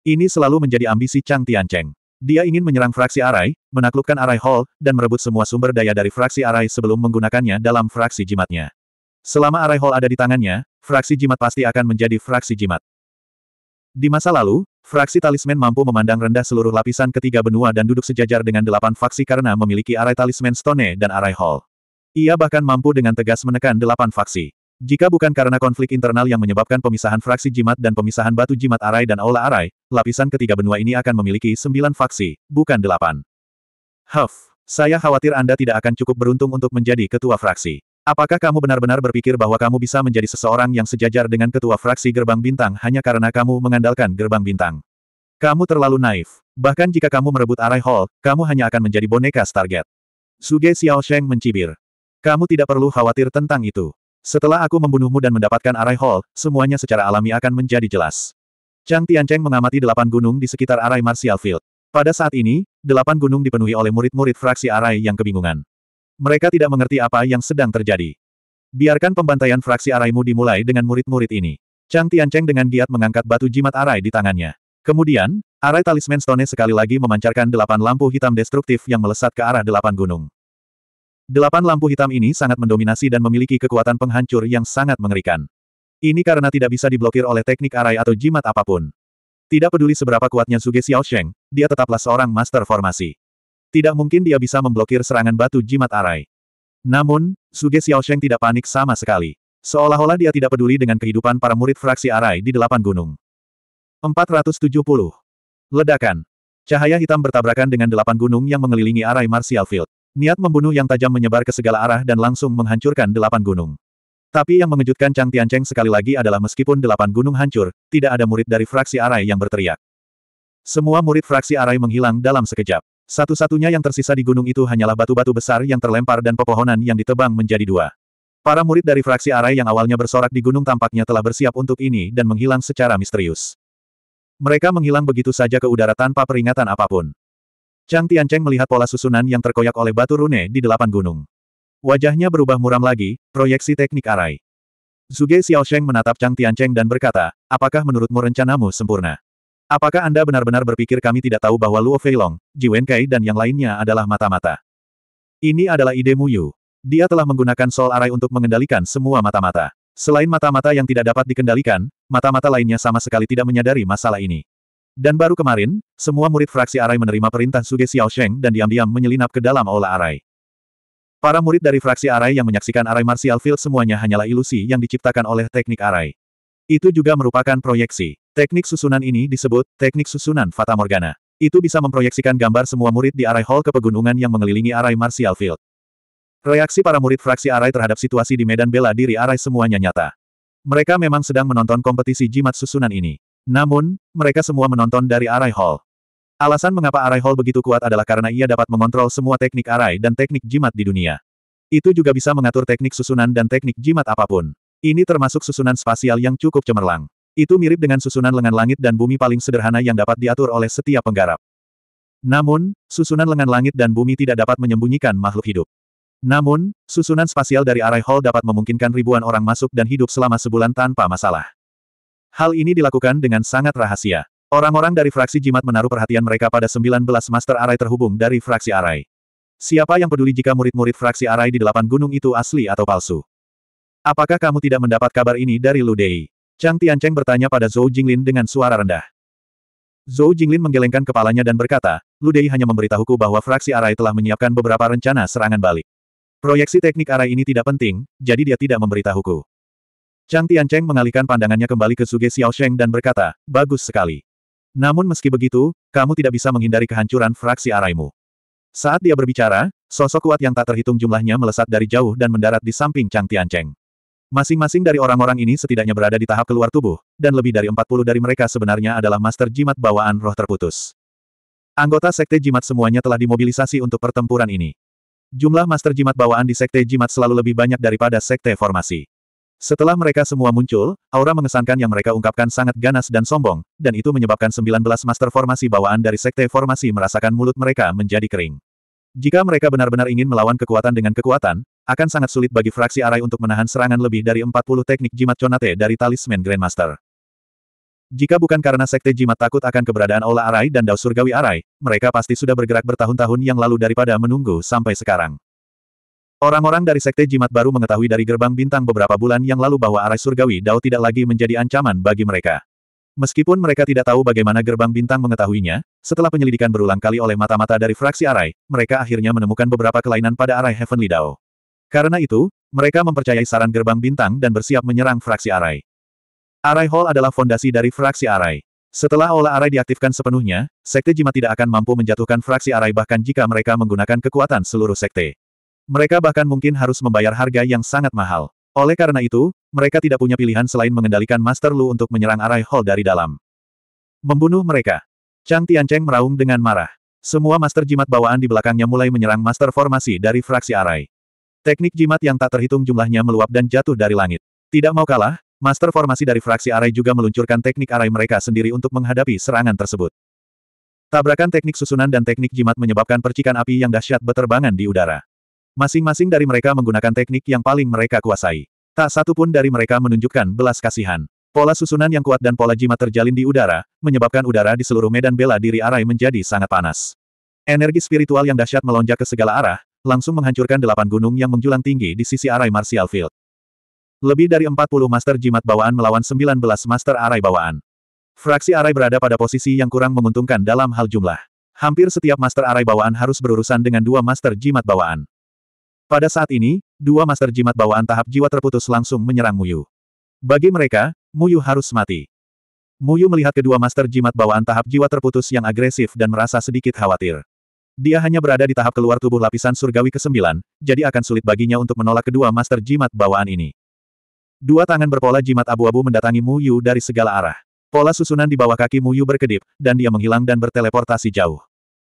Ini selalu menjadi ambisi Chang Tian Cheng. Dia ingin menyerang fraksi Arai, menaklukkan Arai Hall, dan merebut semua sumber daya dari fraksi Arai sebelum menggunakannya dalam fraksi jimatnya. Selama arai hall ada di tangannya, fraksi jimat pasti akan menjadi fraksi jimat. Di masa lalu, fraksi talisman mampu memandang rendah seluruh lapisan ketiga benua dan duduk sejajar dengan delapan faksi karena memiliki arai talisman stone dan arai hall. Ia bahkan mampu dengan tegas menekan delapan faksi. Jika bukan karena konflik internal yang menyebabkan pemisahan fraksi jimat dan pemisahan batu jimat arai dan aula arai, lapisan ketiga benua ini akan memiliki sembilan faksi, bukan delapan. Huff, saya khawatir Anda tidak akan cukup beruntung untuk menjadi ketua fraksi. Apakah kamu benar-benar berpikir bahwa kamu bisa menjadi seseorang yang sejajar dengan ketua fraksi gerbang bintang hanya karena kamu mengandalkan gerbang bintang? Kamu terlalu naif. Bahkan jika kamu merebut arai hall, kamu hanya akan menjadi boneka target. Suge Sheng mencibir. Kamu tidak perlu khawatir tentang itu. Setelah aku membunuhmu dan mendapatkan arai hall, semuanya secara alami akan menjadi jelas. Chang Tian Cheng mengamati delapan gunung di sekitar arai martial field. Pada saat ini, delapan gunung dipenuhi oleh murid-murid fraksi arai yang kebingungan. Mereka tidak mengerti apa yang sedang terjadi. Biarkan pembantaian fraksi araimu dimulai dengan murid-murid ini. Chang Tiancheng dengan giat mengangkat batu jimat arai di tangannya. Kemudian, arai talisman stone sekali lagi memancarkan delapan lampu hitam destruktif yang melesat ke arah delapan gunung. Delapan lampu hitam ini sangat mendominasi dan memiliki kekuatan penghancur yang sangat mengerikan. Ini karena tidak bisa diblokir oleh teknik arai atau jimat apapun. Tidak peduli seberapa kuatnya Suge Xiaosheng, dia tetaplah seorang master formasi. Tidak mungkin dia bisa memblokir serangan batu jimat arai. Namun, Suge Xiaosheng tidak panik sama sekali. Seolah-olah dia tidak peduli dengan kehidupan para murid fraksi arai di delapan gunung. 470. Ledakan. Cahaya hitam bertabrakan dengan delapan gunung yang mengelilingi arai Martial Field. Niat membunuh yang tajam menyebar ke segala arah dan langsung menghancurkan delapan gunung. Tapi yang mengejutkan Chang Tiancheng sekali lagi adalah meskipun delapan gunung hancur, tidak ada murid dari fraksi arai yang berteriak. Semua murid fraksi arai menghilang dalam sekejap. Satu-satunya yang tersisa di gunung itu hanyalah batu-batu besar yang terlempar dan pepohonan yang ditebang menjadi dua. Para murid dari fraksi Arai yang awalnya bersorak di gunung tampaknya telah bersiap untuk ini dan menghilang secara misterius. Mereka menghilang begitu saja ke udara tanpa peringatan apapun. Chang Tiancheng melihat pola susunan yang terkoyak oleh batu rune di delapan gunung. Wajahnya berubah muram lagi, proyeksi teknik arai. Zuge Sheng menatap Chang Tiancheng dan berkata, apakah menurutmu rencanamu sempurna? Apakah Anda benar-benar berpikir kami tidak tahu bahwa Luo Feilong, Ji Wenkai dan yang lainnya adalah mata-mata? Ini adalah ide Mu Yu. Dia telah menggunakan Soul Array untuk mengendalikan semua mata-mata. Selain mata-mata yang tidak dapat dikendalikan, mata-mata lainnya sama sekali tidak menyadari masalah ini. Dan baru kemarin, semua murid fraksi Arai menerima perintah Suge Sheng dan diam-diam menyelinap ke dalam aula Arai. Para murid dari fraksi Arai yang menyaksikan Arai Martial Field semuanya hanyalah ilusi yang diciptakan oleh teknik Arai. Itu juga merupakan proyeksi. Teknik susunan ini disebut teknik susunan Fata Morgana. Itu bisa memproyeksikan gambar semua murid di arai hall ke pegunungan yang mengelilingi arai Martial Field. Reaksi para murid fraksi arai terhadap situasi di medan bela diri arai semuanya nyata. Mereka memang sedang menonton kompetisi jimat susunan ini. Namun, mereka semua menonton dari arai hall. Alasan mengapa arai hall begitu kuat adalah karena ia dapat mengontrol semua teknik arai dan teknik jimat di dunia. Itu juga bisa mengatur teknik susunan dan teknik jimat apapun. Ini termasuk susunan spasial yang cukup cemerlang. Itu mirip dengan susunan lengan langit dan bumi paling sederhana yang dapat diatur oleh setiap penggarap. Namun, susunan lengan langit dan bumi tidak dapat menyembunyikan makhluk hidup. Namun, susunan spasial dari Array Hall dapat memungkinkan ribuan orang masuk dan hidup selama sebulan tanpa masalah. Hal ini dilakukan dengan sangat rahasia. Orang-orang dari fraksi jimat menaruh perhatian mereka pada 19 master Array terhubung dari fraksi Array. Siapa yang peduli jika murid-murid fraksi Array di delapan gunung itu asli atau palsu? Apakah kamu tidak mendapat kabar ini dari Lu Dei? Chang Tiancheng bertanya pada Zhou Jinglin dengan suara rendah. Zhou Jinglin menggelengkan kepalanya dan berkata, Lu Dei hanya memberitahuku bahwa fraksi Arai telah menyiapkan beberapa rencana serangan balik. Proyeksi teknik Arai ini tidak penting, jadi dia tidak memberitahuku. Chang Tiancheng mengalihkan pandangannya kembali ke Suge Sheng dan berkata, bagus sekali. Namun meski begitu, kamu tidak bisa menghindari kehancuran fraksi araimu. Saat dia berbicara, sosok kuat yang tak terhitung jumlahnya melesat dari jauh dan mendarat di samping Chang Tiancheng. Masing-masing dari orang-orang ini setidaknya berada di tahap keluar tubuh, dan lebih dari 40 dari mereka sebenarnya adalah master jimat bawaan roh terputus. Anggota sekte jimat semuanya telah dimobilisasi untuk pertempuran ini. Jumlah master jimat bawaan di sekte jimat selalu lebih banyak daripada sekte formasi. Setelah mereka semua muncul, aura mengesankan yang mereka ungkapkan sangat ganas dan sombong, dan itu menyebabkan 19 master formasi bawaan dari sekte formasi merasakan mulut mereka menjadi kering. Jika mereka benar-benar ingin melawan kekuatan dengan kekuatan, akan sangat sulit bagi fraksi Arai untuk menahan serangan lebih dari 40 teknik jimat Conate dari talisman Grandmaster. Jika bukan karena sekte jimat takut akan keberadaan Ola Arai dan Dao Surgawi Arai, mereka pasti sudah bergerak bertahun-tahun yang lalu daripada menunggu sampai sekarang. Orang-orang dari sekte jimat baru mengetahui dari gerbang bintang beberapa bulan yang lalu bahwa Arai Surgawi Dao tidak lagi menjadi ancaman bagi mereka. Meskipun mereka tidak tahu bagaimana gerbang bintang mengetahuinya, setelah penyelidikan berulang kali oleh mata-mata dari fraksi Arai, mereka akhirnya menemukan beberapa kelainan pada Arai Heavenly Dao. Karena itu, mereka mempercayai saran gerbang bintang dan bersiap menyerang fraksi Arai. Arai Hall adalah fondasi dari fraksi Arai. Setelah olah Arai diaktifkan sepenuhnya, Sekte Jima tidak akan mampu menjatuhkan fraksi Arai bahkan jika mereka menggunakan kekuatan seluruh Sekte. Mereka bahkan mungkin harus membayar harga yang sangat mahal. Oleh karena itu, mereka tidak punya pilihan selain mengendalikan Master Lu untuk menyerang Arai Hall dari dalam. Membunuh mereka. Chang Tiancheng meraung dengan marah. Semua Master Jimat bawaan di belakangnya mulai menyerang Master Formasi dari fraksi Arai. Teknik jimat yang tak terhitung jumlahnya meluap dan jatuh dari langit. Tidak mau kalah, master formasi dari fraksi Arai juga meluncurkan teknik Arai mereka sendiri untuk menghadapi serangan tersebut. Tabrakan teknik susunan dan teknik jimat menyebabkan percikan api yang dahsyat berterbangan di udara. Masing-masing dari mereka menggunakan teknik yang paling mereka kuasai. Tak satu pun dari mereka menunjukkan belas kasihan. Pola susunan yang kuat dan pola jimat terjalin di udara, menyebabkan udara di seluruh medan bela diri Arai menjadi sangat panas. Energi spiritual yang dahsyat melonjak ke segala arah, langsung menghancurkan delapan gunung yang menjulang tinggi di sisi arai martial field. Lebih dari 40 master jimat bawaan melawan 19 master arai bawaan. Fraksi arai berada pada posisi yang kurang menguntungkan dalam hal jumlah. Hampir setiap master arai bawaan harus berurusan dengan dua master jimat bawaan. Pada saat ini, dua master jimat bawaan tahap jiwa terputus langsung menyerang Muyu. Bagi mereka, Muyu harus mati. Muyu melihat kedua master jimat bawaan tahap jiwa terputus yang agresif dan merasa sedikit khawatir. Dia hanya berada di tahap keluar tubuh lapisan surgawi ke-9, jadi akan sulit baginya untuk menolak kedua master jimat bawaan ini. Dua tangan berpola jimat abu-abu mendatangi Mu Yu dari segala arah. Pola susunan di bawah kaki Mu Yu berkedip, dan dia menghilang dan berteleportasi jauh.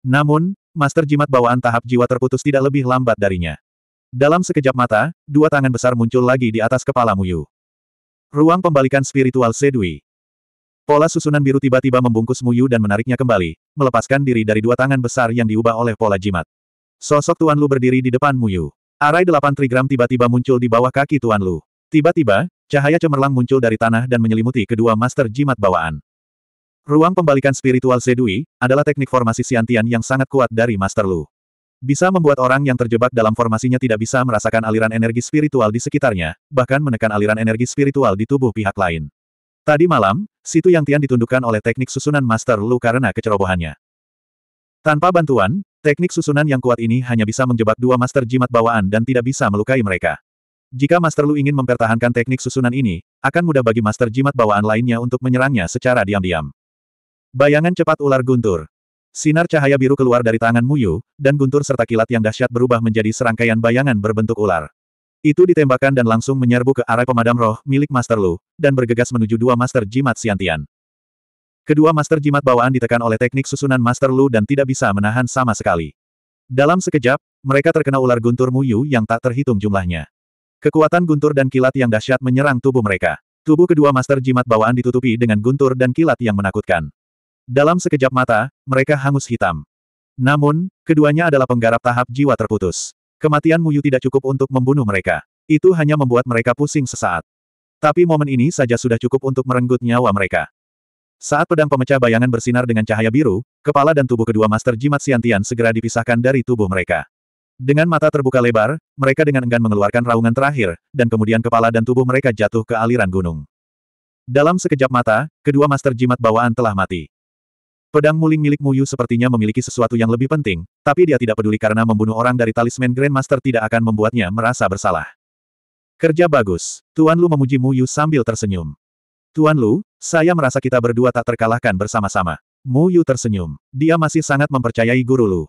Namun, master jimat bawaan tahap jiwa terputus tidak lebih lambat darinya. Dalam sekejap mata, dua tangan besar muncul lagi di atas kepala Mu Yu. Ruang pembalikan spiritual Sedui. Pola susunan biru tiba-tiba membungkus Muyu dan menariknya kembali, melepaskan diri dari dua tangan besar yang diubah oleh pola jimat. Sosok Tuan Lu berdiri di depan Muyu. Arai delapan trigram tiba-tiba muncul di bawah kaki Tuan Lu. Tiba-tiba, cahaya cemerlang muncul dari tanah dan menyelimuti kedua master jimat bawaan. Ruang pembalikan spiritual Sedui adalah teknik formasi siantian yang sangat kuat dari Master Lu. Bisa membuat orang yang terjebak dalam formasinya tidak bisa merasakan aliran energi spiritual di sekitarnya, bahkan menekan aliran energi spiritual di tubuh pihak lain. Tadi malam, Situ Yang Tian ditundukkan oleh teknik susunan Master Lu karena kecerobohannya. Tanpa bantuan, teknik susunan yang kuat ini hanya bisa menjebak dua Master Jimat bawaan dan tidak bisa melukai mereka. Jika Master Lu ingin mempertahankan teknik susunan ini, akan mudah bagi Master Jimat bawaan lainnya untuk menyerangnya secara diam-diam. Bayangan cepat ular guntur. Sinar cahaya biru keluar dari tangan Muyu, dan guntur serta kilat yang dahsyat berubah menjadi serangkaian bayangan berbentuk ular. Itu ditembakkan dan langsung menyerbu ke arah pemadam roh milik Master Lu, dan bergegas menuju dua Master Jimat Siantian. Kedua Master Jimat bawaan ditekan oleh teknik susunan Master Lu dan tidak bisa menahan sama sekali. Dalam sekejap, mereka terkena ular guntur Muyu yang tak terhitung jumlahnya. Kekuatan guntur dan kilat yang dahsyat menyerang tubuh mereka. Tubuh kedua Master Jimat bawaan ditutupi dengan guntur dan kilat yang menakutkan. Dalam sekejap mata, mereka hangus hitam. Namun, keduanya adalah penggarap tahap jiwa terputus. Kematian Muyu tidak cukup untuk membunuh mereka. Itu hanya membuat mereka pusing sesaat. Tapi momen ini saja sudah cukup untuk merenggut nyawa mereka. Saat pedang pemecah bayangan bersinar dengan cahaya biru, kepala dan tubuh kedua Master Jimat Siantian segera dipisahkan dari tubuh mereka. Dengan mata terbuka lebar, mereka dengan enggan mengeluarkan raungan terakhir, dan kemudian kepala dan tubuh mereka jatuh ke aliran gunung. Dalam sekejap mata, kedua Master Jimat bawaan telah mati. Pedang muling milik Muyu sepertinya memiliki sesuatu yang lebih penting, tapi dia tidak peduli karena membunuh orang dari talisman Grandmaster tidak akan membuatnya merasa bersalah. Kerja bagus, Tuan Lu memuji Muyu sambil tersenyum. Tuan Lu, saya merasa kita berdua tak terkalahkan bersama-sama. Muyu tersenyum. Dia masih sangat mempercayai guru Lu.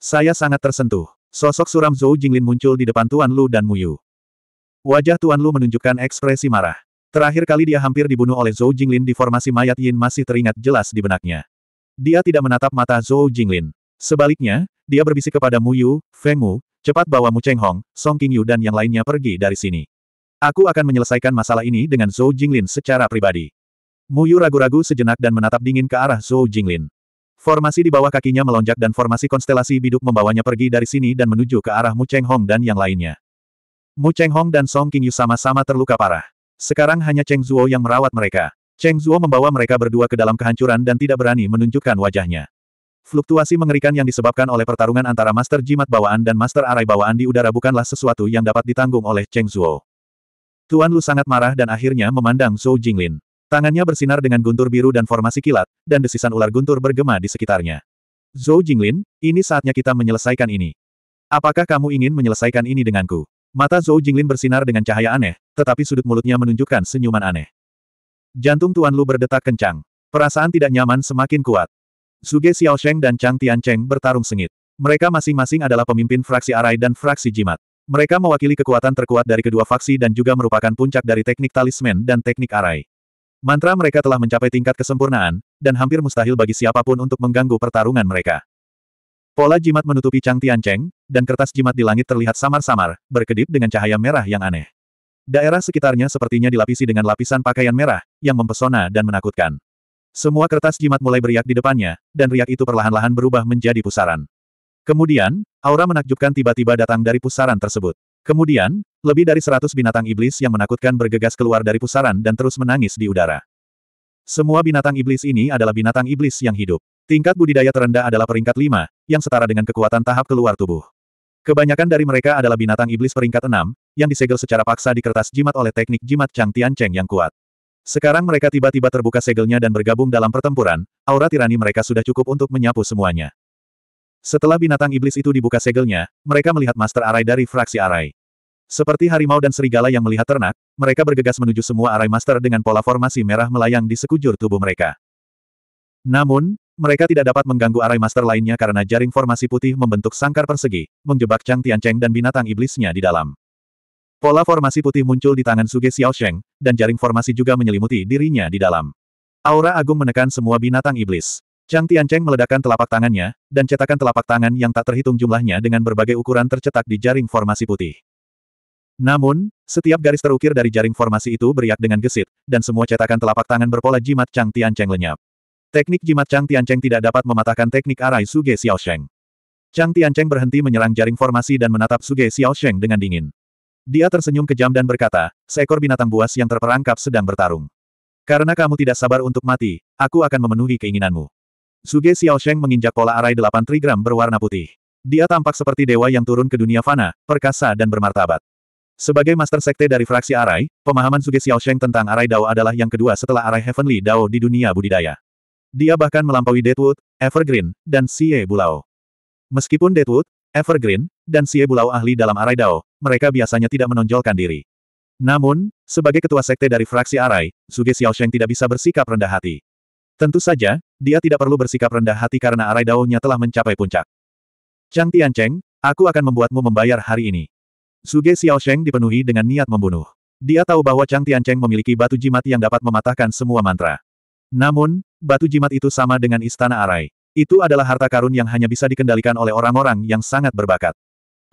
Saya sangat tersentuh. Sosok suram Zhou Jinglin muncul di depan Tuan Lu dan Muyu. Wajah Tuan Lu menunjukkan ekspresi marah. Terakhir kali dia hampir dibunuh oleh Zhou Jinglin di formasi mayat Yin masih teringat jelas di benaknya. Dia tidak menatap mata Zhou Jinglin. Sebaliknya, dia berbisik kepada Mu Yu, Feng Mu, cepat bawa Mu Cheng Hong, Song King Yu dan yang lainnya pergi dari sini. Aku akan menyelesaikan masalah ini dengan Zhou Jinglin secara pribadi. Mu Yu ragu-ragu sejenak dan menatap dingin ke arah Zhou Jinglin. Formasi di bawah kakinya melonjak dan formasi konstelasi biduk membawanya pergi dari sini dan menuju ke arah Mu Cheng Hong dan yang lainnya. Mu Cheng Hong dan Song King Yu sama-sama terluka parah. Sekarang hanya Cheng Zuo yang merawat mereka. Cheng Zuo membawa mereka berdua ke dalam kehancuran dan tidak berani menunjukkan wajahnya. Fluktuasi mengerikan yang disebabkan oleh pertarungan antara Master Jimat Bawaan dan Master Arai Bawaan di udara bukanlah sesuatu yang dapat ditanggung oleh Cheng Zuo. Tuan Lu sangat marah dan akhirnya memandang Zhou Jinglin. Tangannya bersinar dengan guntur biru dan formasi kilat, dan desisan ular guntur bergema di sekitarnya. Zhou Jinglin, ini saatnya kita menyelesaikan ini. Apakah kamu ingin menyelesaikan ini denganku? Mata Zhou Jinglin bersinar dengan cahaya aneh, tetapi sudut mulutnya menunjukkan senyuman aneh. Jantung Tuan Lu berdetak kencang. Perasaan tidak nyaman semakin kuat. Suge Sheng, dan Chang Tiancheng bertarung sengit. Mereka masing-masing adalah pemimpin fraksi Arai dan fraksi Jimat. Mereka mewakili kekuatan terkuat dari kedua faksi dan juga merupakan puncak dari teknik talisman dan teknik Arai. Mantra mereka telah mencapai tingkat kesempurnaan, dan hampir mustahil bagi siapapun untuk mengganggu pertarungan mereka. Pola jimat menutupi Chang Tiancheng, dan kertas jimat di langit terlihat samar-samar, berkedip dengan cahaya merah yang aneh. Daerah sekitarnya sepertinya dilapisi dengan lapisan pakaian merah, yang mempesona dan menakutkan. Semua kertas jimat mulai beriak di depannya, dan riak itu perlahan-lahan berubah menjadi pusaran. Kemudian, aura menakjubkan tiba-tiba datang dari pusaran tersebut. Kemudian, lebih dari seratus binatang iblis yang menakutkan bergegas keluar dari pusaran dan terus menangis di udara. Semua binatang iblis ini adalah binatang iblis yang hidup. Tingkat budidaya terendah adalah peringkat lima, yang setara dengan kekuatan tahap keluar tubuh. Kebanyakan dari mereka adalah binatang iblis peringkat enam yang disegel secara paksa di kertas jimat oleh teknik jimat Chang Tian Cheng yang kuat. Sekarang mereka tiba-tiba terbuka segelnya dan bergabung dalam pertempuran, aura tirani mereka sudah cukup untuk menyapu semuanya. Setelah binatang iblis itu dibuka segelnya, mereka melihat master arai dari fraksi arai. Seperti harimau dan serigala yang melihat ternak, mereka bergegas menuju semua arai master dengan pola formasi merah melayang di sekujur tubuh mereka. Namun, mereka tidak dapat mengganggu arai master lainnya karena jaring formasi putih membentuk sangkar persegi, menjebak Chang Tian Cheng dan binatang iblisnya di dalam. Pola formasi putih muncul di tangan Suge Sheng, dan jaring formasi juga menyelimuti dirinya di dalam. Aura agung menekan semua binatang iblis. Chang Tiancheng meledakkan telapak tangannya, dan cetakan telapak tangan yang tak terhitung jumlahnya dengan berbagai ukuran tercetak di jaring formasi putih. Namun, setiap garis terukir dari jaring formasi itu beriak dengan gesit, dan semua cetakan telapak tangan berpola jimat Chang Tiancheng lenyap. Teknik jimat Chang Tiancheng tidak dapat mematahkan teknik arai Suge Sheng. Chang Tiancheng berhenti menyerang jaring formasi dan menatap Suge Sheng dengan dingin. Dia tersenyum kejam dan berkata, seekor binatang buas yang terperangkap sedang bertarung. Karena kamu tidak sabar untuk mati, aku akan memenuhi keinginanmu. Suge Sheng menginjak pola arai delapan trigram berwarna putih. Dia tampak seperti dewa yang turun ke dunia fana, perkasa dan bermartabat. Sebagai master sekte dari fraksi arai, pemahaman Suge Sheng tentang arai Dao adalah yang kedua setelah arai Heavenly Dao di dunia budidaya. Dia bahkan melampaui Deadwood, Evergreen, dan Sie Bulao. Meskipun Deadwood, Evergreen, dan Sie Bulao ahli dalam arai Dao, mereka biasanya tidak menonjolkan diri. Namun, sebagai ketua sekte dari fraksi Arai, Zuge Xiaosheng tidak bisa bersikap rendah hati. Tentu saja, dia tidak perlu bersikap rendah hati karena Arai dao telah mencapai puncak. Chang Tiancheng, aku akan membuatmu membayar hari ini. Suge Xiaosheng dipenuhi dengan niat membunuh. Dia tahu bahwa Chang Tiancheng memiliki batu jimat yang dapat mematahkan semua mantra. Namun, batu jimat itu sama dengan istana Arai. Itu adalah harta karun yang hanya bisa dikendalikan oleh orang-orang yang sangat berbakat.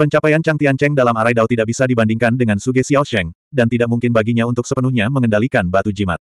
Pencapaian Chang Tiancheng dalam arai Dao tidak bisa dibandingkan dengan Suge Sheng, dan tidak mungkin baginya untuk sepenuhnya mengendalikan batu jimat.